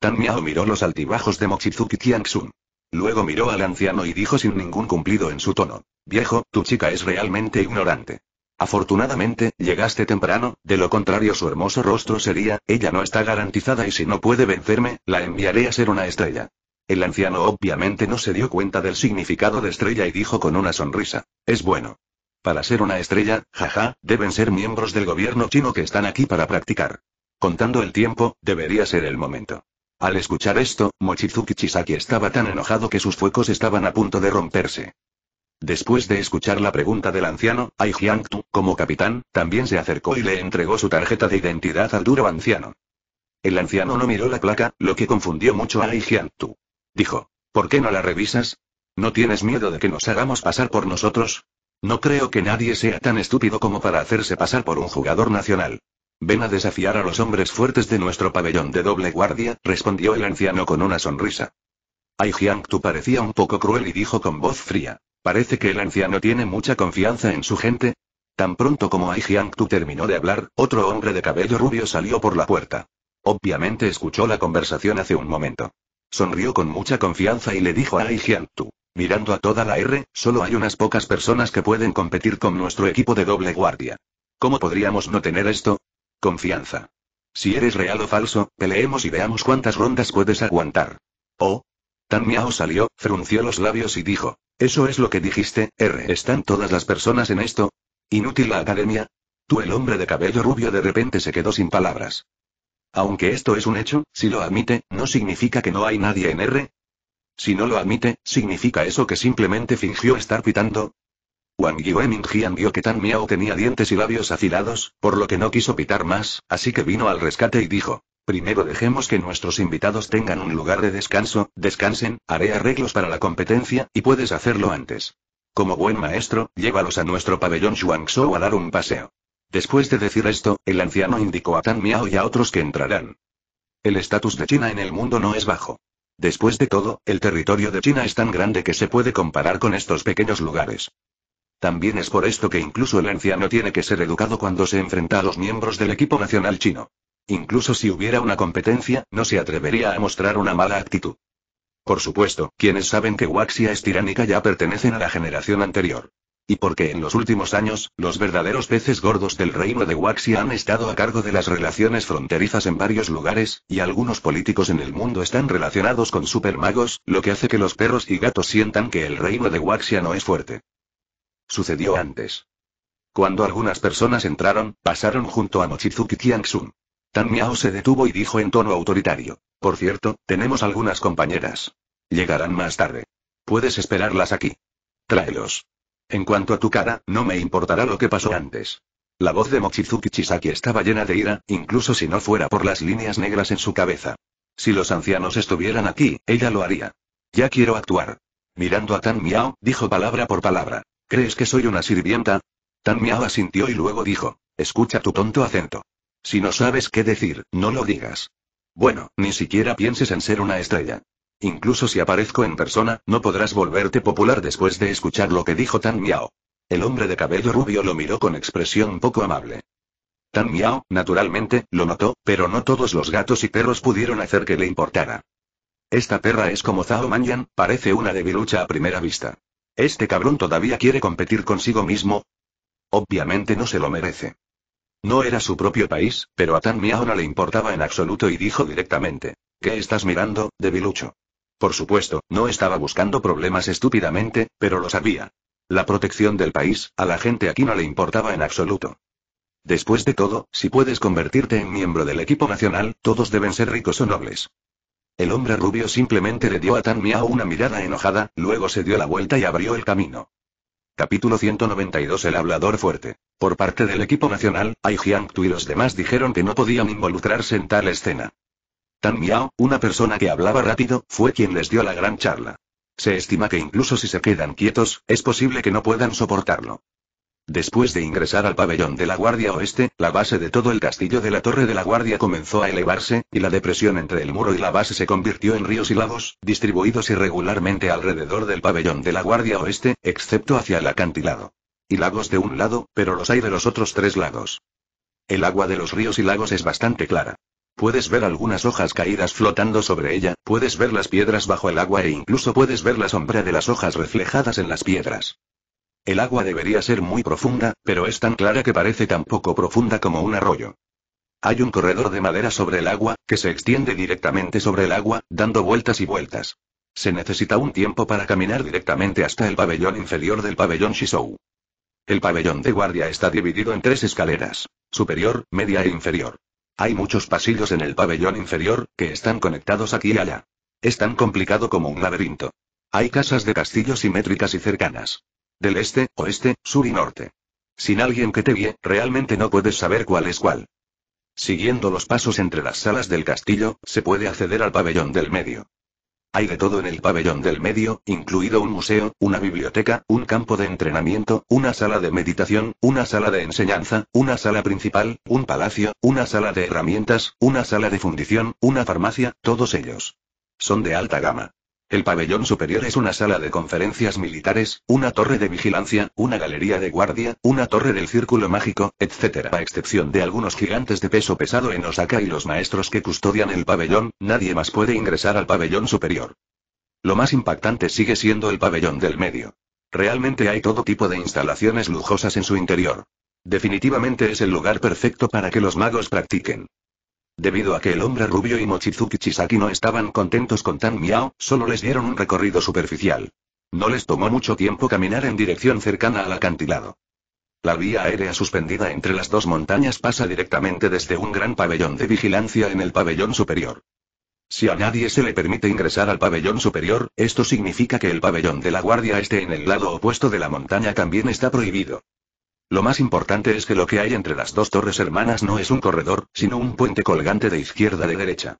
Tan Miao miró los altibajos de Mochizuki Tianxun. Luego miró al anciano y dijo sin ningún cumplido en su tono. Viejo, tu chica es realmente ignorante. Afortunadamente, llegaste temprano, de lo contrario su hermoso rostro sería, ella no está garantizada y si no puede vencerme, la enviaré a ser una estrella. El anciano obviamente no se dio cuenta del significado de estrella y dijo con una sonrisa. Es bueno. Para ser una estrella, jaja, deben ser miembros del gobierno chino que están aquí para practicar. Contando el tiempo, debería ser el momento. Al escuchar esto, Mochizuki Chisaki estaba tan enojado que sus fuecos estaban a punto de romperse. Después de escuchar la pregunta del anciano, Ai Jiangtu, como capitán, también se acercó y le entregó su tarjeta de identidad al duro anciano. El anciano no miró la placa, lo que confundió mucho a Ai Jiangtu. Dijo, ¿por qué no la revisas? ¿No tienes miedo de que nos hagamos pasar por nosotros? No creo que nadie sea tan estúpido como para hacerse pasar por un jugador nacional. Ven a desafiar a los hombres fuertes de nuestro pabellón de doble guardia, respondió el anciano con una sonrisa. Ai tu parecía un poco cruel y dijo con voz fría. Parece que el anciano tiene mucha confianza en su gente. Tan pronto como Ai tu terminó de hablar, otro hombre de cabello rubio salió por la puerta. Obviamente escuchó la conversación hace un momento. Sonrió con mucha confianza y le dijo a Ai tu Mirando a toda la R, solo hay unas pocas personas que pueden competir con nuestro equipo de doble guardia. ¿Cómo podríamos no tener esto? Confianza. Si eres real o falso, peleemos y veamos cuántas rondas puedes aguantar. Oh. Tan Miao salió, frunció los labios y dijo. Eso es lo que dijiste, R. ¿Están todas las personas en esto? ¿Inútil la academia? Tú el hombre de cabello rubio de repente se quedó sin palabras. Aunque esto es un hecho, si lo admite, ¿no significa que no hay nadie en R? Si no lo admite, ¿significa eso que simplemente fingió estar pitando? Wang Yueminjian vio que Tan Miao tenía dientes y labios afilados, por lo que no quiso pitar más, así que vino al rescate y dijo. Primero dejemos que nuestros invitados tengan un lugar de descanso, descansen, haré arreglos para la competencia, y puedes hacerlo antes. Como buen maestro, llévalos a nuestro pabellón Zhuangzhou a dar un paseo. Después de decir esto, el anciano indicó a Tan Miao y a otros que entrarán. El estatus de China en el mundo no es bajo. Después de todo, el territorio de China es tan grande que se puede comparar con estos pequeños lugares. También es por esto que incluso el anciano tiene que ser educado cuando se enfrenta a los miembros del equipo nacional chino. Incluso si hubiera una competencia, no se atrevería a mostrar una mala actitud. Por supuesto, quienes saben que Waxia es tiránica ya pertenecen a la generación anterior. Y porque en los últimos años, los verdaderos peces gordos del reino de Waxia han estado a cargo de las relaciones fronterizas en varios lugares, y algunos políticos en el mundo están relacionados con supermagos, lo que hace que los perros y gatos sientan que el reino de Waxia no es fuerte. Sucedió antes. Cuando algunas personas entraron, pasaron junto a Mochizuki Sun. Tan Miao se detuvo y dijo en tono autoritario. Por cierto, tenemos algunas compañeras. Llegarán más tarde. Puedes esperarlas aquí. Tráelos. En cuanto a tu cara, no me importará lo que pasó antes. La voz de Mochizuki Chisaki estaba llena de ira, incluso si no fuera por las líneas negras en su cabeza. Si los ancianos estuvieran aquí, ella lo haría. Ya quiero actuar. Mirando a Tan Miao, dijo palabra por palabra. ¿Crees que soy una sirvienta? Tan Miao asintió y luego dijo, escucha tu tonto acento. Si no sabes qué decir, no lo digas. Bueno, ni siquiera pienses en ser una estrella. Incluso si aparezco en persona, no podrás volverte popular después de escuchar lo que dijo Tan Miao. El hombre de cabello rubio lo miró con expresión poco amable. Tan Miao, naturalmente, lo notó, pero no todos los gatos y perros pudieron hacer que le importara. Esta perra es como Zhao Manyan, parece una debilucha a primera vista. ¿Este cabrón todavía quiere competir consigo mismo? Obviamente no se lo merece. No era su propio país, pero a Tan Miao no le importaba en absoluto y dijo directamente. ¿Qué estás mirando, debilucho? Por supuesto, no estaba buscando problemas estúpidamente, pero lo sabía. La protección del país, a la gente aquí no le importaba en absoluto. Después de todo, si puedes convertirte en miembro del equipo nacional, todos deben ser ricos o nobles. El hombre rubio simplemente le dio a Tan Miao una mirada enojada, luego se dio la vuelta y abrió el camino. Capítulo 192 El hablador fuerte. Por parte del equipo nacional, Ai Jiangtu y los demás dijeron que no podían involucrarse en tal escena. Tan Miao, una persona que hablaba rápido, fue quien les dio la gran charla. Se estima que incluso si se quedan quietos, es posible que no puedan soportarlo. Después de ingresar al pabellón de la Guardia Oeste, la base de todo el castillo de la Torre de la Guardia comenzó a elevarse, y la depresión entre el muro y la base se convirtió en ríos y lagos, distribuidos irregularmente alrededor del pabellón de la Guardia Oeste, excepto hacia el acantilado. Y lagos de un lado, pero los hay de los otros tres lados. El agua de los ríos y lagos es bastante clara. Puedes ver algunas hojas caídas flotando sobre ella, puedes ver las piedras bajo el agua e incluso puedes ver la sombra de las hojas reflejadas en las piedras. El agua debería ser muy profunda, pero es tan clara que parece tan poco profunda como un arroyo. Hay un corredor de madera sobre el agua, que se extiende directamente sobre el agua, dando vueltas y vueltas. Se necesita un tiempo para caminar directamente hasta el pabellón inferior del pabellón Shizou. El pabellón de guardia está dividido en tres escaleras, superior, media e inferior. Hay muchos pasillos en el pabellón inferior, que están conectados aquí y allá. Es tan complicado como un laberinto. Hay casas de castillos simétricas y cercanas. Del este, oeste, sur y norte. Sin alguien que te guíe, realmente no puedes saber cuál es cuál. Siguiendo los pasos entre las salas del castillo, se puede acceder al pabellón del medio. Hay de todo en el pabellón del medio, incluido un museo, una biblioteca, un campo de entrenamiento, una sala de meditación, una sala de enseñanza, una sala principal, un palacio, una sala de herramientas, una sala de fundición, una farmacia, todos ellos. Son de alta gama. El pabellón superior es una sala de conferencias militares, una torre de vigilancia, una galería de guardia, una torre del círculo mágico, etc. A excepción de algunos gigantes de peso pesado en Osaka y los maestros que custodian el pabellón, nadie más puede ingresar al pabellón superior. Lo más impactante sigue siendo el pabellón del medio. Realmente hay todo tipo de instalaciones lujosas en su interior. Definitivamente es el lugar perfecto para que los magos practiquen. Debido a que el hombre rubio y Mochizuki Chisaki no estaban contentos con Tan miau, solo les dieron un recorrido superficial. No les tomó mucho tiempo caminar en dirección cercana al acantilado. La vía aérea suspendida entre las dos montañas pasa directamente desde un gran pabellón de vigilancia en el pabellón superior. Si a nadie se le permite ingresar al pabellón superior, esto significa que el pabellón de la guardia esté en el lado opuesto de la montaña también está prohibido. Lo más importante es que lo que hay entre las dos torres hermanas no es un corredor, sino un puente colgante de izquierda de derecha.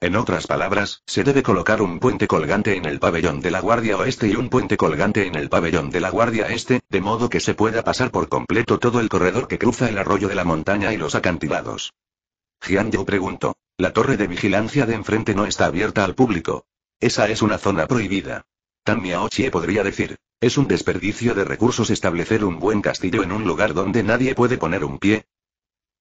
En otras palabras, se debe colocar un puente colgante en el pabellón de la Guardia Oeste y un puente colgante en el pabellón de la Guardia Este, de modo que se pueda pasar por completo todo el corredor que cruza el arroyo de la montaña y los acantilados. Jian Yu preguntó. La torre de vigilancia de enfrente no está abierta al público. Esa es una zona prohibida. Tan Miao podría decir. Es un desperdicio de recursos establecer un buen castillo en un lugar donde nadie puede poner un pie.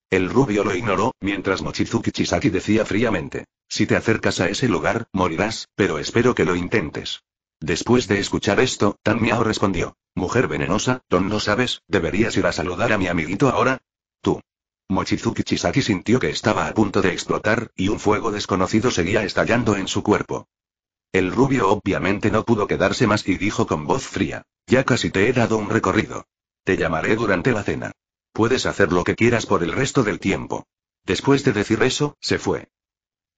El rubio lo ignoró, mientras Mochizuki Chisaki decía fríamente, si te acercas a ese lugar, morirás, pero espero que lo intentes. Después de escuchar esto, Tan Miao respondió, mujer venenosa, ¿tú no sabes, deberías ir a saludar a mi amiguito ahora. Tú. Mochizuki Chisaki sintió que estaba a punto de explotar, y un fuego desconocido seguía estallando en su cuerpo. El rubio obviamente no pudo quedarse más y dijo con voz fría, ya casi te he dado un recorrido. Te llamaré durante la cena. Puedes hacer lo que quieras por el resto del tiempo. Después de decir eso, se fue.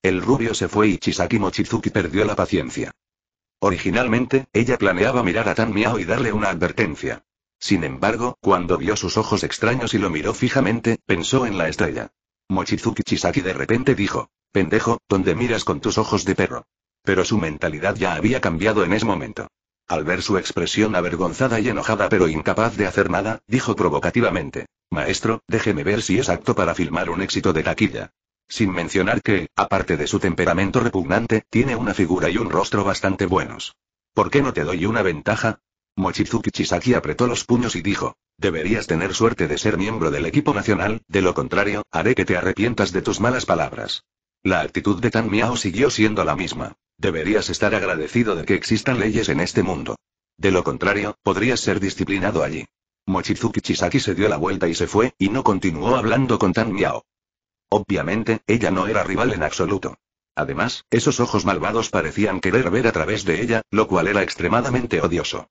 El rubio se fue y Chisaki Mochizuki perdió la paciencia. Originalmente, ella planeaba mirar a Tan Miao y darle una advertencia. Sin embargo, cuando vio sus ojos extraños y lo miró fijamente, pensó en la estrella. Mochizuki Chisaki de repente dijo, pendejo, ¿dónde miras con tus ojos de perro? Pero su mentalidad ya había cambiado en ese momento. Al ver su expresión avergonzada y enojada pero incapaz de hacer nada, dijo provocativamente, Maestro, déjeme ver si es apto para filmar un éxito de taquilla. Sin mencionar que, aparte de su temperamento repugnante, tiene una figura y un rostro bastante buenos. ¿Por qué no te doy una ventaja? Mochizuki Chisaki apretó los puños y dijo, deberías tener suerte de ser miembro del equipo nacional, de lo contrario, haré que te arrepientas de tus malas palabras. La actitud de Tan Miao siguió siendo la misma. Deberías estar agradecido de que existan leyes en este mundo. De lo contrario, podrías ser disciplinado allí. Mochizuki Chisaki se dio la vuelta y se fue, y no continuó hablando con Tan Miao. Obviamente, ella no era rival en absoluto. Además, esos ojos malvados parecían querer ver a través de ella, lo cual era extremadamente odioso.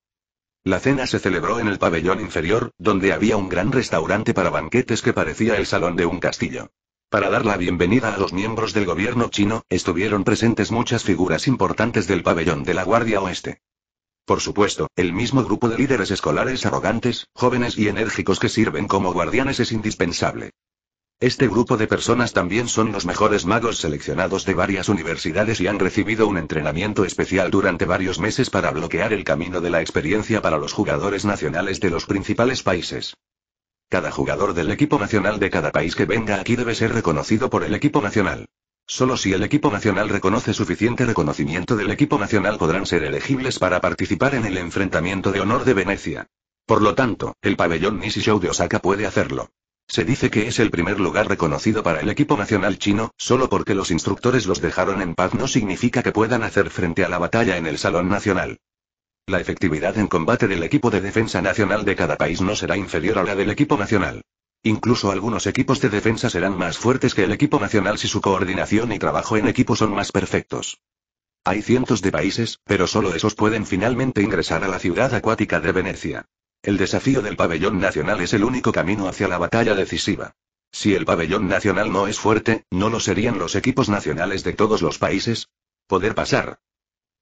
La cena se celebró en el pabellón inferior, donde había un gran restaurante para banquetes que parecía el salón de un castillo. Para dar la bienvenida a los miembros del gobierno chino, estuvieron presentes muchas figuras importantes del pabellón de la Guardia Oeste. Por supuesto, el mismo grupo de líderes escolares arrogantes, jóvenes y enérgicos que sirven como guardianes es indispensable. Este grupo de personas también son los mejores magos seleccionados de varias universidades y han recibido un entrenamiento especial durante varios meses para bloquear el camino de la experiencia para los jugadores nacionales de los principales países. Cada jugador del equipo nacional de cada país que venga aquí debe ser reconocido por el equipo nacional. Solo si el equipo nacional reconoce suficiente reconocimiento del equipo nacional podrán ser elegibles para participar en el enfrentamiento de honor de Venecia. Por lo tanto, el pabellón Show de Osaka puede hacerlo. Se dice que es el primer lugar reconocido para el equipo nacional chino, solo porque los instructores los dejaron en paz no significa que puedan hacer frente a la batalla en el Salón Nacional. La efectividad en combate del equipo de defensa nacional de cada país no será inferior a la del equipo nacional. Incluso algunos equipos de defensa serán más fuertes que el equipo nacional si su coordinación y trabajo en equipo son más perfectos. Hay cientos de países, pero solo esos pueden finalmente ingresar a la ciudad acuática de Venecia. El desafío del pabellón nacional es el único camino hacia la batalla decisiva. Si el pabellón nacional no es fuerte, ¿no lo serían los equipos nacionales de todos los países? Poder pasar,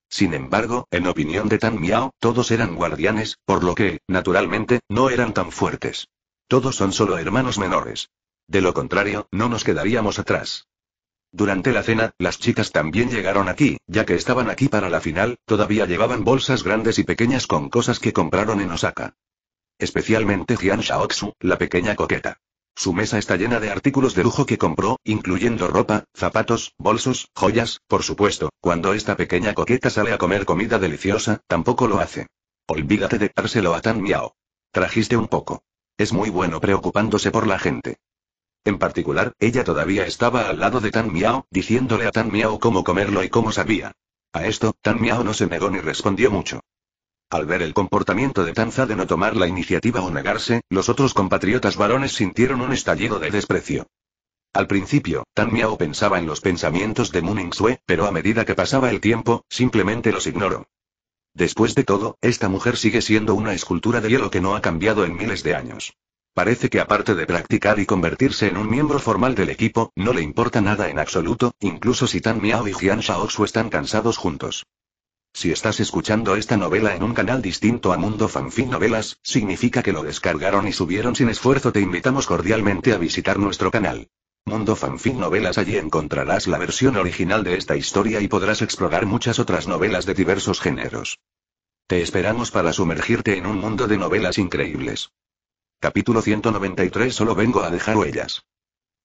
sin embargo, en opinión de Tan Miao, todos eran guardianes, por lo que, naturalmente, no eran tan fuertes. Todos son solo hermanos menores. De lo contrario, no nos quedaríamos atrás. Durante la cena, las chicas también llegaron aquí, ya que estaban aquí para la final, todavía llevaban bolsas grandes y pequeñas con cosas que compraron en Osaka. Especialmente Jian Shaoxu, la pequeña coqueta. Su mesa está llena de artículos de lujo que compró, incluyendo ropa, zapatos, bolsos, joyas, por supuesto, cuando esta pequeña coqueta sale a comer comida deliciosa, tampoco lo hace. Olvídate de dárselo a Tan Miao. Trajiste un poco. Es muy bueno preocupándose por la gente. En particular, ella todavía estaba al lado de Tan Miao, diciéndole a Tan Miao cómo comerlo y cómo sabía. A esto, Tan Miao no se negó ni respondió mucho. Al ver el comportamiento de Tanza de no tomar la iniciativa o negarse, los otros compatriotas varones sintieron un estallido de desprecio. Al principio, Tan Miao pensaba en los pensamientos de Muning Sue, pero a medida que pasaba el tiempo, simplemente los ignoró. Después de todo, esta mujer sigue siendo una escultura de hielo que no ha cambiado en miles de años. Parece que aparte de practicar y convertirse en un miembro formal del equipo, no le importa nada en absoluto, incluso si Tan Miao y Jian Shaoxu están cansados juntos. Si estás escuchando esta novela en un canal distinto a Mundo Fanfic Novelas, significa que lo descargaron y subieron sin esfuerzo. Te invitamos cordialmente a visitar nuestro canal. Mundo Fanfic Novelas allí encontrarás la versión original de esta historia y podrás explorar muchas otras novelas de diversos géneros. Te esperamos para sumergirte en un mundo de novelas increíbles. Capítulo 193 Solo vengo a dejar huellas.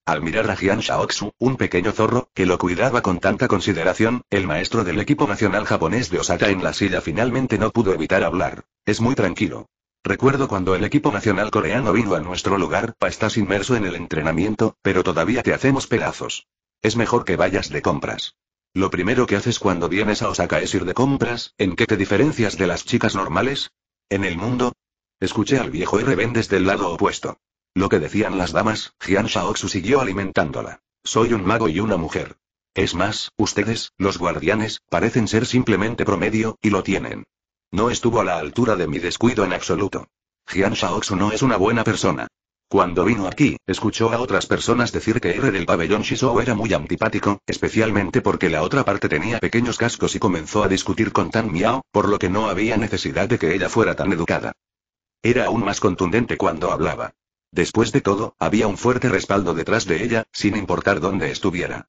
Al mirar a Jian Shaoxu, un pequeño zorro, que lo cuidaba con tanta consideración, el maestro del equipo nacional japonés de Osaka en la silla finalmente no pudo evitar hablar. Es muy tranquilo. Recuerdo cuando el equipo nacional coreano vino a nuestro lugar, estás inmerso en el entrenamiento, pero todavía te hacemos pedazos. Es mejor que vayas de compras. Lo primero que haces cuando vienes a Osaka es ir de compras, ¿en qué te diferencias de las chicas normales? ¿En el mundo? Escuché al viejo R. Ben desde el lado opuesto. Lo que decían las damas, Jian Shaoxu siguió alimentándola. Soy un mago y una mujer. Es más, ustedes, los guardianes, parecen ser simplemente promedio, y lo tienen. No estuvo a la altura de mi descuido en absoluto. Jian Shaoxu no es una buena persona. Cuando vino aquí, escuchó a otras personas decir que R del pabellón Shizou era muy antipático, especialmente porque la otra parte tenía pequeños cascos y comenzó a discutir con Tan Miao, por lo que no había necesidad de que ella fuera tan educada. Era aún más contundente cuando hablaba. Después de todo, había un fuerte respaldo detrás de ella, sin importar dónde estuviera.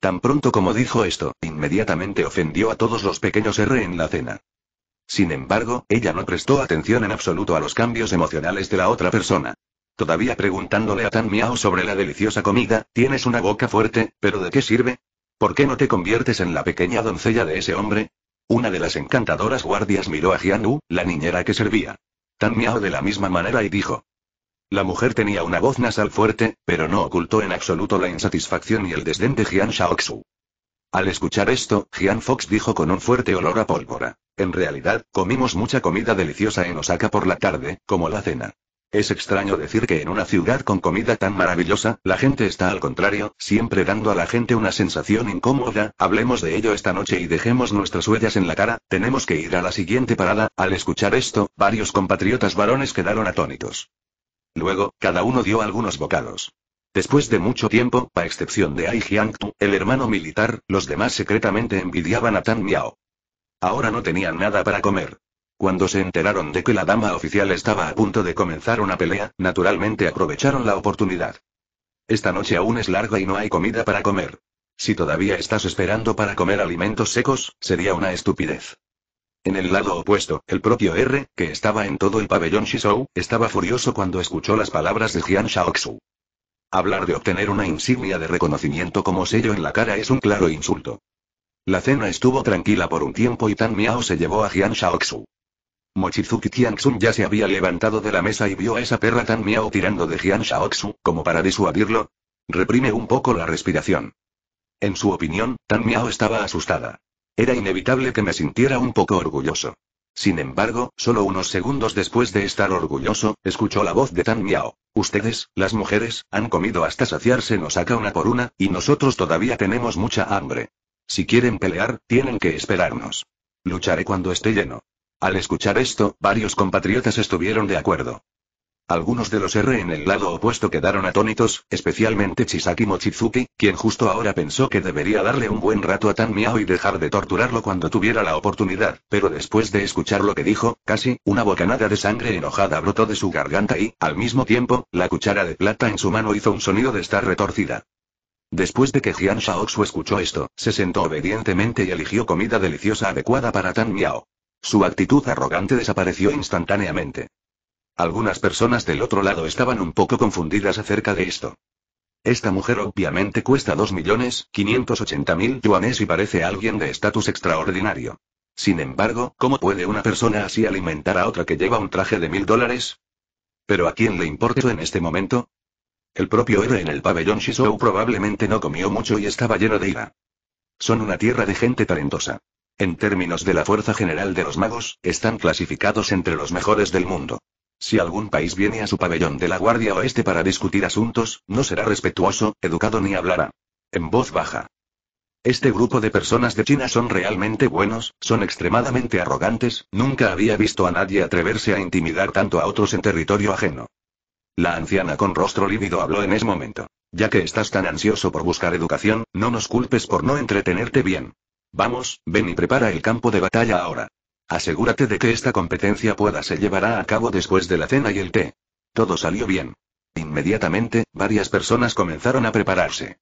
Tan pronto como dijo esto, inmediatamente ofendió a todos los pequeños R en la cena. Sin embargo, ella no prestó atención en absoluto a los cambios emocionales de la otra persona. Todavía preguntándole a Tan Miao sobre la deliciosa comida, tienes una boca fuerte, pero ¿de qué sirve? ¿Por qué no te conviertes en la pequeña doncella de ese hombre? Una de las encantadoras guardias miró a Jian la niñera que servía. Tan Miao de la misma manera y dijo, la mujer tenía una voz nasal fuerte, pero no ocultó en absoluto la insatisfacción y el desdén de Jian Shaoxu. Al escuchar esto, Jian Fox dijo con un fuerte olor a pólvora. En realidad, comimos mucha comida deliciosa en Osaka por la tarde, como la cena. Es extraño decir que en una ciudad con comida tan maravillosa, la gente está al contrario, siempre dando a la gente una sensación incómoda, hablemos de ello esta noche y dejemos nuestras huellas en la cara, tenemos que ir a la siguiente parada, al escuchar esto, varios compatriotas varones quedaron atónitos. Luego, cada uno dio algunos bocados. Después de mucho tiempo, a excepción de Ai Jiangtu, el hermano militar, los demás secretamente envidiaban a Tan Miao. Ahora no tenían nada para comer. Cuando se enteraron de que la dama oficial estaba a punto de comenzar una pelea, naturalmente aprovecharon la oportunidad. Esta noche aún es larga y no hay comida para comer. Si todavía estás esperando para comer alimentos secos, sería una estupidez. En el lado opuesto, el propio R, que estaba en todo el pabellón Shizhou, estaba furioso cuando escuchó las palabras de Jian Shaoxu. Hablar de obtener una insignia de reconocimiento como sello en la cara es un claro insulto. La cena estuvo tranquila por un tiempo y Tan Miao se llevó a Jian Shaoxu. Mochizuki Tianxun ya se había levantado de la mesa y vio a esa perra Tan Miao tirando de Jian Shaoxu, como para disuadirlo. Reprime un poco la respiración. En su opinión, Tan Miao estaba asustada. Era inevitable que me sintiera un poco orgulloso. Sin embargo, solo unos segundos después de estar orgulloso, escuchó la voz de Tan Miao. Ustedes, las mujeres, han comido hasta saciarse nos saca una por una, y nosotros todavía tenemos mucha hambre. Si quieren pelear, tienen que esperarnos. Lucharé cuando esté lleno. Al escuchar esto, varios compatriotas estuvieron de acuerdo. Algunos de los R en el lado opuesto quedaron atónitos, especialmente Chisaki Mochizuki, quien justo ahora pensó que debería darle un buen rato a Tan Miao y dejar de torturarlo cuando tuviera la oportunidad, pero después de escuchar lo que dijo, casi, una bocanada de sangre enojada brotó de su garganta y, al mismo tiempo, la cuchara de plata en su mano hizo un sonido de estar retorcida. Después de que Jian Shaoxu escuchó esto, se sentó obedientemente y eligió comida deliciosa adecuada para Tan Miao. Su actitud arrogante desapareció instantáneamente. Algunas personas del otro lado estaban un poco confundidas acerca de esto. Esta mujer obviamente cuesta 2.580.000 yuanes y parece alguien de estatus extraordinario. Sin embargo, ¿cómo puede una persona así alimentar a otra que lleva un traje de mil dólares? Pero ¿a quién le importa eso en este momento? El propio héroe en el pabellón Shizou probablemente no comió mucho y estaba lleno de ira. Son una tierra de gente talentosa. En términos de la fuerza general de los magos, están clasificados entre los mejores del mundo. Si algún país viene a su pabellón de la Guardia Oeste para discutir asuntos, no será respetuoso, educado ni hablará. En voz baja. Este grupo de personas de China son realmente buenos, son extremadamente arrogantes, nunca había visto a nadie atreverse a intimidar tanto a otros en territorio ajeno. La anciana con rostro lívido habló en ese momento. Ya que estás tan ansioso por buscar educación, no nos culpes por no entretenerte bien. Vamos, ven y prepara el campo de batalla ahora. Asegúrate de que esta competencia pueda se llevará a cabo después de la cena y el té. Todo salió bien. Inmediatamente, varias personas comenzaron a prepararse.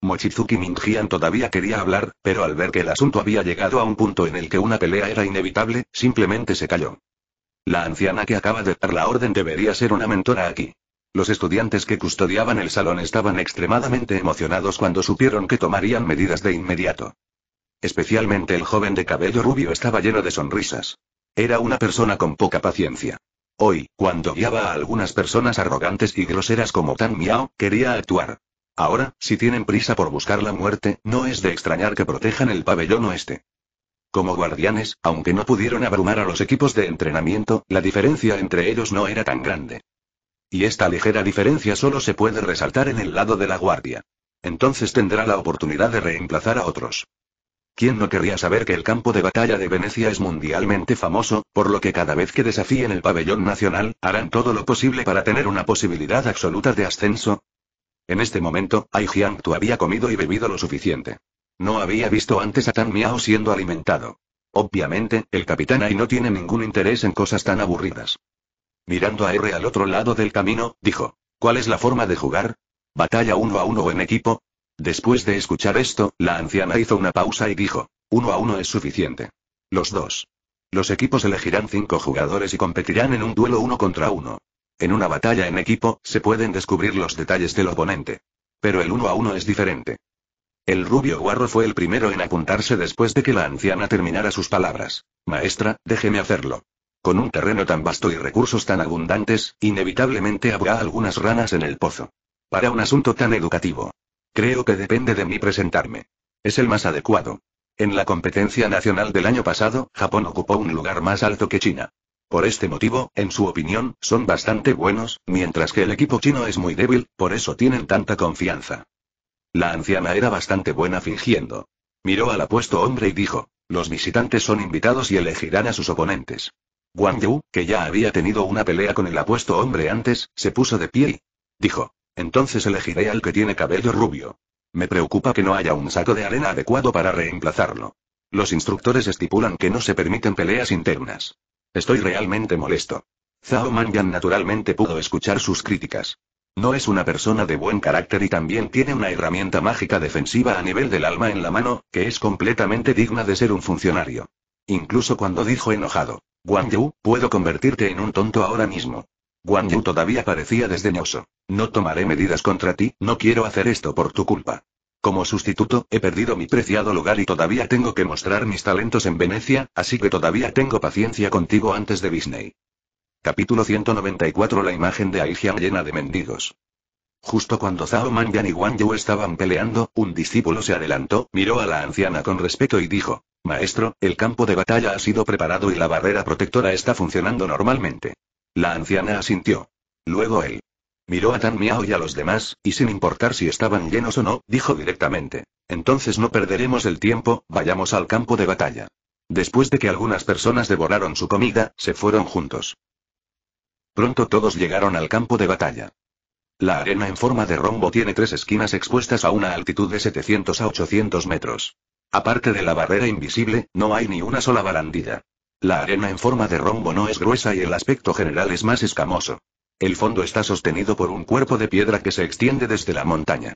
Mochizuki Minjian todavía quería hablar, pero al ver que el asunto había llegado a un punto en el que una pelea era inevitable, simplemente se calló. La anciana que acaba de dar la orden debería ser una mentora aquí. Los estudiantes que custodiaban el salón estaban extremadamente emocionados cuando supieron que tomarían medidas de inmediato. Especialmente el joven de cabello rubio estaba lleno de sonrisas. Era una persona con poca paciencia. Hoy, cuando guiaba a algunas personas arrogantes y groseras como Tan Miao, quería actuar. Ahora, si tienen prisa por buscar la muerte, no es de extrañar que protejan el pabellón oeste. Como guardianes, aunque no pudieron abrumar a los equipos de entrenamiento, la diferencia entre ellos no era tan grande. Y esta ligera diferencia solo se puede resaltar en el lado de la guardia. Entonces tendrá la oportunidad de reemplazar a otros. ¿Quién no querría saber que el campo de batalla de Venecia es mundialmente famoso, por lo que cada vez que desafíen el pabellón nacional, harán todo lo posible para tener una posibilidad absoluta de ascenso? En este momento, Ai Jiangtu había comido y bebido lo suficiente. No había visto antes a Tan Miao siendo alimentado. Obviamente, el capitán Ai no tiene ningún interés en cosas tan aburridas. Mirando a R al otro lado del camino, dijo, ¿cuál es la forma de jugar? ¿Batalla uno a uno o en equipo? Después de escuchar esto, la anciana hizo una pausa y dijo, uno a uno es suficiente. Los dos. Los equipos elegirán cinco jugadores y competirán en un duelo uno contra uno. En una batalla en equipo, se pueden descubrir los detalles del oponente. Pero el uno a uno es diferente. El rubio guarro fue el primero en apuntarse después de que la anciana terminara sus palabras. Maestra, déjeme hacerlo. Con un terreno tan vasto y recursos tan abundantes, inevitablemente habrá algunas ranas en el pozo. Para un asunto tan educativo, Creo que depende de mí presentarme. Es el más adecuado. En la competencia nacional del año pasado, Japón ocupó un lugar más alto que China. Por este motivo, en su opinión, son bastante buenos, mientras que el equipo chino es muy débil, por eso tienen tanta confianza. La anciana era bastante buena fingiendo. Miró al apuesto hombre y dijo, los visitantes son invitados y elegirán a sus oponentes. Guan Yu, que ya había tenido una pelea con el apuesto hombre antes, se puso de pie y dijo, entonces elegiré al que tiene cabello rubio. Me preocupa que no haya un saco de arena adecuado para reemplazarlo. Los instructores estipulan que no se permiten peleas internas. Estoy realmente molesto. Zhao Yan naturalmente pudo escuchar sus críticas. No es una persona de buen carácter y también tiene una herramienta mágica defensiva a nivel del alma en la mano, que es completamente digna de ser un funcionario. Incluso cuando dijo enojado, Guan Yu, puedo convertirte en un tonto ahora mismo. Guan Yu todavía parecía desdeñoso. No tomaré medidas contra ti, no quiero hacer esto por tu culpa. Como sustituto, he perdido mi preciado lugar y todavía tengo que mostrar mis talentos en Venecia, así que todavía tengo paciencia contigo antes de Disney. Capítulo 194 La imagen de Aijian llena de mendigos. Justo cuando Zhao Mangyan y Wang Yu estaban peleando, un discípulo se adelantó, miró a la anciana con respeto y dijo, Maestro, el campo de batalla ha sido preparado y la barrera protectora está funcionando normalmente. La anciana asintió. Luego él. Miró a Tan Miao y a los demás, y sin importar si estaban llenos o no, dijo directamente. Entonces no perderemos el tiempo, vayamos al campo de batalla. Después de que algunas personas devoraron su comida, se fueron juntos. Pronto todos llegaron al campo de batalla. La arena en forma de rombo tiene tres esquinas expuestas a una altitud de 700 a 800 metros. Aparte de la barrera invisible, no hay ni una sola barandilla. La arena en forma de rombo no es gruesa y el aspecto general es más escamoso. El fondo está sostenido por un cuerpo de piedra que se extiende desde la montaña.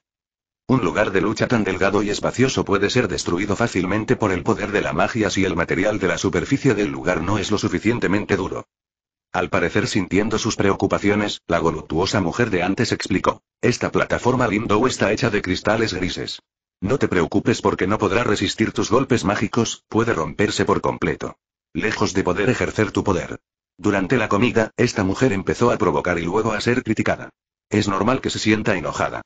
Un lugar de lucha tan delgado y espacioso puede ser destruido fácilmente por el poder de la magia si el material de la superficie del lugar no es lo suficientemente duro. Al parecer sintiendo sus preocupaciones, la voluptuosa mujer de antes explicó. Esta plataforma Lindo está hecha de cristales grises. No te preocupes porque no podrá resistir tus golpes mágicos, puede romperse por completo. Lejos de poder ejercer tu poder. Durante la comida, esta mujer empezó a provocar y luego a ser criticada. Es normal que se sienta enojada.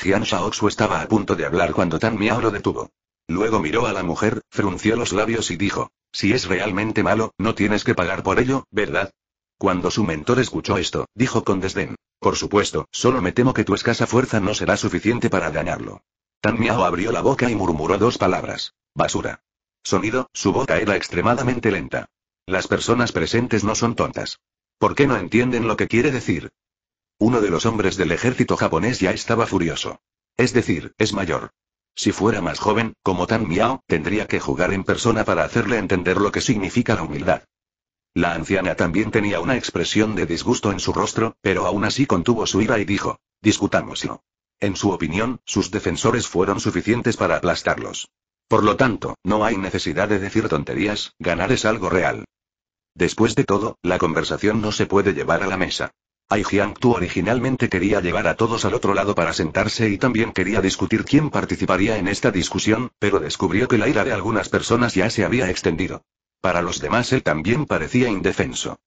Jian Shaoxu estaba a punto de hablar cuando Tan Miao lo detuvo. Luego miró a la mujer, frunció los labios y dijo, si es realmente malo, no tienes que pagar por ello, ¿verdad? Cuando su mentor escuchó esto, dijo con desdén, por supuesto, solo me temo que tu escasa fuerza no será suficiente para dañarlo. Tan Miao abrió la boca y murmuró dos palabras. Basura. Sonido, su boca era extremadamente lenta. Las personas presentes no son tontas. ¿Por qué no entienden lo que quiere decir? Uno de los hombres del ejército japonés ya estaba furioso. Es decir, es mayor. Si fuera más joven, como Tan Miao, tendría que jugar en persona para hacerle entender lo que significa la humildad. La anciana también tenía una expresión de disgusto en su rostro, pero aún así contuvo su ira y dijo, discutámoslo. En su opinión, sus defensores fueron suficientes para aplastarlos. Por lo tanto, no hay necesidad de decir tonterías, ganar es algo real. Después de todo, la conversación no se puede llevar a la mesa. Ai Tu originalmente quería llevar a todos al otro lado para sentarse y también quería discutir quién participaría en esta discusión, pero descubrió que la ira de algunas personas ya se había extendido. Para los demás él también parecía indefenso.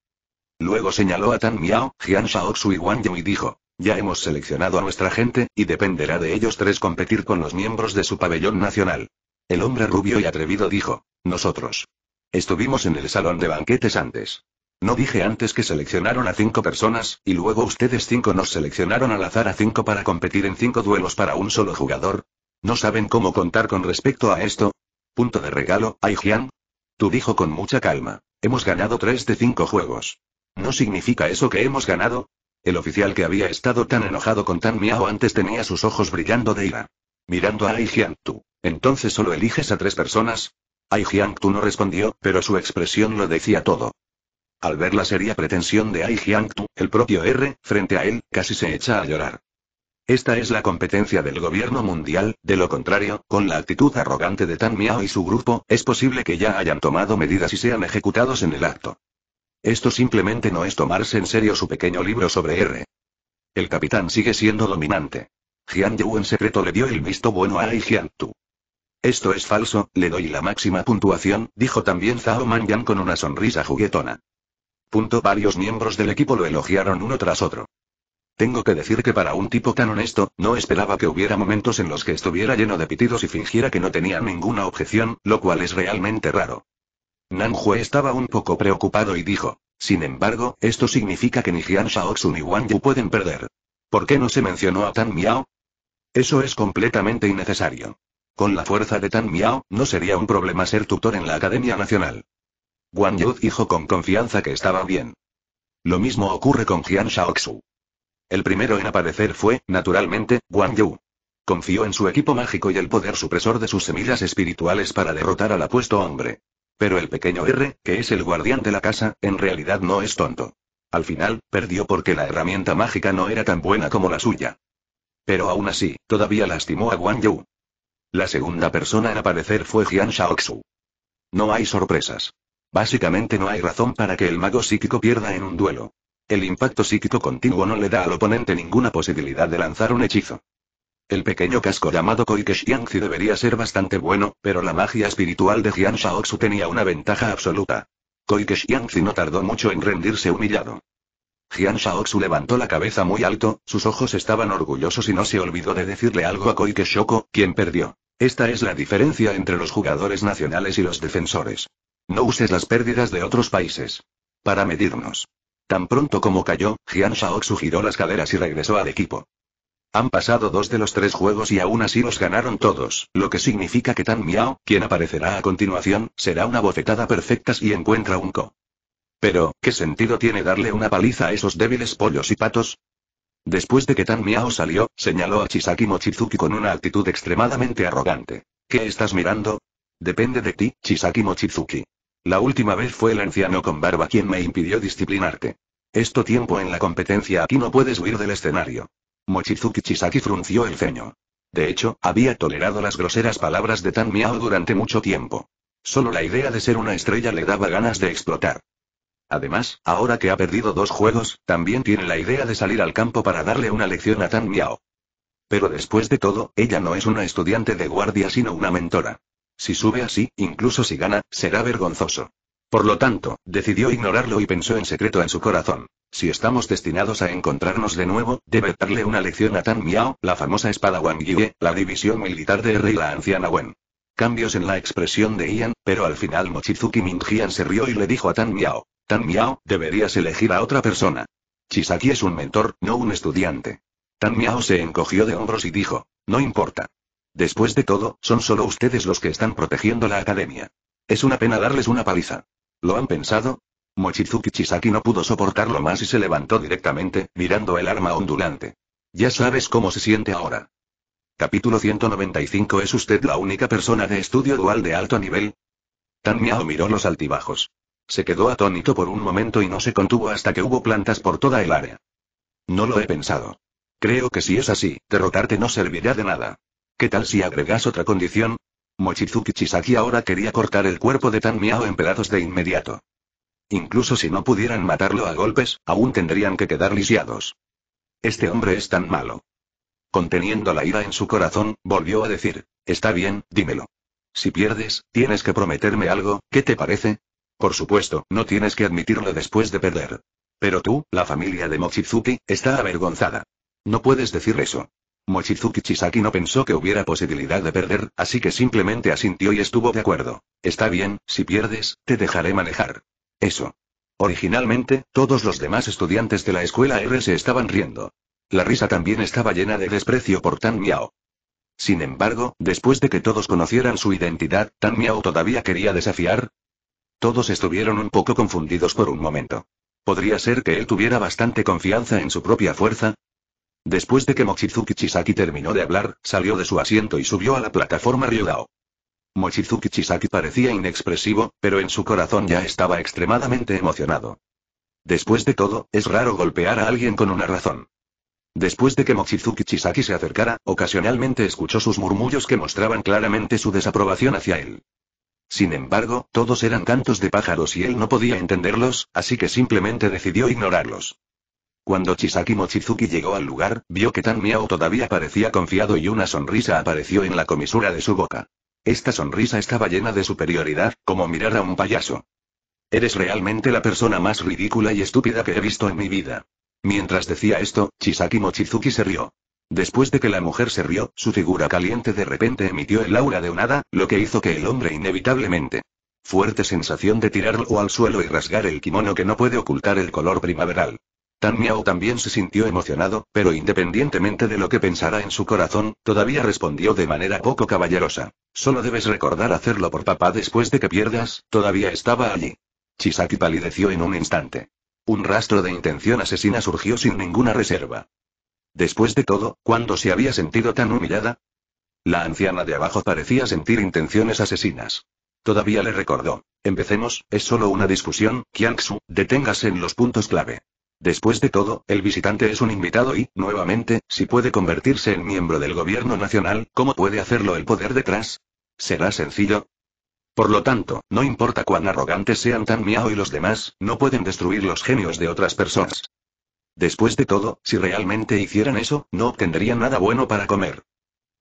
Luego señaló a Tan Miao, Jian Shaoxu y Wang Yu y dijo, ya hemos seleccionado a nuestra gente, y dependerá de ellos tres competir con los miembros de su pabellón nacional. El hombre rubio y atrevido dijo, nosotros. Estuvimos en el salón de banquetes antes. No dije antes que seleccionaron a cinco personas, y luego ustedes cinco nos seleccionaron al azar a cinco para competir en cinco duelos para un solo jugador. ¿No saben cómo contar con respecto a esto? Punto de regalo, Aijian. Tú dijo con mucha calma. Hemos ganado tres de cinco juegos. ¿No significa eso que hemos ganado? El oficial que había estado tan enojado con Tan Miao antes tenía sus ojos brillando de ira mirando a Ai Jiangtu. ¿Entonces solo eliges a tres personas? Ai Jiangtu no respondió, pero su expresión lo decía todo. Al ver la seria pretensión de Ai Jiangtu, el propio R, frente a él, casi se echa a llorar. Esta es la competencia del gobierno mundial, de lo contrario, con la actitud arrogante de Tan Miao y su grupo, es posible que ya hayan tomado medidas y sean ejecutados en el acto. Esto simplemente no es tomarse en serio su pequeño libro sobre R. El capitán sigue siendo dominante. Jian Yu en secreto le dio el visto bueno a Ai Jian Tu. Esto es falso, le doy la máxima puntuación, dijo también Zhao Yan con una sonrisa juguetona. Punto varios miembros del equipo lo elogiaron uno tras otro. Tengo que decir que para un tipo tan honesto, no esperaba que hubiera momentos en los que estuviera lleno de pitidos y fingiera que no tenía ninguna objeción, lo cual es realmente raro. Hue estaba un poco preocupado y dijo, sin embargo, esto significa que ni Jian Shaoxu ni Wang Yu pueden perder. ¿Por qué no se mencionó a Tan Miao? Eso es completamente innecesario. Con la fuerza de Tan Miao, no sería un problema ser tutor en la Academia Nacional. Guan Yu dijo con confianza que estaba bien. Lo mismo ocurre con Jian Shaoxu. El primero en aparecer fue, naturalmente, Guan Yu. Confió en su equipo mágico y el poder supresor de sus semillas espirituales para derrotar al apuesto hombre. Pero el pequeño R, que es el guardián de la casa, en realidad no es tonto. Al final, perdió porque la herramienta mágica no era tan buena como la suya. Pero aún así, todavía lastimó a Guan Yu. La segunda persona en aparecer fue Jian Shaoxu. No hay sorpresas. Básicamente no hay razón para que el mago psíquico pierda en un duelo. El impacto psíquico continuo no le da al oponente ninguna posibilidad de lanzar un hechizo. El pequeño casco llamado Koikeshiangzi debería ser bastante bueno, pero la magia espiritual de Jian Shaoxu tenía una ventaja absoluta. Koikeshiangzi no tardó mucho en rendirse humillado. Jian Shaoxu levantó la cabeza muy alto, sus ojos estaban orgullosos y no se olvidó de decirle algo a Koike Shoko, quien perdió. Esta es la diferencia entre los jugadores nacionales y los defensores. No uses las pérdidas de otros países. Para medirnos. Tan pronto como cayó, Jian Shaoxu giró las caderas y regresó al equipo. Han pasado dos de los tres juegos y aún así los ganaron todos, lo que significa que Tan Miao, quien aparecerá a continuación, será una bofetada perfecta si encuentra un ko. Pero, ¿qué sentido tiene darle una paliza a esos débiles pollos y patos? Después de que Tan Miao salió, señaló a Chisaki Mochizuki con una actitud extremadamente arrogante. ¿Qué estás mirando? Depende de ti, Chisaki Mochizuki. La última vez fue el anciano con barba quien me impidió disciplinarte. Esto tiempo en la competencia aquí no puedes huir del escenario. Mochizuki Chisaki frunció el ceño. De hecho, había tolerado las groseras palabras de Tan Miao durante mucho tiempo. Solo la idea de ser una estrella le daba ganas de explotar. Además, ahora que ha perdido dos juegos, también tiene la idea de salir al campo para darle una lección a Tan Miao. Pero después de todo, ella no es una estudiante de guardia sino una mentora. Si sube así, incluso si gana, será vergonzoso. Por lo tanto, decidió ignorarlo y pensó en secreto en su corazón. Si estamos destinados a encontrarnos de nuevo, debe darle una lección a Tan Miao, la famosa espada Wang Yue, la división militar de R y la anciana Wen. Cambios en la expresión de Ian, pero al final Mochizuki Minjian se rió y le dijo a Tan Miao. Tan Miao, deberías elegir a otra persona. Chisaki es un mentor, no un estudiante. Tan Miao se encogió de hombros y dijo, no importa. Después de todo, son solo ustedes los que están protegiendo la academia. Es una pena darles una paliza. ¿Lo han pensado? Mochizuki Chisaki no pudo soportarlo más y se levantó directamente, mirando el arma ondulante. Ya sabes cómo se siente ahora. Capítulo 195 ¿Es usted la única persona de estudio dual de alto nivel? Tan Miao miró los altibajos. Se quedó atónito por un momento y no se contuvo hasta que hubo plantas por toda el área. No lo he pensado. Creo que si es así, derrotarte no servirá de nada. ¿Qué tal si agregas otra condición? Mochizuki Chisaki ahora quería cortar el cuerpo de Tan Miao en pedazos de inmediato. Incluso si no pudieran matarlo a golpes, aún tendrían que quedar lisiados. Este hombre es tan malo. Conteniendo la ira en su corazón, volvió a decir, está bien, dímelo. Si pierdes, tienes que prometerme algo, ¿qué te parece? Por supuesto, no tienes que admitirlo después de perder. Pero tú, la familia de Mochizuki, está avergonzada. No puedes decir eso. Mochizuki Chisaki no pensó que hubiera posibilidad de perder, así que simplemente asintió y estuvo de acuerdo. Está bien, si pierdes, te dejaré manejar. Eso. Originalmente, todos los demás estudiantes de la escuela R se estaban riendo. La risa también estaba llena de desprecio por Tan Miao. Sin embargo, después de que todos conocieran su identidad, Tan Miao todavía quería desafiar, todos estuvieron un poco confundidos por un momento. ¿Podría ser que él tuviera bastante confianza en su propia fuerza? Después de que Mochizuki Chisaki terminó de hablar, salió de su asiento y subió a la plataforma Ryodao. Mochizuki Chisaki parecía inexpresivo, pero en su corazón ya estaba extremadamente emocionado. Después de todo, es raro golpear a alguien con una razón. Después de que Mochizuki Chisaki se acercara, ocasionalmente escuchó sus murmullos que mostraban claramente su desaprobación hacia él. Sin embargo, todos eran cantos de pájaros y él no podía entenderlos, así que simplemente decidió ignorarlos. Cuando Chisaki Mochizuki llegó al lugar, vio que Tan Miao todavía parecía confiado y una sonrisa apareció en la comisura de su boca. Esta sonrisa estaba llena de superioridad, como mirar a un payaso. Eres realmente la persona más ridícula y estúpida que he visto en mi vida. Mientras decía esto, Chisaki Mochizuki se rió. Después de que la mujer se rió, su figura caliente de repente emitió el aura de un hada, lo que hizo que el hombre inevitablemente. Fuerte sensación de tirarlo al suelo y rasgar el kimono que no puede ocultar el color primaveral. Tan Miao también se sintió emocionado, pero independientemente de lo que pensara en su corazón, todavía respondió de manera poco caballerosa. Solo debes recordar hacerlo por papá después de que pierdas, todavía estaba allí. Chisaki palideció en un instante. Un rastro de intención asesina surgió sin ninguna reserva. Después de todo, ¿cuándo se había sentido tan humillada? La anciana de abajo parecía sentir intenciones asesinas. Todavía le recordó. Empecemos, es solo una discusión, Kiangsu, deténgase en los puntos clave. Después de todo, el visitante es un invitado y, nuevamente, si puede convertirse en miembro del gobierno nacional, ¿cómo puede hacerlo el poder detrás? ¿Será sencillo? Por lo tanto, no importa cuán arrogantes sean Tan Miao y los demás, no pueden destruir los genios de otras personas. Después de todo, si realmente hicieran eso, no obtendrían nada bueno para comer.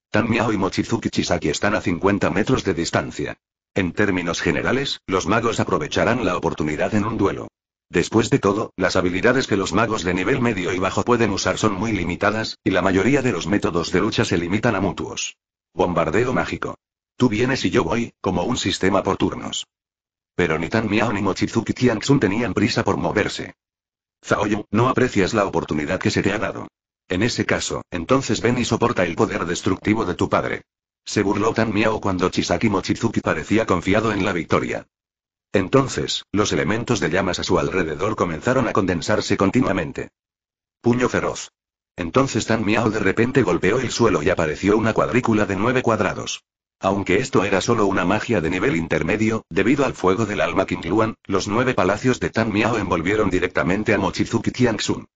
Tan Miao y Mochizuki Chisaki están a 50 metros de distancia. En términos generales, los magos aprovecharán la oportunidad en un duelo. Después de todo, las habilidades que los magos de nivel medio y bajo pueden usar son muy limitadas, y la mayoría de los métodos de lucha se limitan a mutuos. Bombardeo mágico. Tú vienes y yo voy, como un sistema por turnos. Pero ni Tan Miao ni Mochizuki Tianxun tenían prisa por moverse. Zaoyu, no aprecias la oportunidad que se te ha dado. En ese caso, entonces ven y soporta el poder destructivo de tu padre. Se burló Tan Miao cuando Chisaki Mochizuki parecía confiado en la victoria. Entonces, los elementos de llamas a su alrededor comenzaron a condensarse continuamente. Puño feroz. Entonces Tan Miao de repente golpeó el suelo y apareció una cuadrícula de nueve cuadrados. Aunque esto era solo una magia de nivel intermedio, debido al fuego del alma Luan, los nueve palacios de Tan Miao envolvieron directamente a Mochizuki Tianxun.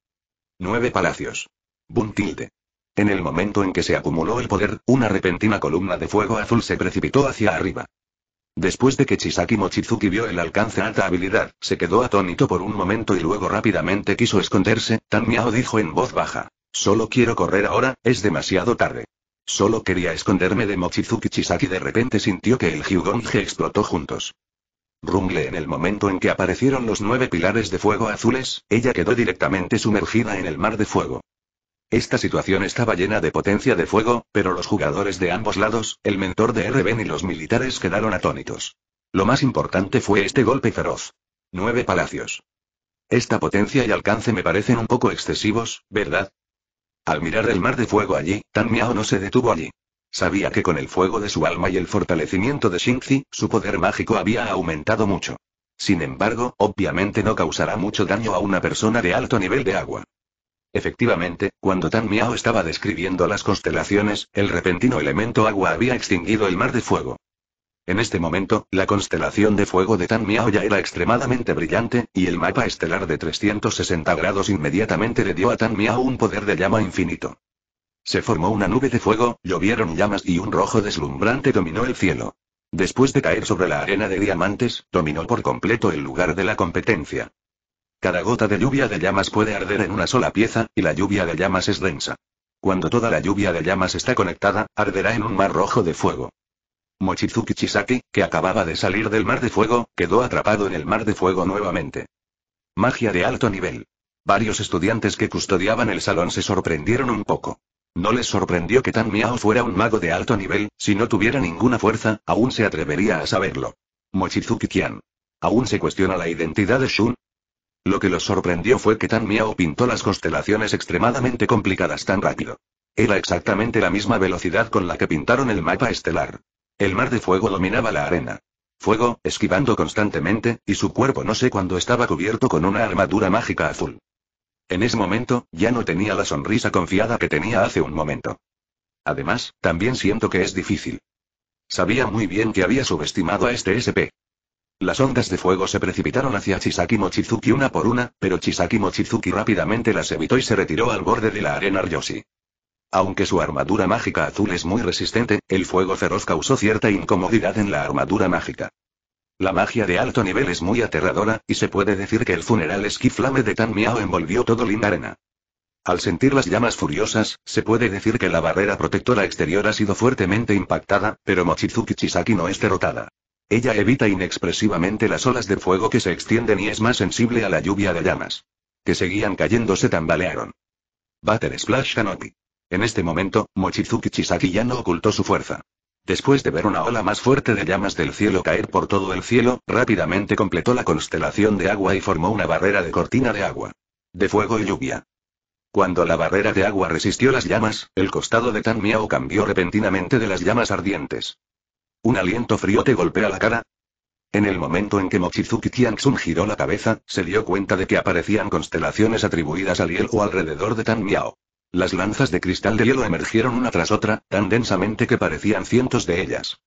Nueve palacios. Bun tilde. En el momento en que se acumuló el poder, una repentina columna de fuego azul se precipitó hacia arriba. Después de que Chisaki Mochizuki vio el alcance alta habilidad, se quedó atónito por un momento y luego rápidamente quiso esconderse, Tan Miao dijo en voz baja. Solo quiero correr ahora, es demasiado tarde. Solo quería esconderme de Mochizuki Chisaki. De repente sintió que el Hyugonji explotó juntos. Rumble en el momento en que aparecieron los nueve pilares de fuego azules, ella quedó directamente sumergida en el mar de fuego. Esta situación estaba llena de potencia de fuego, pero los jugadores de ambos lados, el mentor de R.B.N. y los militares quedaron atónitos. Lo más importante fue este golpe feroz. Nueve palacios. Esta potencia y alcance me parecen un poco excesivos, ¿verdad? Al mirar el mar de fuego allí, Tan Miao no se detuvo allí. Sabía que con el fuego de su alma y el fortalecimiento de Xingzi, su poder mágico había aumentado mucho. Sin embargo, obviamente no causará mucho daño a una persona de alto nivel de agua. Efectivamente, cuando Tan Miao estaba describiendo las constelaciones, el repentino elemento agua había extinguido el mar de fuego. En este momento, la constelación de fuego de Tan Miao ya era extremadamente brillante, y el mapa estelar de 360 grados inmediatamente le dio a Tan Miao un poder de llama infinito. Se formó una nube de fuego, llovieron llamas y un rojo deslumbrante dominó el cielo. Después de caer sobre la arena de diamantes, dominó por completo el lugar de la competencia. Cada gota de lluvia de llamas puede arder en una sola pieza, y la lluvia de llamas es densa. Cuando toda la lluvia de llamas está conectada, arderá en un mar rojo de fuego. Mochizuki Chisaki, que acababa de salir del mar de fuego, quedó atrapado en el mar de fuego nuevamente. Magia de alto nivel. Varios estudiantes que custodiaban el salón se sorprendieron un poco. No les sorprendió que Tan Miao fuera un mago de alto nivel, si no tuviera ninguna fuerza, aún se atrevería a saberlo. Mochizuki Kian. ¿Aún se cuestiona la identidad de Shun? Lo que los sorprendió fue que Tan Miao pintó las constelaciones extremadamente complicadas tan rápido. Era exactamente la misma velocidad con la que pintaron el mapa estelar. El mar de fuego dominaba la arena. Fuego, esquivando constantemente, y su cuerpo no sé cuándo estaba cubierto con una armadura mágica azul. En ese momento, ya no tenía la sonrisa confiada que tenía hace un momento. Además, también siento que es difícil. Sabía muy bien que había subestimado a este SP. Las ondas de fuego se precipitaron hacia Chisaki Mochizuki una por una, pero Chisaki Mochizuki rápidamente las evitó y se retiró al borde de la arena Ryoshi. Aunque su armadura mágica azul es muy resistente, el fuego feroz causó cierta incomodidad en la armadura mágica. La magia de alto nivel es muy aterradora, y se puede decir que el funeral esquiflame de Tan Miao envolvió todo Lindarena. Arena. Al sentir las llamas furiosas, se puede decir que la barrera protectora exterior ha sido fuertemente impactada, pero Mochizuki Chisaki no es derrotada. Ella evita inexpresivamente las olas de fuego que se extienden y es más sensible a la lluvia de llamas. Que seguían cayendo se tambalearon. Butter Splash Canopy. En este momento, Mochizuki Chisaki ya no ocultó su fuerza. Después de ver una ola más fuerte de llamas del cielo caer por todo el cielo, rápidamente completó la constelación de agua y formó una barrera de cortina de agua. De fuego y lluvia. Cuando la barrera de agua resistió las llamas, el costado de Tan Miao cambió repentinamente de las llamas ardientes. ¿Un aliento frío te golpea la cara? En el momento en que Mochizuki Tianxun giró la cabeza, se dio cuenta de que aparecían constelaciones atribuidas al hielo alrededor de Tan Miao. Las lanzas de cristal de hielo emergieron una tras otra, tan densamente que parecían cientos de ellas.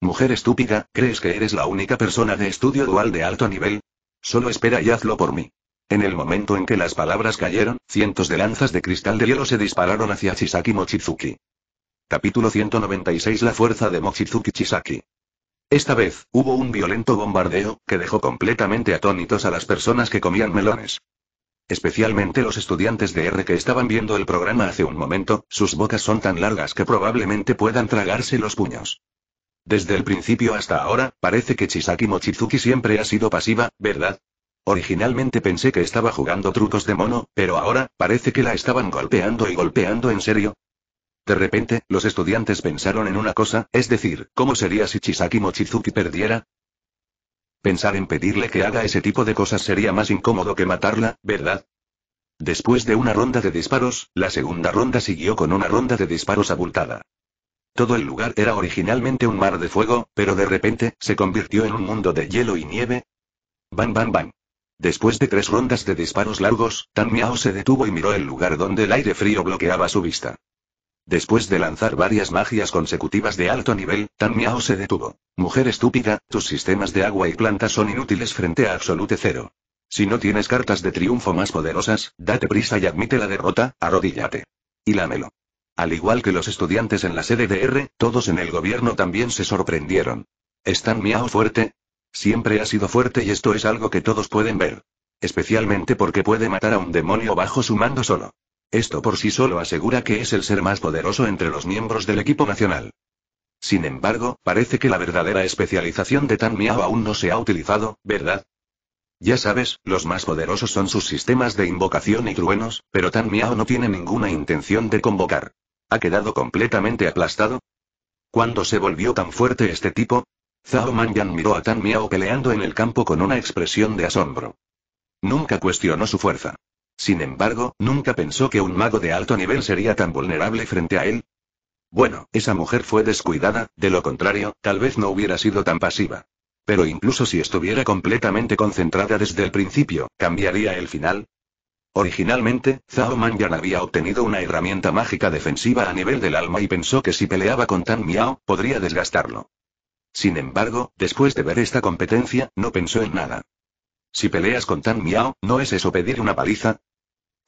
Mujer estúpida, ¿crees que eres la única persona de estudio dual de alto nivel? Solo espera y hazlo por mí. En el momento en que las palabras cayeron, cientos de lanzas de cristal de hielo se dispararon hacia Chisaki Mochizuki. Capítulo 196 La fuerza de Mochizuki Chisaki. Esta vez, hubo un violento bombardeo, que dejó completamente atónitos a las personas que comían melones. Especialmente los estudiantes de R que estaban viendo el programa hace un momento, sus bocas son tan largas que probablemente puedan tragarse los puños. Desde el principio hasta ahora, parece que Chisaki Mochizuki siempre ha sido pasiva, ¿verdad? Originalmente pensé que estaba jugando trucos de mono, pero ahora, parece que la estaban golpeando y golpeando en serio. De repente, los estudiantes pensaron en una cosa, es decir, ¿cómo sería si Chisaki Mochizuki perdiera? Pensar en pedirle que haga ese tipo de cosas sería más incómodo que matarla, ¿verdad? Después de una ronda de disparos, la segunda ronda siguió con una ronda de disparos abultada. Todo el lugar era originalmente un mar de fuego, pero de repente, se convirtió en un mundo de hielo y nieve. Bam, bam, bam. Después de tres rondas de disparos largos, Tan Miao se detuvo y miró el lugar donde el aire frío bloqueaba su vista. Después de lanzar varias magias consecutivas de alto nivel, Tan Miao se detuvo. Mujer estúpida, tus sistemas de agua y plantas son inútiles frente a Absolute Cero. Si no tienes cartas de triunfo más poderosas, date prisa y admite la derrota, arrodíllate. Y lámelo. Al igual que los estudiantes en la sede de R, todos en el gobierno también se sorprendieron. ¿Es Miao fuerte? Siempre ha sido fuerte y esto es algo que todos pueden ver. Especialmente porque puede matar a un demonio bajo su mando solo. Esto por sí solo asegura que es el ser más poderoso entre los miembros del equipo nacional. Sin embargo, parece que la verdadera especialización de Tan Miao aún no se ha utilizado, ¿verdad? Ya sabes, los más poderosos son sus sistemas de invocación y truenos, pero Tan Miao no tiene ninguna intención de convocar. Ha quedado completamente aplastado. ¿Cuándo se volvió tan fuerte este tipo? Zhao Manyan miró a Tan Miao peleando en el campo con una expresión de asombro. Nunca cuestionó su fuerza. Sin embargo, nunca pensó que un mago de alto nivel sería tan vulnerable frente a él. Bueno, esa mujer fue descuidada, de lo contrario, tal vez no hubiera sido tan pasiva. Pero incluso si estuviera completamente concentrada desde el principio, ¿cambiaría el final? Originalmente, Zhao Mangan había obtenido una herramienta mágica defensiva a nivel del alma y pensó que si peleaba con Tan Miao, podría desgastarlo. Sin embargo, después de ver esta competencia, no pensó en nada. Si peleas con Tan Miao, ¿no es eso pedir una paliza?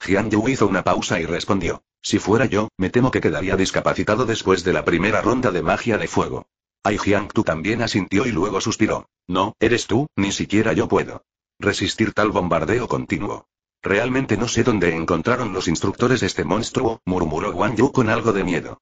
Jiang Yu hizo una pausa y respondió. Si fuera yo, me temo que quedaría discapacitado después de la primera ronda de magia de fuego. Ai Jiang Tu también asintió y luego suspiró. No, eres tú, ni siquiera yo puedo. Resistir tal bombardeo continuo. Realmente no sé dónde encontraron los instructores este monstruo, murmuró Guan Yu con algo de miedo.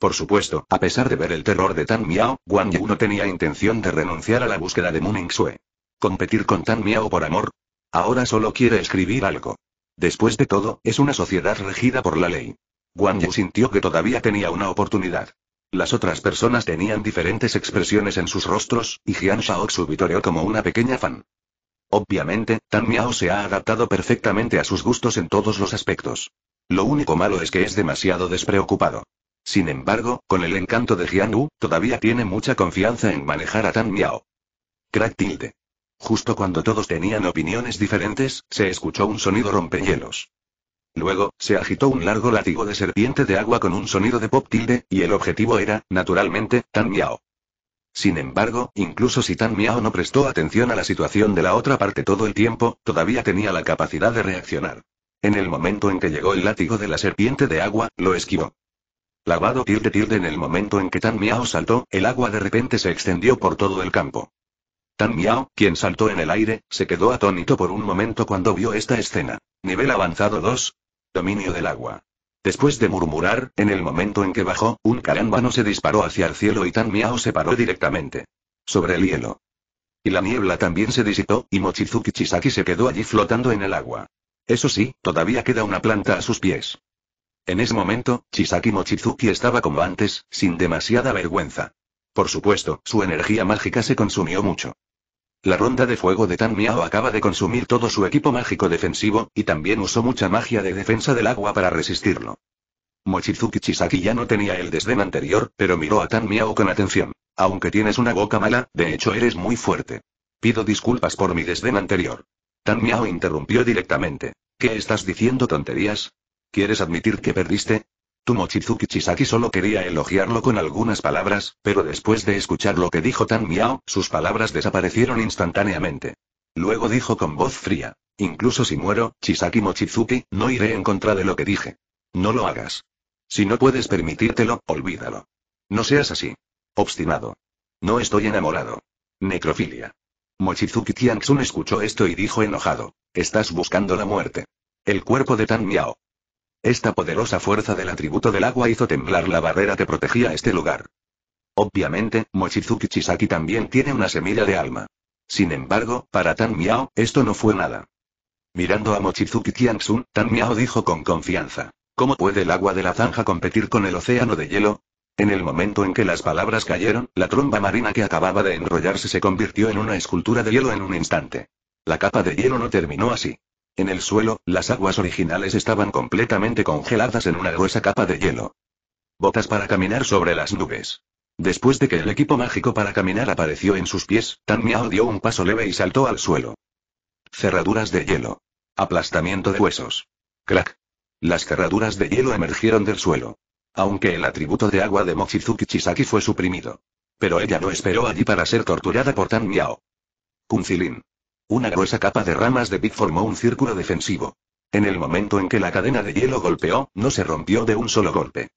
Por supuesto, a pesar de ver el terror de Tan Miao, Guan Yu no tenía intención de renunciar a la búsqueda de Muning Sue. ¿Competir con Tan Miao por amor? Ahora solo quiere escribir algo. Después de todo, es una sociedad regida por la ley. Guan Yu sintió que todavía tenía una oportunidad. Las otras personas tenían diferentes expresiones en sus rostros, y Jian Shao subitoreó como una pequeña fan. Obviamente, Tan Miao se ha adaptado perfectamente a sus gustos en todos los aspectos. Lo único malo es que es demasiado despreocupado. Sin embargo, con el encanto de Jian Wu, todavía tiene mucha confianza en manejar a Tan Miao. Crack tilde. Justo cuando todos tenían opiniones diferentes, se escuchó un sonido rompehielos. Luego, se agitó un largo látigo de serpiente de agua con un sonido de pop tilde, y el objetivo era, naturalmente, Tan Miao. Sin embargo, incluso si Tan Miao no prestó atención a la situación de la otra parte todo el tiempo, todavía tenía la capacidad de reaccionar. En el momento en que llegó el látigo de la serpiente de agua, lo esquivó. Lavado tilde tilde en el momento en que Tan Miao saltó, el agua de repente se extendió por todo el campo. Tan Miao, quien saltó en el aire, se quedó atónito por un momento cuando vio esta escena. Nivel avanzado 2. Dominio del agua. Después de murmurar, en el momento en que bajó, un carámbano se disparó hacia el cielo y Tan Miao se paró directamente. Sobre el hielo. Y la niebla también se disipó, y Mochizuki Chisaki se quedó allí flotando en el agua. Eso sí, todavía queda una planta a sus pies. En ese momento, Chisaki Mochizuki estaba como antes, sin demasiada vergüenza. Por supuesto, su energía mágica se consumió mucho. La ronda de fuego de Tan Miao acaba de consumir todo su equipo mágico defensivo, y también usó mucha magia de defensa del agua para resistirlo. Mochizuki Chisaki ya no tenía el desdén anterior, pero miró a Tan Miao con atención. Aunque tienes una boca mala, de hecho eres muy fuerte. Pido disculpas por mi desdén anterior. Tan Miao interrumpió directamente. ¿Qué estás diciendo tonterías? ¿Quieres admitir que perdiste? Mochizuki Chisaki solo quería elogiarlo con algunas palabras, pero después de escuchar lo que dijo Tan Miao, sus palabras desaparecieron instantáneamente. Luego dijo con voz fría. Incluso si muero, Chisaki Mochizuki, no iré en contra de lo que dije. No lo hagas. Si no puedes permitírtelo, olvídalo. No seas así. Obstinado. No estoy enamorado. Necrofilia. Mochizuki Tianxun escuchó esto y dijo enojado. Estás buscando la muerte. El cuerpo de Tan Miao. Esta poderosa fuerza del atributo del agua hizo temblar la barrera que protegía este lugar. Obviamente, Mochizuki Chisaki también tiene una semilla de alma. Sin embargo, para Tan Miao, esto no fue nada. Mirando a Mochizuki Tianxun, Tan Miao dijo con confianza. ¿Cómo puede el agua de la zanja competir con el océano de hielo? En el momento en que las palabras cayeron, la tromba marina que acababa de enrollarse se convirtió en una escultura de hielo en un instante. La capa de hielo no terminó así. En el suelo, las aguas originales estaban completamente congeladas en una gruesa capa de hielo. Botas para caminar sobre las nubes. Después de que el equipo mágico para caminar apareció en sus pies, Tan Miao dio un paso leve y saltó al suelo. Cerraduras de hielo. Aplastamiento de huesos. Crack. Las cerraduras de hielo emergieron del suelo. Aunque el atributo de agua de Mochizuki Chisaki fue suprimido. Pero ella no esperó allí para ser torturada por Tan Miao. Kunzilin. Una gruesa capa de ramas de vid formó un círculo defensivo. En el momento en que la cadena de hielo golpeó, no se rompió de un solo golpe.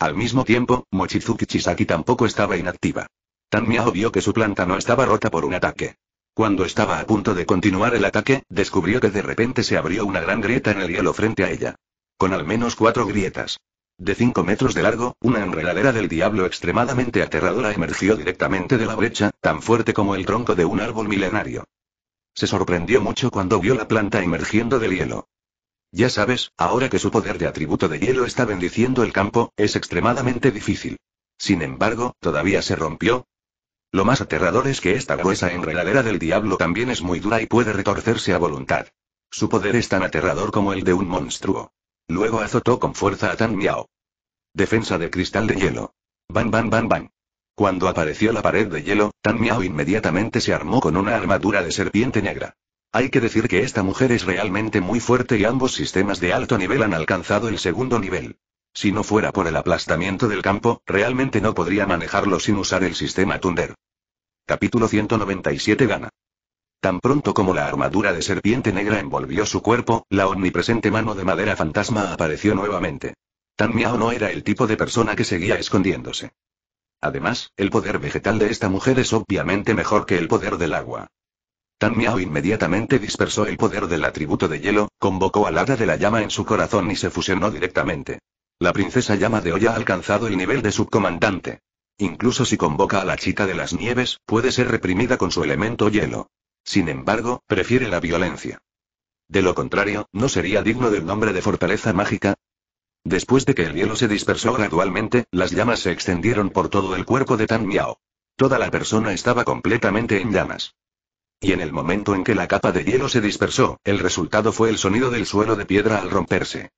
Al mismo tiempo, Mochizuki Chisaki tampoco estaba inactiva. Tan Miao vio que su planta no estaba rota por un ataque. Cuando estaba a punto de continuar el ataque, descubrió que de repente se abrió una gran grieta en el hielo frente a ella. Con al menos cuatro grietas. De cinco metros de largo, una enredadera del diablo extremadamente aterradora emergió directamente de la brecha, tan fuerte como el tronco de un árbol milenario. Se sorprendió mucho cuando vio la planta emergiendo del hielo. Ya sabes, ahora que su poder de atributo de hielo está bendiciendo el campo, es extremadamente difícil. Sin embargo, todavía se rompió. Lo más aterrador es que esta gruesa enredadera del diablo también es muy dura y puede retorcerse a voluntad. Su poder es tan aterrador como el de un monstruo. Luego azotó con fuerza a Tan Miao. Defensa de cristal de hielo. Ban, ban, ban, ban. Cuando apareció la pared de hielo, Tan Miao inmediatamente se armó con una armadura de serpiente negra. Hay que decir que esta mujer es realmente muy fuerte y ambos sistemas de alto nivel han alcanzado el segundo nivel. Si no fuera por el aplastamiento del campo, realmente no podría manejarlo sin usar el sistema Thunder. Capítulo 197 Gana. Tan pronto como la armadura de serpiente negra envolvió su cuerpo, la omnipresente mano de madera fantasma apareció nuevamente. Tan Miao no era el tipo de persona que seguía escondiéndose. Además, el poder vegetal de esta mujer es obviamente mejor que el poder del agua. Tan Miao inmediatamente dispersó el poder del atributo de hielo, convocó al hada de la llama en su corazón y se fusionó directamente. La princesa llama de hoy ha alcanzado el nivel de subcomandante. Incluso si convoca a la chica de las nieves, puede ser reprimida con su elemento hielo. Sin embargo, prefiere la violencia. De lo contrario, ¿no sería digno del nombre de fortaleza mágica? Después de que el hielo se dispersó gradualmente, las llamas se extendieron por todo el cuerpo de Tan Miao. Toda la persona estaba completamente en llamas. Y en el momento en que la capa de hielo se dispersó, el resultado fue el sonido del suelo de piedra al romperse.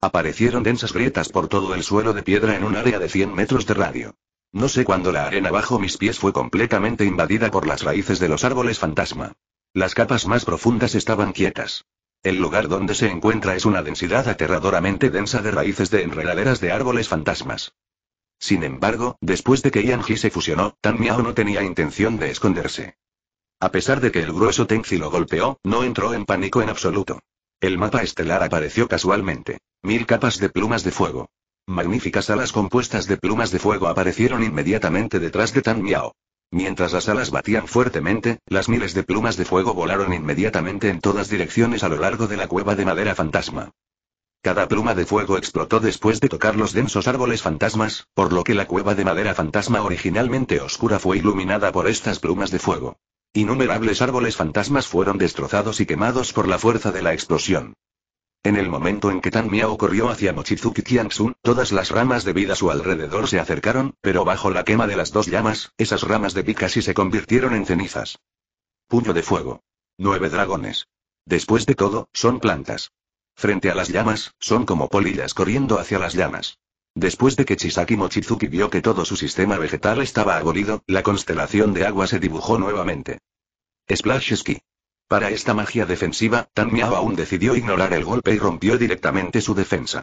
Aparecieron densas grietas por todo el suelo de piedra en un área de 100 metros de radio. No sé cuándo la arena bajo mis pies fue completamente invadida por las raíces de los árboles fantasma. Las capas más profundas estaban quietas. El lugar donde se encuentra es una densidad aterradoramente densa de raíces de enredaderas de árboles fantasmas. Sin embargo, después de que Yanji se fusionó, Tan Miao no tenía intención de esconderse. A pesar de que el grueso Tenzi lo golpeó, no entró en pánico en absoluto. El mapa estelar apareció casualmente. Mil capas de plumas de fuego. Magníficas alas compuestas de plumas de fuego aparecieron inmediatamente detrás de Tan Miao. Mientras las alas batían fuertemente, las miles de plumas de fuego volaron inmediatamente en todas direcciones a lo largo de la cueva de madera fantasma. Cada pluma de fuego explotó después de tocar los densos árboles fantasmas, por lo que la cueva de madera fantasma originalmente oscura fue iluminada por estas plumas de fuego. Innumerables árboles fantasmas fueron destrozados y quemados por la fuerza de la explosión. En el momento en que Tan Miao corrió hacia Mochizuki Tiansun, todas las ramas de vida a su alrededor se acercaron, pero bajo la quema de las dos llamas, esas ramas de vida se convirtieron en cenizas. Puño de fuego. Nueve dragones. Después de todo, son plantas. Frente a las llamas, son como polillas corriendo hacia las llamas. Después de que Chisaki Mochizuki vio que todo su sistema vegetal estaba abolido, la constelación de agua se dibujó nuevamente. Splash Ski. Para esta magia defensiva, Tan Miao aún decidió ignorar el golpe y rompió directamente su defensa.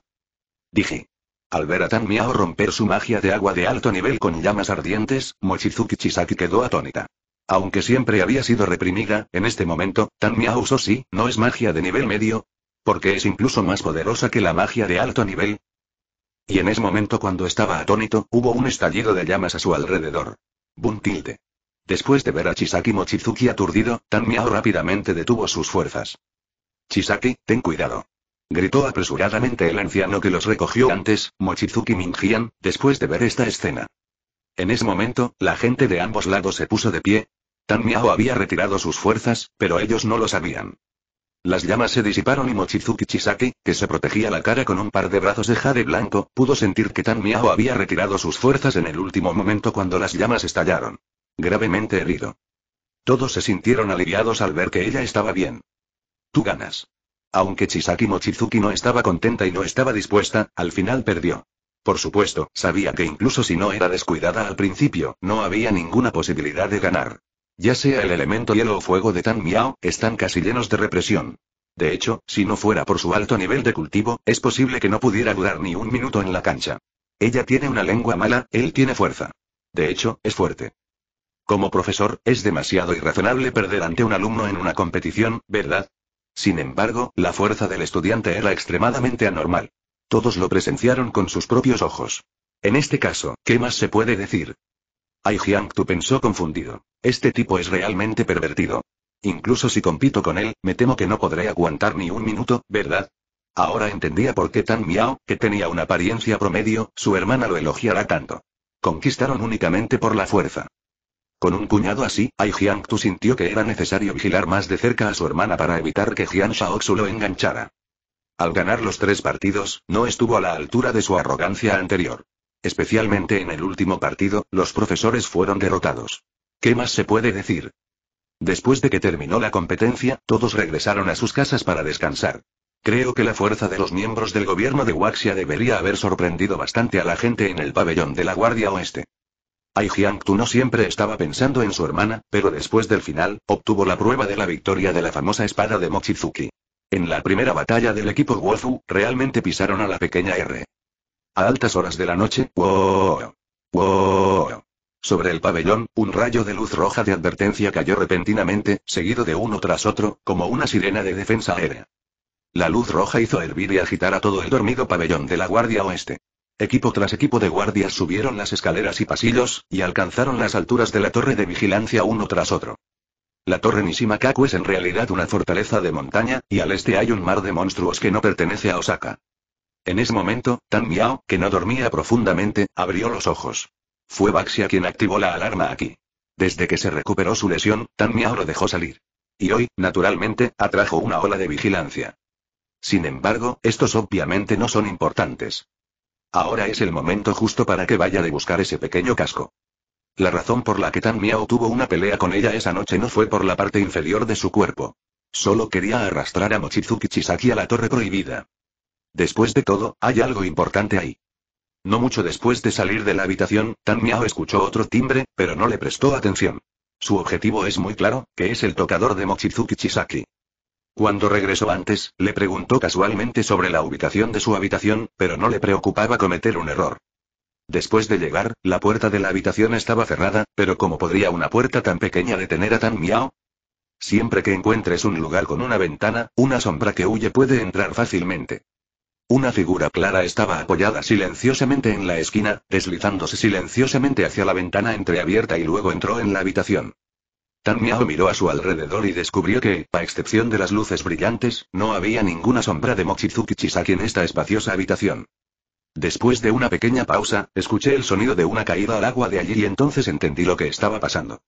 Dije. Al ver a Tan Miao romper su magia de agua de alto nivel con llamas ardientes, Mochizuki Chisaki quedó atónita. Aunque siempre había sido reprimida, en este momento, Tan Miao usó sí, no es magia de nivel medio. Porque es incluso más poderosa que la magia de alto nivel. Y en ese momento cuando estaba atónito, hubo un estallido de llamas a su alrededor. Buntilde. Después de ver a Chisaki Mochizuki aturdido, Tan Miao rápidamente detuvo sus fuerzas. Chisaki, ten cuidado. Gritó apresuradamente el anciano que los recogió antes, Mochizuki Minjian, después de ver esta escena. En ese momento, la gente de ambos lados se puso de pie. Tan Miao había retirado sus fuerzas, pero ellos no lo sabían. Las llamas se disiparon y Mochizuki Chisaki, que se protegía la cara con un par de brazos de jade blanco, pudo sentir que Tan Miao había retirado sus fuerzas en el último momento cuando las llamas estallaron gravemente herido. Todos se sintieron aliviados al ver que ella estaba bien. Tú ganas. Aunque Chisaki Mochizuki no estaba contenta y no estaba dispuesta, al final perdió. Por supuesto, sabía que incluso si no era descuidada al principio, no había ninguna posibilidad de ganar. Ya sea el elemento hielo o fuego de Tan Miao, están casi llenos de represión. De hecho, si no fuera por su alto nivel de cultivo, es posible que no pudiera durar ni un minuto en la cancha. Ella tiene una lengua mala, él tiene fuerza. De hecho, es fuerte. Como profesor, es demasiado irrazonable perder ante un alumno en una competición, ¿verdad? Sin embargo, la fuerza del estudiante era extremadamente anormal. Todos lo presenciaron con sus propios ojos. En este caso, ¿qué más se puede decir? Ai Tu pensó confundido. Este tipo es realmente pervertido. Incluso si compito con él, me temo que no podré aguantar ni un minuto, ¿verdad? Ahora entendía por qué Tan Miao, que tenía una apariencia promedio, su hermana lo elogiará tanto. Conquistaron únicamente por la fuerza. Con un cuñado así, Ai tu sintió que era necesario vigilar más de cerca a su hermana para evitar que Jiang Shaoxu lo enganchara. Al ganar los tres partidos, no estuvo a la altura de su arrogancia anterior. Especialmente en el último partido, los profesores fueron derrotados. ¿Qué más se puede decir? Después de que terminó la competencia, todos regresaron a sus casas para descansar. Creo que la fuerza de los miembros del gobierno de Waxia debería haber sorprendido bastante a la gente en el pabellón de la Guardia Oeste. Ai Hyang-tu no siempre estaba pensando en su hermana, pero después del final, obtuvo la prueba de la victoria de la famosa espada de Mochizuki. En la primera batalla del equipo Wozu, realmente pisaron a la pequeña R. A altas horas de la noche, wow, Sobre el pabellón, un rayo de luz roja de advertencia cayó repentinamente, seguido de uno tras otro, como una sirena de defensa aérea. La luz roja hizo hervir y agitar a todo el dormido pabellón de la Guardia Oeste. Equipo tras equipo de guardias subieron las escaleras y pasillos, y alcanzaron las alturas de la torre de vigilancia uno tras otro. La torre Nishimakaku es en realidad una fortaleza de montaña, y al este hay un mar de monstruos que no pertenece a Osaka. En ese momento, Tan Miao, que no dormía profundamente, abrió los ojos. Fue Baxia quien activó la alarma aquí. Desde que se recuperó su lesión, Tan Miao lo dejó salir. Y hoy, naturalmente, atrajo una ola de vigilancia. Sin embargo, estos obviamente no son importantes. Ahora es el momento justo para que vaya de buscar ese pequeño casco. La razón por la que Tan Miao tuvo una pelea con ella esa noche no fue por la parte inferior de su cuerpo. Solo quería arrastrar a Mochizuki Chisaki a la torre prohibida. Después de todo, hay algo importante ahí. No mucho después de salir de la habitación, Tan Miao escuchó otro timbre, pero no le prestó atención. Su objetivo es muy claro, que es el tocador de Mochizuki Chisaki. Cuando regresó antes, le preguntó casualmente sobre la ubicación de su habitación, pero no le preocupaba cometer un error. Después de llegar, la puerta de la habitación estaba cerrada, pero ¿cómo podría una puerta tan pequeña detener a tan miau? Siempre que encuentres un lugar con una ventana, una sombra que huye puede entrar fácilmente. Una figura clara estaba apoyada silenciosamente en la esquina, deslizándose silenciosamente hacia la ventana entreabierta y luego entró en la habitación. Tan Miao miró a su alrededor y descubrió que, a excepción de las luces brillantes, no había ninguna sombra de Mochizuki Chisaki en esta espaciosa habitación. Después de una pequeña pausa, escuché el sonido de una caída al agua de allí y entonces entendí lo que estaba pasando.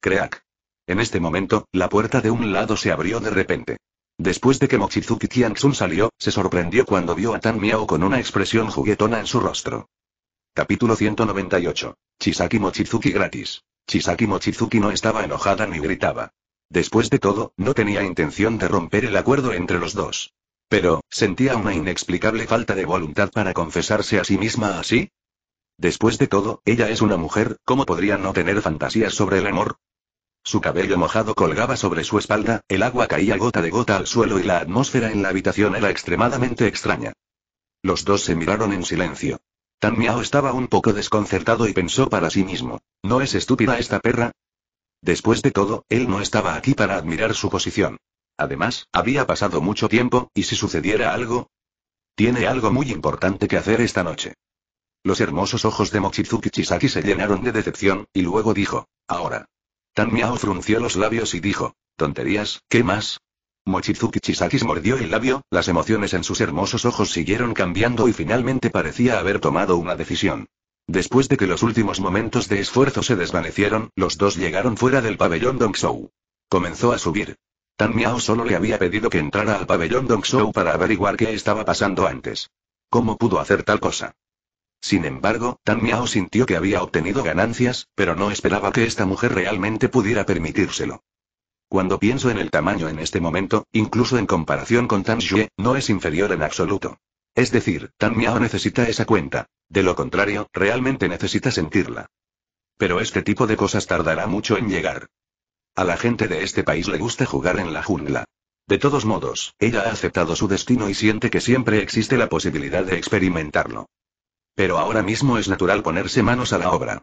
Creak. En este momento, la puerta de un lado se abrió de repente. Después de que Mochizuki Tianxun salió, se sorprendió cuando vio a Tan Miao con una expresión juguetona en su rostro. Capítulo 198. Chisaki Mochizuki gratis. Chisaki Mochizuki no estaba enojada ni gritaba. Después de todo, no tenía intención de romper el acuerdo entre los dos. Pero, ¿sentía una inexplicable falta de voluntad para confesarse a sí misma así? Después de todo, ella es una mujer, ¿cómo podría no tener fantasías sobre el amor? Su cabello mojado colgaba sobre su espalda, el agua caía gota de gota al suelo y la atmósfera en la habitación era extremadamente extraña. Los dos se miraron en silencio. Tan Miao estaba un poco desconcertado y pensó para sí mismo, ¿no es estúpida esta perra? Después de todo, él no estaba aquí para admirar su posición. Además, había pasado mucho tiempo, y si sucediera algo... Tiene algo muy importante que hacer esta noche. Los hermosos ojos de Mochizuki Chisaki se llenaron de decepción, y luego dijo, ahora. Tan Miao frunció los labios y dijo, tonterías, ¿qué más? Mochizuki Chisaki mordió el labio, las emociones en sus hermosos ojos siguieron cambiando y finalmente parecía haber tomado una decisión. Después de que los últimos momentos de esfuerzo se desvanecieron, los dos llegaron fuera del pabellón Dongshou. Comenzó a subir. Tan Miao solo le había pedido que entrara al pabellón Dongzhou para averiguar qué estaba pasando antes. ¿Cómo pudo hacer tal cosa? Sin embargo, Tan Miao sintió que había obtenido ganancias, pero no esperaba que esta mujer realmente pudiera permitírselo. Cuando pienso en el tamaño en este momento, incluso en comparación con Tan Xue, no es inferior en absoluto. Es decir, Tan Miao necesita esa cuenta. De lo contrario, realmente necesita sentirla. Pero este tipo de cosas tardará mucho en llegar. A la gente de este país le gusta jugar en la jungla. De todos modos, ella ha aceptado su destino y siente que siempre existe la posibilidad de experimentarlo. Pero ahora mismo es natural ponerse manos a la obra.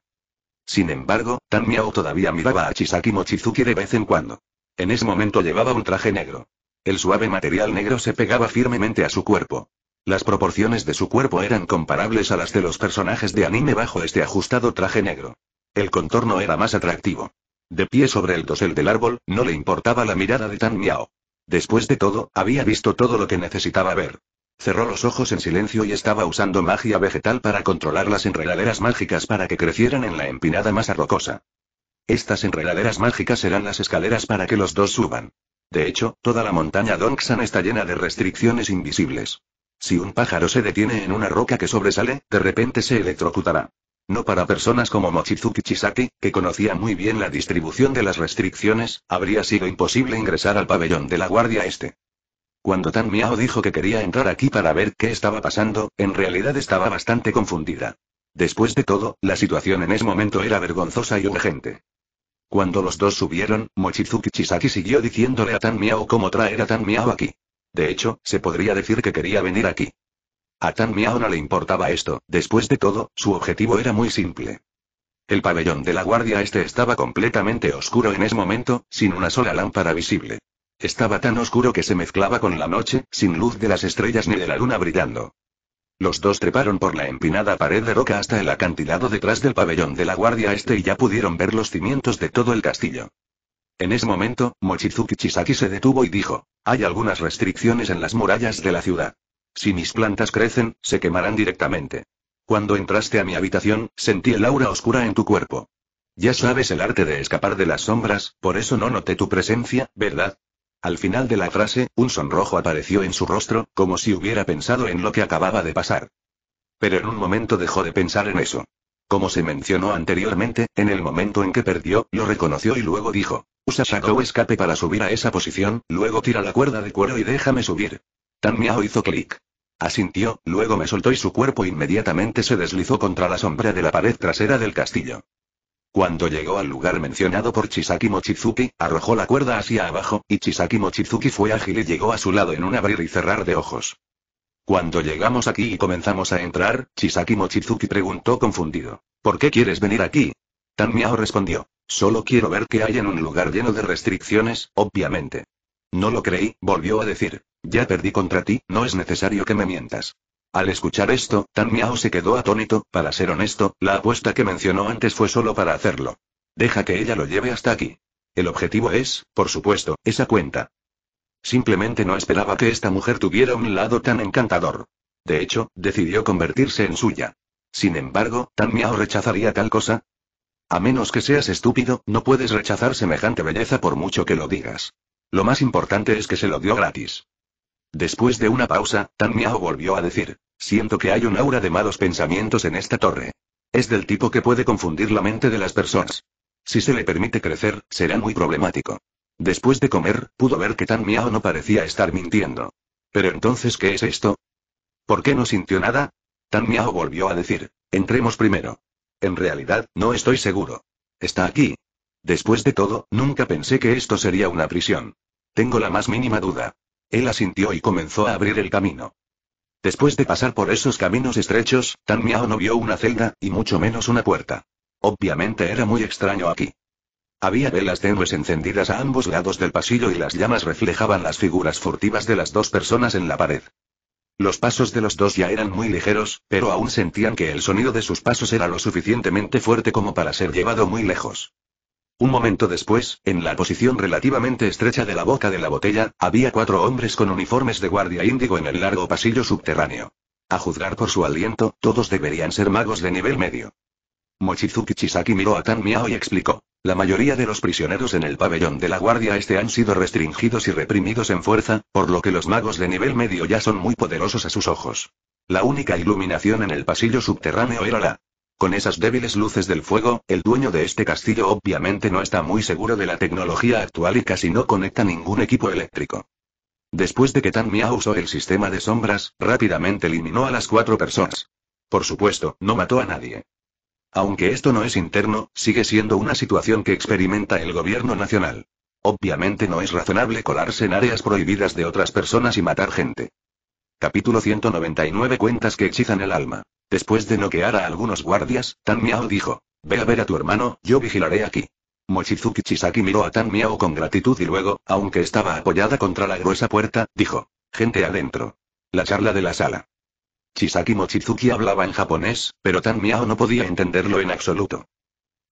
Sin embargo, Tan Miao todavía miraba a Chisaki Mochizuki de vez en cuando. En ese momento llevaba un traje negro. El suave material negro se pegaba firmemente a su cuerpo. Las proporciones de su cuerpo eran comparables a las de los personajes de anime bajo este ajustado traje negro. El contorno era más atractivo. De pie sobre el dosel del árbol, no le importaba la mirada de Tan Miao. Después de todo, había visto todo lo que necesitaba ver. Cerró los ojos en silencio y estaba usando magia vegetal para controlar las enredaderas mágicas para que crecieran en la empinada masa rocosa. Estas enredaderas mágicas serán las escaleras para que los dos suban. De hecho, toda la montaña Dongsan está llena de restricciones invisibles. Si un pájaro se detiene en una roca que sobresale, de repente se electrocutará. No para personas como Mochizuki Chisaki, que conocía muy bien la distribución de las restricciones, habría sido imposible ingresar al pabellón de la Guardia Este. Cuando Tan Miao dijo que quería entrar aquí para ver qué estaba pasando, en realidad estaba bastante confundida. Después de todo, la situación en ese momento era vergonzosa y urgente. Cuando los dos subieron, Mochizuki Chisaki siguió diciéndole a Tan Miao cómo traer a Tan Miao aquí. De hecho, se podría decir que quería venir aquí. A Tan Miao no le importaba esto, después de todo, su objetivo era muy simple. El pabellón de la guardia este estaba completamente oscuro en ese momento, sin una sola lámpara visible. Estaba tan oscuro que se mezclaba con la noche, sin luz de las estrellas ni de la luna brillando. Los dos treparon por la empinada pared de roca hasta el acantilado detrás del pabellón de la Guardia Este y ya pudieron ver los cimientos de todo el castillo. En ese momento, Mochizuki Chisaki se detuvo y dijo, hay algunas restricciones en las murallas de la ciudad. Si mis plantas crecen, se quemarán directamente. Cuando entraste a mi habitación, sentí el aura oscura en tu cuerpo. Ya sabes el arte de escapar de las sombras, por eso no noté tu presencia, ¿verdad? Al final de la frase, un sonrojo apareció en su rostro, como si hubiera pensado en lo que acababa de pasar. Pero en un momento dejó de pensar en eso. Como se mencionó anteriormente, en el momento en que perdió, lo reconoció y luego dijo, usa Shadow Escape para subir a esa posición, luego tira la cuerda de cuero y déjame subir. Tan Miao hizo clic. Asintió, luego me soltó y su cuerpo inmediatamente se deslizó contra la sombra de la pared trasera del castillo. Cuando llegó al lugar mencionado por Chisaki Mochizuki, arrojó la cuerda hacia abajo, y Chisaki Mochizuki fue ágil y llegó a su lado en un abrir y cerrar de ojos. Cuando llegamos aquí y comenzamos a entrar, Chisaki Mochizuki preguntó confundido. ¿Por qué quieres venir aquí? Tan Miao respondió. Solo quiero ver qué hay en un lugar lleno de restricciones, obviamente. No lo creí, volvió a decir. Ya perdí contra ti, no es necesario que me mientas. Al escuchar esto, Tan Miao se quedó atónito, para ser honesto, la apuesta que mencionó antes fue solo para hacerlo. Deja que ella lo lleve hasta aquí. El objetivo es, por supuesto, esa cuenta. Simplemente no esperaba que esta mujer tuviera un lado tan encantador. De hecho, decidió convertirse en suya. Sin embargo, ¿Tan Miao rechazaría tal cosa? A menos que seas estúpido, no puedes rechazar semejante belleza por mucho que lo digas. Lo más importante es que se lo dio gratis. Después de una pausa, Tan Miao volvió a decir. Siento que hay un aura de malos pensamientos en esta torre. Es del tipo que puede confundir la mente de las personas. Si se le permite crecer, será muy problemático. Después de comer, pudo ver que Tan Miao no parecía estar mintiendo. Pero entonces, ¿qué es esto? ¿Por qué no sintió nada? Tan Miao volvió a decir, entremos primero. En realidad, no estoy seguro. Está aquí. Después de todo, nunca pensé que esto sería una prisión. Tengo la más mínima duda. Él asintió y comenzó a abrir el camino. Después de pasar por esos caminos estrechos, Tan Miao no vio una celda, y mucho menos una puerta. Obviamente era muy extraño aquí. Había velas tenues encendidas a ambos lados del pasillo y las llamas reflejaban las figuras furtivas de las dos personas en la pared. Los pasos de los dos ya eran muy ligeros, pero aún sentían que el sonido de sus pasos era lo suficientemente fuerte como para ser llevado muy lejos. Un momento después, en la posición relativamente estrecha de la boca de la botella, había cuatro hombres con uniformes de guardia índigo en el largo pasillo subterráneo. A juzgar por su aliento, todos deberían ser magos de nivel medio. Mochizuki Chisaki miró a Tan Miao y explicó. La mayoría de los prisioneros en el pabellón de la Guardia Este han sido restringidos y reprimidos en fuerza, por lo que los magos de nivel medio ya son muy poderosos a sus ojos. La única iluminación en el pasillo subterráneo era la con esas débiles luces del fuego, el dueño de este castillo obviamente no está muy seguro de la tecnología actual y casi no conecta ningún equipo eléctrico. Después de que Tan Mia usó el sistema de sombras, rápidamente eliminó a las cuatro personas. Por supuesto, no mató a nadie. Aunque esto no es interno, sigue siendo una situación que experimenta el gobierno nacional. Obviamente no es razonable colarse en áreas prohibidas de otras personas y matar gente. Capítulo 199 Cuentas que hechizan el alma. Después de noquear a algunos guardias, Tan Miao dijo. Ve a ver a tu hermano, yo vigilaré aquí. Mochizuki Chisaki miró a Tan Miao con gratitud y luego, aunque estaba apoyada contra la gruesa puerta, dijo. Gente adentro. La charla de la sala. Chisaki Mochizuki hablaba en japonés, pero Tan Miao no podía entenderlo en absoluto.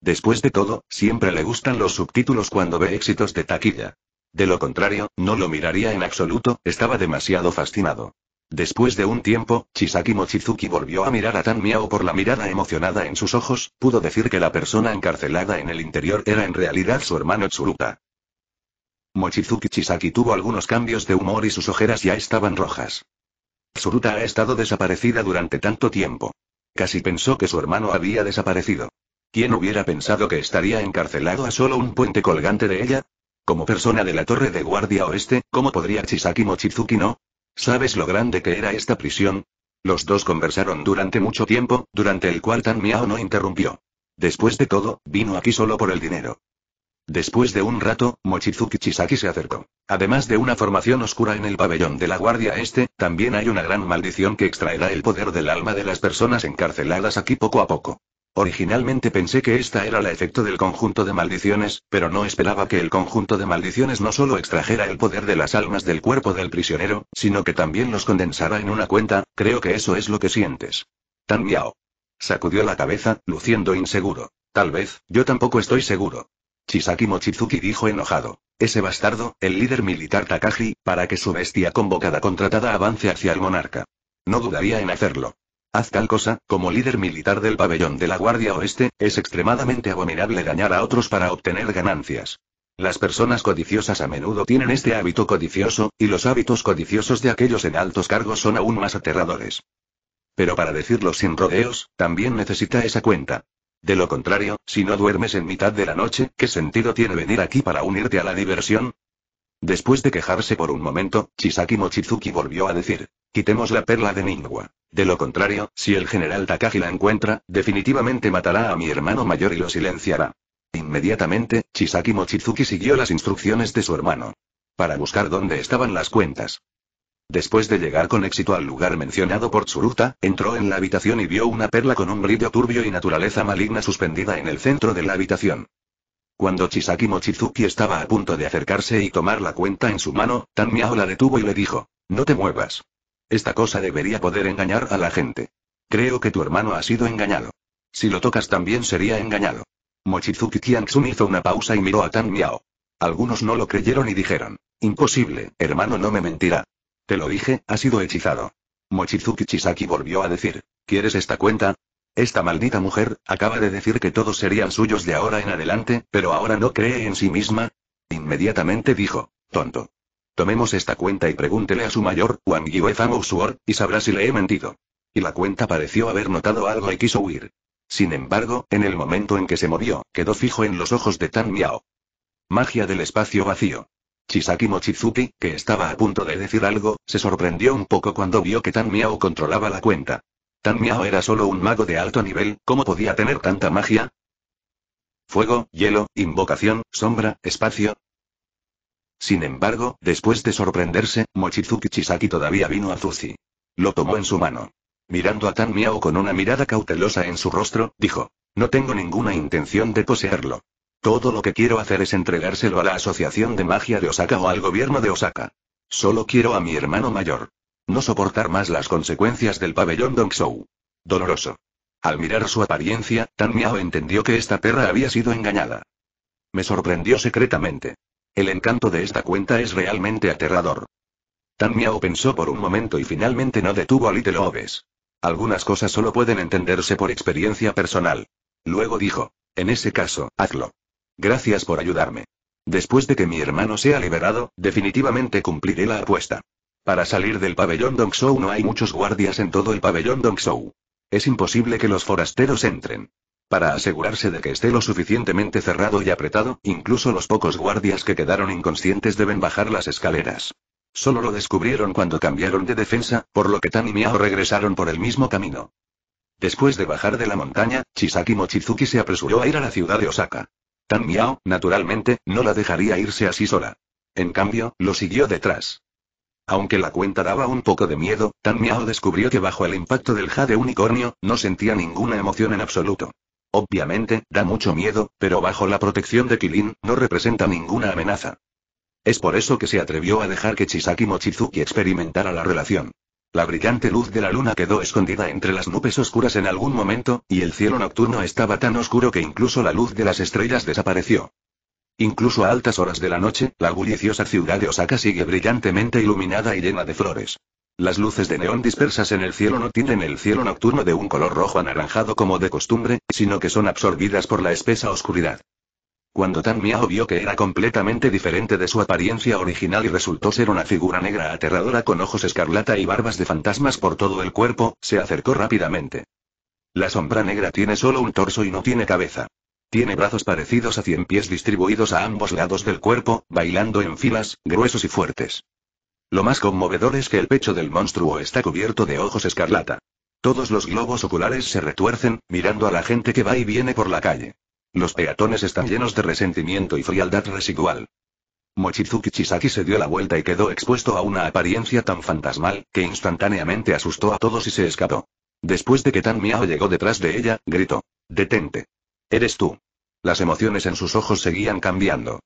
Después de todo, siempre le gustan los subtítulos cuando ve éxitos de taquilla. De lo contrario, no lo miraría en absoluto, estaba demasiado fascinado. Después de un tiempo, Chisaki Mochizuki volvió a mirar a Tan Miao por la mirada emocionada en sus ojos, pudo decir que la persona encarcelada en el interior era en realidad su hermano Tsuruta. Mochizuki Chisaki tuvo algunos cambios de humor y sus ojeras ya estaban rojas. Tsuruta ha estado desaparecida durante tanto tiempo. Casi pensó que su hermano había desaparecido. ¿Quién hubiera pensado que estaría encarcelado a solo un puente colgante de ella? Como persona de la torre de guardia oeste, ¿cómo podría Chisaki Mochizuki no? ¿Sabes lo grande que era esta prisión? Los dos conversaron durante mucho tiempo, durante el cual Tan Miao no interrumpió. Después de todo, vino aquí solo por el dinero. Después de un rato, Mochizuki Chisaki se acercó. Además de una formación oscura en el pabellón de la Guardia Este, también hay una gran maldición que extraerá el poder del alma de las personas encarceladas aquí poco a poco. Originalmente pensé que esta era la efecto del conjunto de maldiciones, pero no esperaba que el conjunto de maldiciones no solo extrajera el poder de las almas del cuerpo del prisionero, sino que también los condensara en una cuenta, creo que eso es lo que sientes. Tan miao. Sacudió la cabeza, luciendo inseguro. Tal vez, yo tampoco estoy seguro. Chisaki Mochizuki dijo enojado. Ese bastardo, el líder militar Takagi, para que su bestia convocada contratada avance hacia el monarca. No dudaría en hacerlo. Cosa, como líder militar del pabellón de la Guardia Oeste, es extremadamente abominable dañar a otros para obtener ganancias. Las personas codiciosas a menudo tienen este hábito codicioso, y los hábitos codiciosos de aquellos en altos cargos son aún más aterradores. Pero para decirlo sin rodeos, también necesita esa cuenta. De lo contrario, si no duermes en mitad de la noche, ¿qué sentido tiene venir aquí para unirte a la diversión? Después de quejarse por un momento, Chisaki Mochizuki volvió a decir, Quitemos la perla de Ningua. De lo contrario, si el general Takagi la encuentra, definitivamente matará a mi hermano mayor y lo silenciará. Inmediatamente, Chisaki Mochizuki siguió las instrucciones de su hermano. Para buscar dónde estaban las cuentas. Después de llegar con éxito al lugar mencionado por Tsuruta, entró en la habitación y vio una perla con un brillo turbio y naturaleza maligna suspendida en el centro de la habitación. Cuando Chisaki Mochizuki estaba a punto de acercarse y tomar la cuenta en su mano, Tan Miao la detuvo y le dijo, no te muevas. Esta cosa debería poder engañar a la gente. Creo que tu hermano ha sido engañado. Si lo tocas también sería engañado. Mochizuki Tianxun hizo una pausa y miró a Tan Miao. Algunos no lo creyeron y dijeron, imposible, hermano no me mentirá. Te lo dije, ha sido hechizado. Mochizuki Chisaki volvió a decir, ¿quieres esta cuenta? Esta maldita mujer, acaba de decir que todos serían suyos de ahora en adelante, pero ahora no cree en sí misma. Inmediatamente dijo, tonto. Tomemos esta cuenta y pregúntele a su mayor, Wang Yue Famo y sabrá si le he mentido. Y la cuenta pareció haber notado algo y quiso huir. Sin embargo, en el momento en que se movió, quedó fijo en los ojos de Tan Miao. Magia del espacio vacío. Chisaki Mochizuki, que estaba a punto de decir algo, se sorprendió un poco cuando vio que Tan Miao controlaba la cuenta. Tan Miao era solo un mago de alto nivel, ¿cómo podía tener tanta magia? Fuego, hielo, invocación, sombra, espacio. Sin embargo, después de sorprenderse, Mochizuki Chisaki todavía vino a Zuzi. Lo tomó en su mano. Mirando a Tan Miao con una mirada cautelosa en su rostro, dijo. No tengo ninguna intención de poseerlo. Todo lo que quiero hacer es entregárselo a la Asociación de Magia de Osaka o al gobierno de Osaka. Solo quiero a mi hermano mayor. No soportar más las consecuencias del pabellón Dongzhou. Doloroso. Al mirar su apariencia, Tan Miao entendió que esta perra había sido engañada. Me sorprendió secretamente. El encanto de esta cuenta es realmente aterrador. Tan Miao pensó por un momento y finalmente no detuvo a Little Oves. Algunas cosas solo pueden entenderse por experiencia personal. Luego dijo, en ese caso, hazlo. Gracias por ayudarme. Después de que mi hermano sea liberado, definitivamente cumpliré la apuesta. Para salir del pabellón Dongzhou no hay muchos guardias en todo el pabellón Dongzhou. Es imposible que los forasteros entren. Para asegurarse de que esté lo suficientemente cerrado y apretado, incluso los pocos guardias que quedaron inconscientes deben bajar las escaleras. Solo lo descubrieron cuando cambiaron de defensa, por lo que Tan y Miao regresaron por el mismo camino. Después de bajar de la montaña, Chisaki Mochizuki se apresuró a ir a la ciudad de Osaka. Tan Miao, naturalmente, no la dejaría irse así sola. En cambio, lo siguió detrás. Aunque la cuenta daba un poco de miedo, Tan Miao descubrió que bajo el impacto del jade unicornio, no sentía ninguna emoción en absoluto. Obviamente, da mucho miedo, pero bajo la protección de Kilin, no representa ninguna amenaza. Es por eso que se atrevió a dejar que Chisaki Mochizuki experimentara la relación. La brillante luz de la luna quedó escondida entre las nubes oscuras en algún momento, y el cielo nocturno estaba tan oscuro que incluso la luz de las estrellas desapareció. Incluso a altas horas de la noche, la bulliciosa ciudad de Osaka sigue brillantemente iluminada y llena de flores. Las luces de neón dispersas en el cielo no tienen el cielo nocturno de un color rojo anaranjado como de costumbre, sino que son absorbidas por la espesa oscuridad. Cuando Tan Miao vio que era completamente diferente de su apariencia original y resultó ser una figura negra aterradora con ojos escarlata y barbas de fantasmas por todo el cuerpo, se acercó rápidamente. La sombra negra tiene solo un torso y no tiene cabeza. Tiene brazos parecidos a cien pies distribuidos a ambos lados del cuerpo, bailando en filas, gruesos y fuertes. Lo más conmovedor es que el pecho del monstruo está cubierto de ojos escarlata. Todos los globos oculares se retuercen, mirando a la gente que va y viene por la calle. Los peatones están llenos de resentimiento y frialdad residual. Mochizuki Chisaki se dio la vuelta y quedó expuesto a una apariencia tan fantasmal, que instantáneamente asustó a todos y se escapó. Después de que Tan Miao llegó detrás de ella, gritó. Detente. Eres tú. Las emociones en sus ojos seguían cambiando.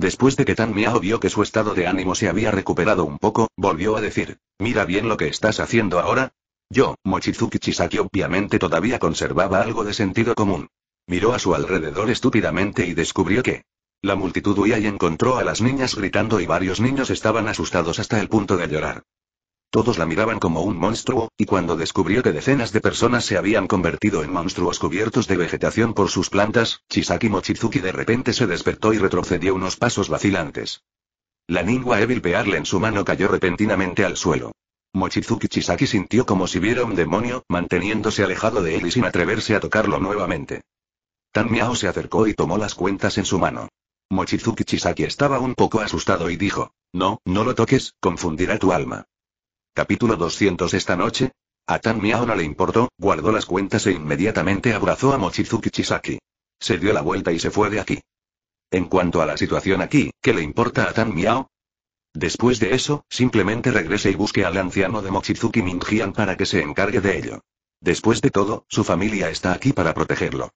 Después de que Tan Miao vio que su estado de ánimo se había recuperado un poco, volvió a decir, mira bien lo que estás haciendo ahora. Yo, Mochizuki Chisaki obviamente todavía conservaba algo de sentido común. Miró a su alrededor estúpidamente y descubrió que, la multitud huía y encontró a las niñas gritando y varios niños estaban asustados hasta el punto de llorar. Todos la miraban como un monstruo, y cuando descubrió que decenas de personas se habían convertido en monstruos cubiertos de vegetación por sus plantas, Chisaki Mochizuki de repente se despertó y retrocedió unos pasos vacilantes. La lengua Evil Pearl en su mano cayó repentinamente al suelo. Mochizuki Chisaki sintió como si viera un demonio, manteniéndose alejado de él y sin atreverse a tocarlo nuevamente. Tan Miao se acercó y tomó las cuentas en su mano. Mochizuki Chisaki estaba un poco asustado y dijo, no, no lo toques, confundirá tu alma. Capítulo 200 Esta noche, a Tan Miao no le importó, guardó las cuentas e inmediatamente abrazó a Mochizuki Chisaki. Se dio la vuelta y se fue de aquí. En cuanto a la situación aquí, ¿qué le importa a Tan Miao? Después de eso, simplemente regrese y busque al anciano de Mochizuki Minjian para que se encargue de ello. Después de todo, su familia está aquí para protegerlo.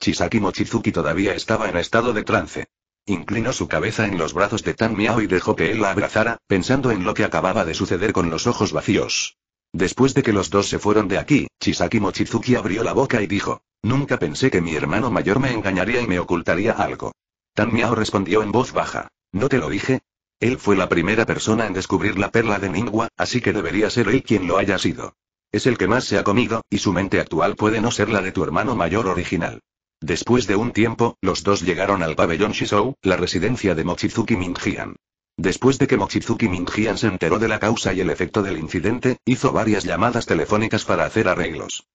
Chisaki Mochizuki todavía estaba en estado de trance. Inclinó su cabeza en los brazos de Tan Miao y dejó que él la abrazara, pensando en lo que acababa de suceder con los ojos vacíos. Después de que los dos se fueron de aquí, Chisaki Mochizuki abrió la boca y dijo, Nunca pensé que mi hermano mayor me engañaría y me ocultaría algo. Tan Miao respondió en voz baja, ¿no te lo dije? Él fue la primera persona en descubrir la perla de Ningua, así que debería ser él quien lo haya sido. Es el que más se ha comido, y su mente actual puede no ser la de tu hermano mayor original. Después de un tiempo, los dos llegaron al pabellón Shizou, la residencia de Mochizuki Minjian. Después de que Mochizuki Minjian se enteró de la causa y el efecto del incidente, hizo varias llamadas telefónicas para hacer arreglos.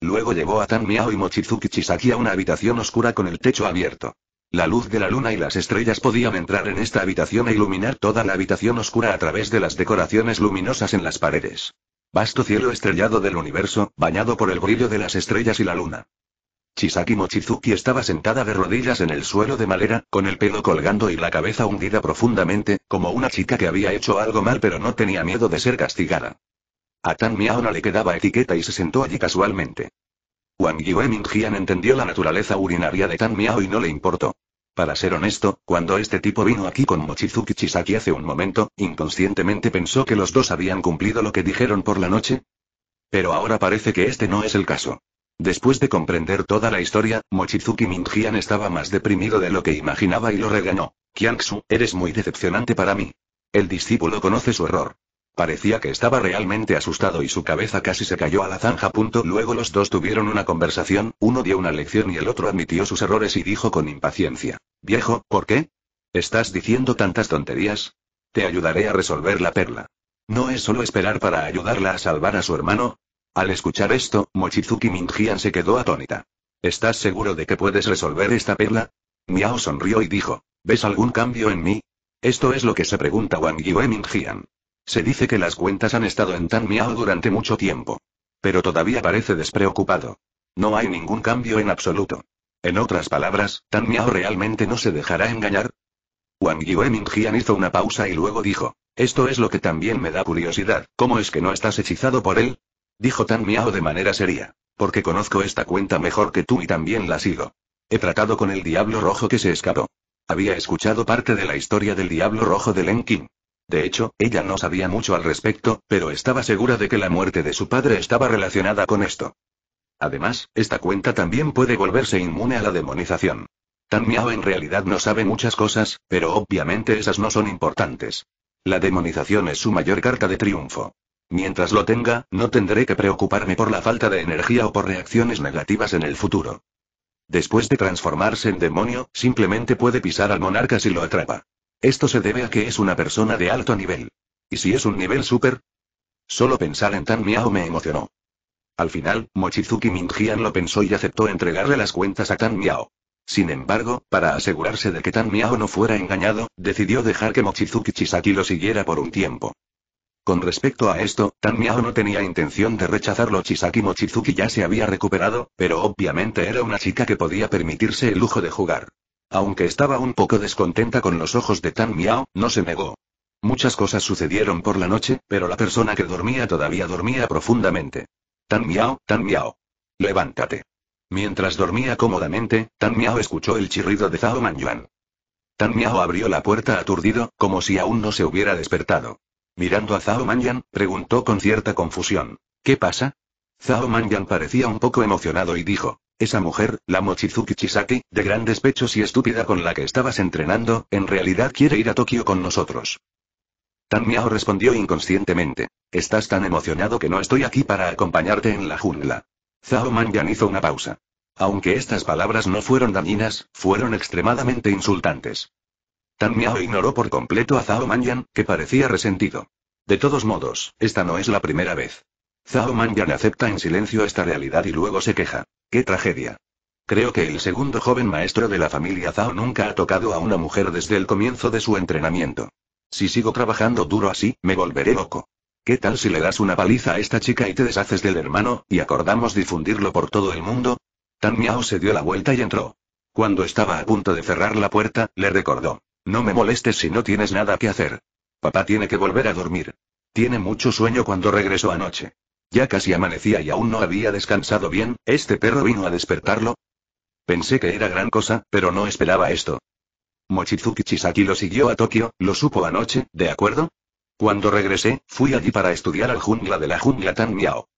Luego llevó a Tan Miao y Mochizuki Chisaki a una habitación oscura con el techo abierto. La luz de la luna y las estrellas podían entrar en esta habitación e iluminar toda la habitación oscura a través de las decoraciones luminosas en las paredes. Vasto cielo estrellado del universo, bañado por el brillo de las estrellas y la luna. Chisaki Mochizuki estaba sentada de rodillas en el suelo de madera, con el pelo colgando y la cabeza hundida profundamente, como una chica que había hecho algo mal pero no tenía miedo de ser castigada. A Tan Miao no le quedaba etiqueta y se sentó allí casualmente. Wang Yue Mingjian entendió la naturaleza urinaria de Tan Miao y no le importó. Para ser honesto, cuando este tipo vino aquí con Mochizuki Chisaki hace un momento, inconscientemente pensó que los dos habían cumplido lo que dijeron por la noche. Pero ahora parece que este no es el caso. Después de comprender toda la historia, Mochizuki Minjian estaba más deprimido de lo que imaginaba y lo regañó. Kiangsu, eres muy decepcionante para mí. El discípulo conoce su error. Parecía que estaba realmente asustado y su cabeza casi se cayó a la zanja. Punto. Luego los dos tuvieron una conversación, uno dio una lección y el otro admitió sus errores y dijo con impaciencia. Viejo, ¿por qué? ¿Estás diciendo tantas tonterías? Te ayudaré a resolver la perla. No es solo esperar para ayudarla a salvar a su hermano, al escuchar esto, Mochizuki Minjian se quedó atónita. ¿Estás seguro de que puedes resolver esta perla? Miao sonrió y dijo, ¿ves algún cambio en mí? Esto es lo que se pregunta Wang Yue Minjian. Se dice que las cuentas han estado en Tan Miao durante mucho tiempo. Pero todavía parece despreocupado. No hay ningún cambio en absoluto. En otras palabras, Tan Miao realmente no se dejará engañar. Wang Yue Minjian hizo una pausa y luego dijo, esto es lo que también me da curiosidad, ¿cómo es que no estás hechizado por él? Dijo Tan Miao de manera seria. Porque conozco esta cuenta mejor que tú y también la sigo. He tratado con el Diablo Rojo que se escapó. Había escuchado parte de la historia del Diablo Rojo de Len King. De hecho, ella no sabía mucho al respecto, pero estaba segura de que la muerte de su padre estaba relacionada con esto. Además, esta cuenta también puede volverse inmune a la demonización. Tan Miao en realidad no sabe muchas cosas, pero obviamente esas no son importantes. La demonización es su mayor carta de triunfo. Mientras lo tenga, no tendré que preocuparme por la falta de energía o por reacciones negativas en el futuro. Después de transformarse en demonio, simplemente puede pisar al monarca si lo atrapa. Esto se debe a que es una persona de alto nivel. ¿Y si es un nivel super? Solo pensar en Tan Miao me emocionó. Al final, Mochizuki Minjian lo pensó y aceptó entregarle las cuentas a Tan Miao. Sin embargo, para asegurarse de que Tan Miao no fuera engañado, decidió dejar que Mochizuki Chisaki lo siguiera por un tiempo. Con respecto a esto, Tan Miao no tenía intención de rechazarlo. Chisaki Mochizuki ya se había recuperado, pero obviamente era una chica que podía permitirse el lujo de jugar. Aunque estaba un poco descontenta con los ojos de Tan Miao, no se negó. Muchas cosas sucedieron por la noche, pero la persona que dormía todavía dormía profundamente. Tan Miao, tan Miao. Levántate. Mientras dormía cómodamente, Tan Miao escuchó el chirrido de Zhao Manyuan. Tan Miao abrió la puerta aturdido, como si aún no se hubiera despertado. Mirando a Zhao Manyan, preguntó con cierta confusión. ¿Qué pasa? Zhao Manyan parecía un poco emocionado y dijo. Esa mujer, la Mochizuki Chisaki, de grandes pechos y estúpida con la que estabas entrenando, en realidad quiere ir a Tokio con nosotros. Tan Miao respondió inconscientemente. Estás tan emocionado que no estoy aquí para acompañarte en la jungla. Zhao Manyan hizo una pausa. Aunque estas palabras no fueron dañinas, fueron extremadamente insultantes. Tan Miao ignoró por completo a Zhao Manyan, que parecía resentido. De todos modos, esta no es la primera vez. Zhao Manyan acepta en silencio esta realidad y luego se queja. ¡Qué tragedia! Creo que el segundo joven maestro de la familia Zhao nunca ha tocado a una mujer desde el comienzo de su entrenamiento. Si sigo trabajando duro así, me volveré loco. ¿Qué tal si le das una paliza a esta chica y te deshaces del hermano, y acordamos difundirlo por todo el mundo? Tan Miao se dio la vuelta y entró. Cuando estaba a punto de cerrar la puerta, le recordó. No me molestes si no tienes nada que hacer. Papá tiene que volver a dormir. Tiene mucho sueño cuando regresó anoche. Ya casi amanecía y aún no había descansado bien, este perro vino a despertarlo. Pensé que era gran cosa, pero no esperaba esto. Mochizuki Chisaki lo siguió a Tokio, lo supo anoche, ¿de acuerdo? Cuando regresé, fui allí para estudiar al jungla de la jungla Tan Miao.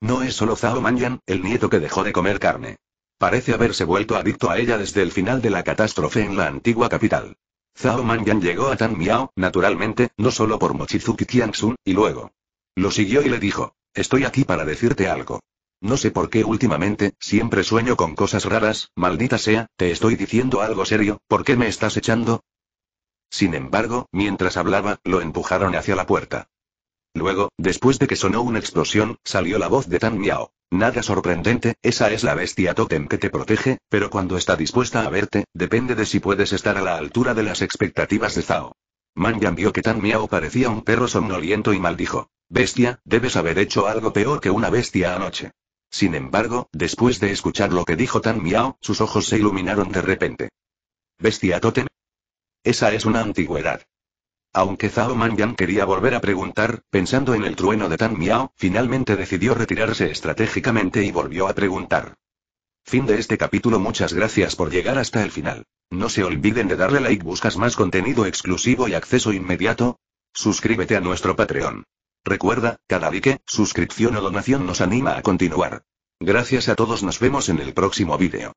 No es solo Zhao Manyan, el nieto que dejó de comer carne. Parece haberse vuelto adicto a ella desde el final de la catástrofe en la antigua capital. Zhao Yang llegó a Tan Miao, naturalmente, no solo por Mochizuki Tianxun, y luego. Lo siguió y le dijo. Estoy aquí para decirte algo. No sé por qué últimamente, siempre sueño con cosas raras, maldita sea, te estoy diciendo algo serio, ¿por qué me estás echando? Sin embargo, mientras hablaba, lo empujaron hacia la puerta. Luego, después de que sonó una explosión, salió la voz de Tan Miao. Nada sorprendente, esa es la bestia totem que te protege, pero cuando está dispuesta a verte, depende de si puedes estar a la altura de las expectativas de Zhao. Manyan vio que Tan Miao parecía un perro somnoliento y maldijo. Bestia, debes haber hecho algo peor que una bestia anoche. Sin embargo, después de escuchar lo que dijo Tan Miao, sus ojos se iluminaron de repente. ¿Bestia totem? Esa es una antigüedad. Aunque Zhao Yang quería volver a preguntar, pensando en el trueno de Tan Miao, finalmente decidió retirarse estratégicamente y volvió a preguntar. Fin de este capítulo Muchas gracias por llegar hasta el final. No se olviden de darle like buscas más contenido exclusivo y acceso inmediato. Suscríbete a nuestro Patreon. Recuerda, cada like, suscripción o donación nos anima a continuar. Gracias a todos nos vemos en el próximo vídeo.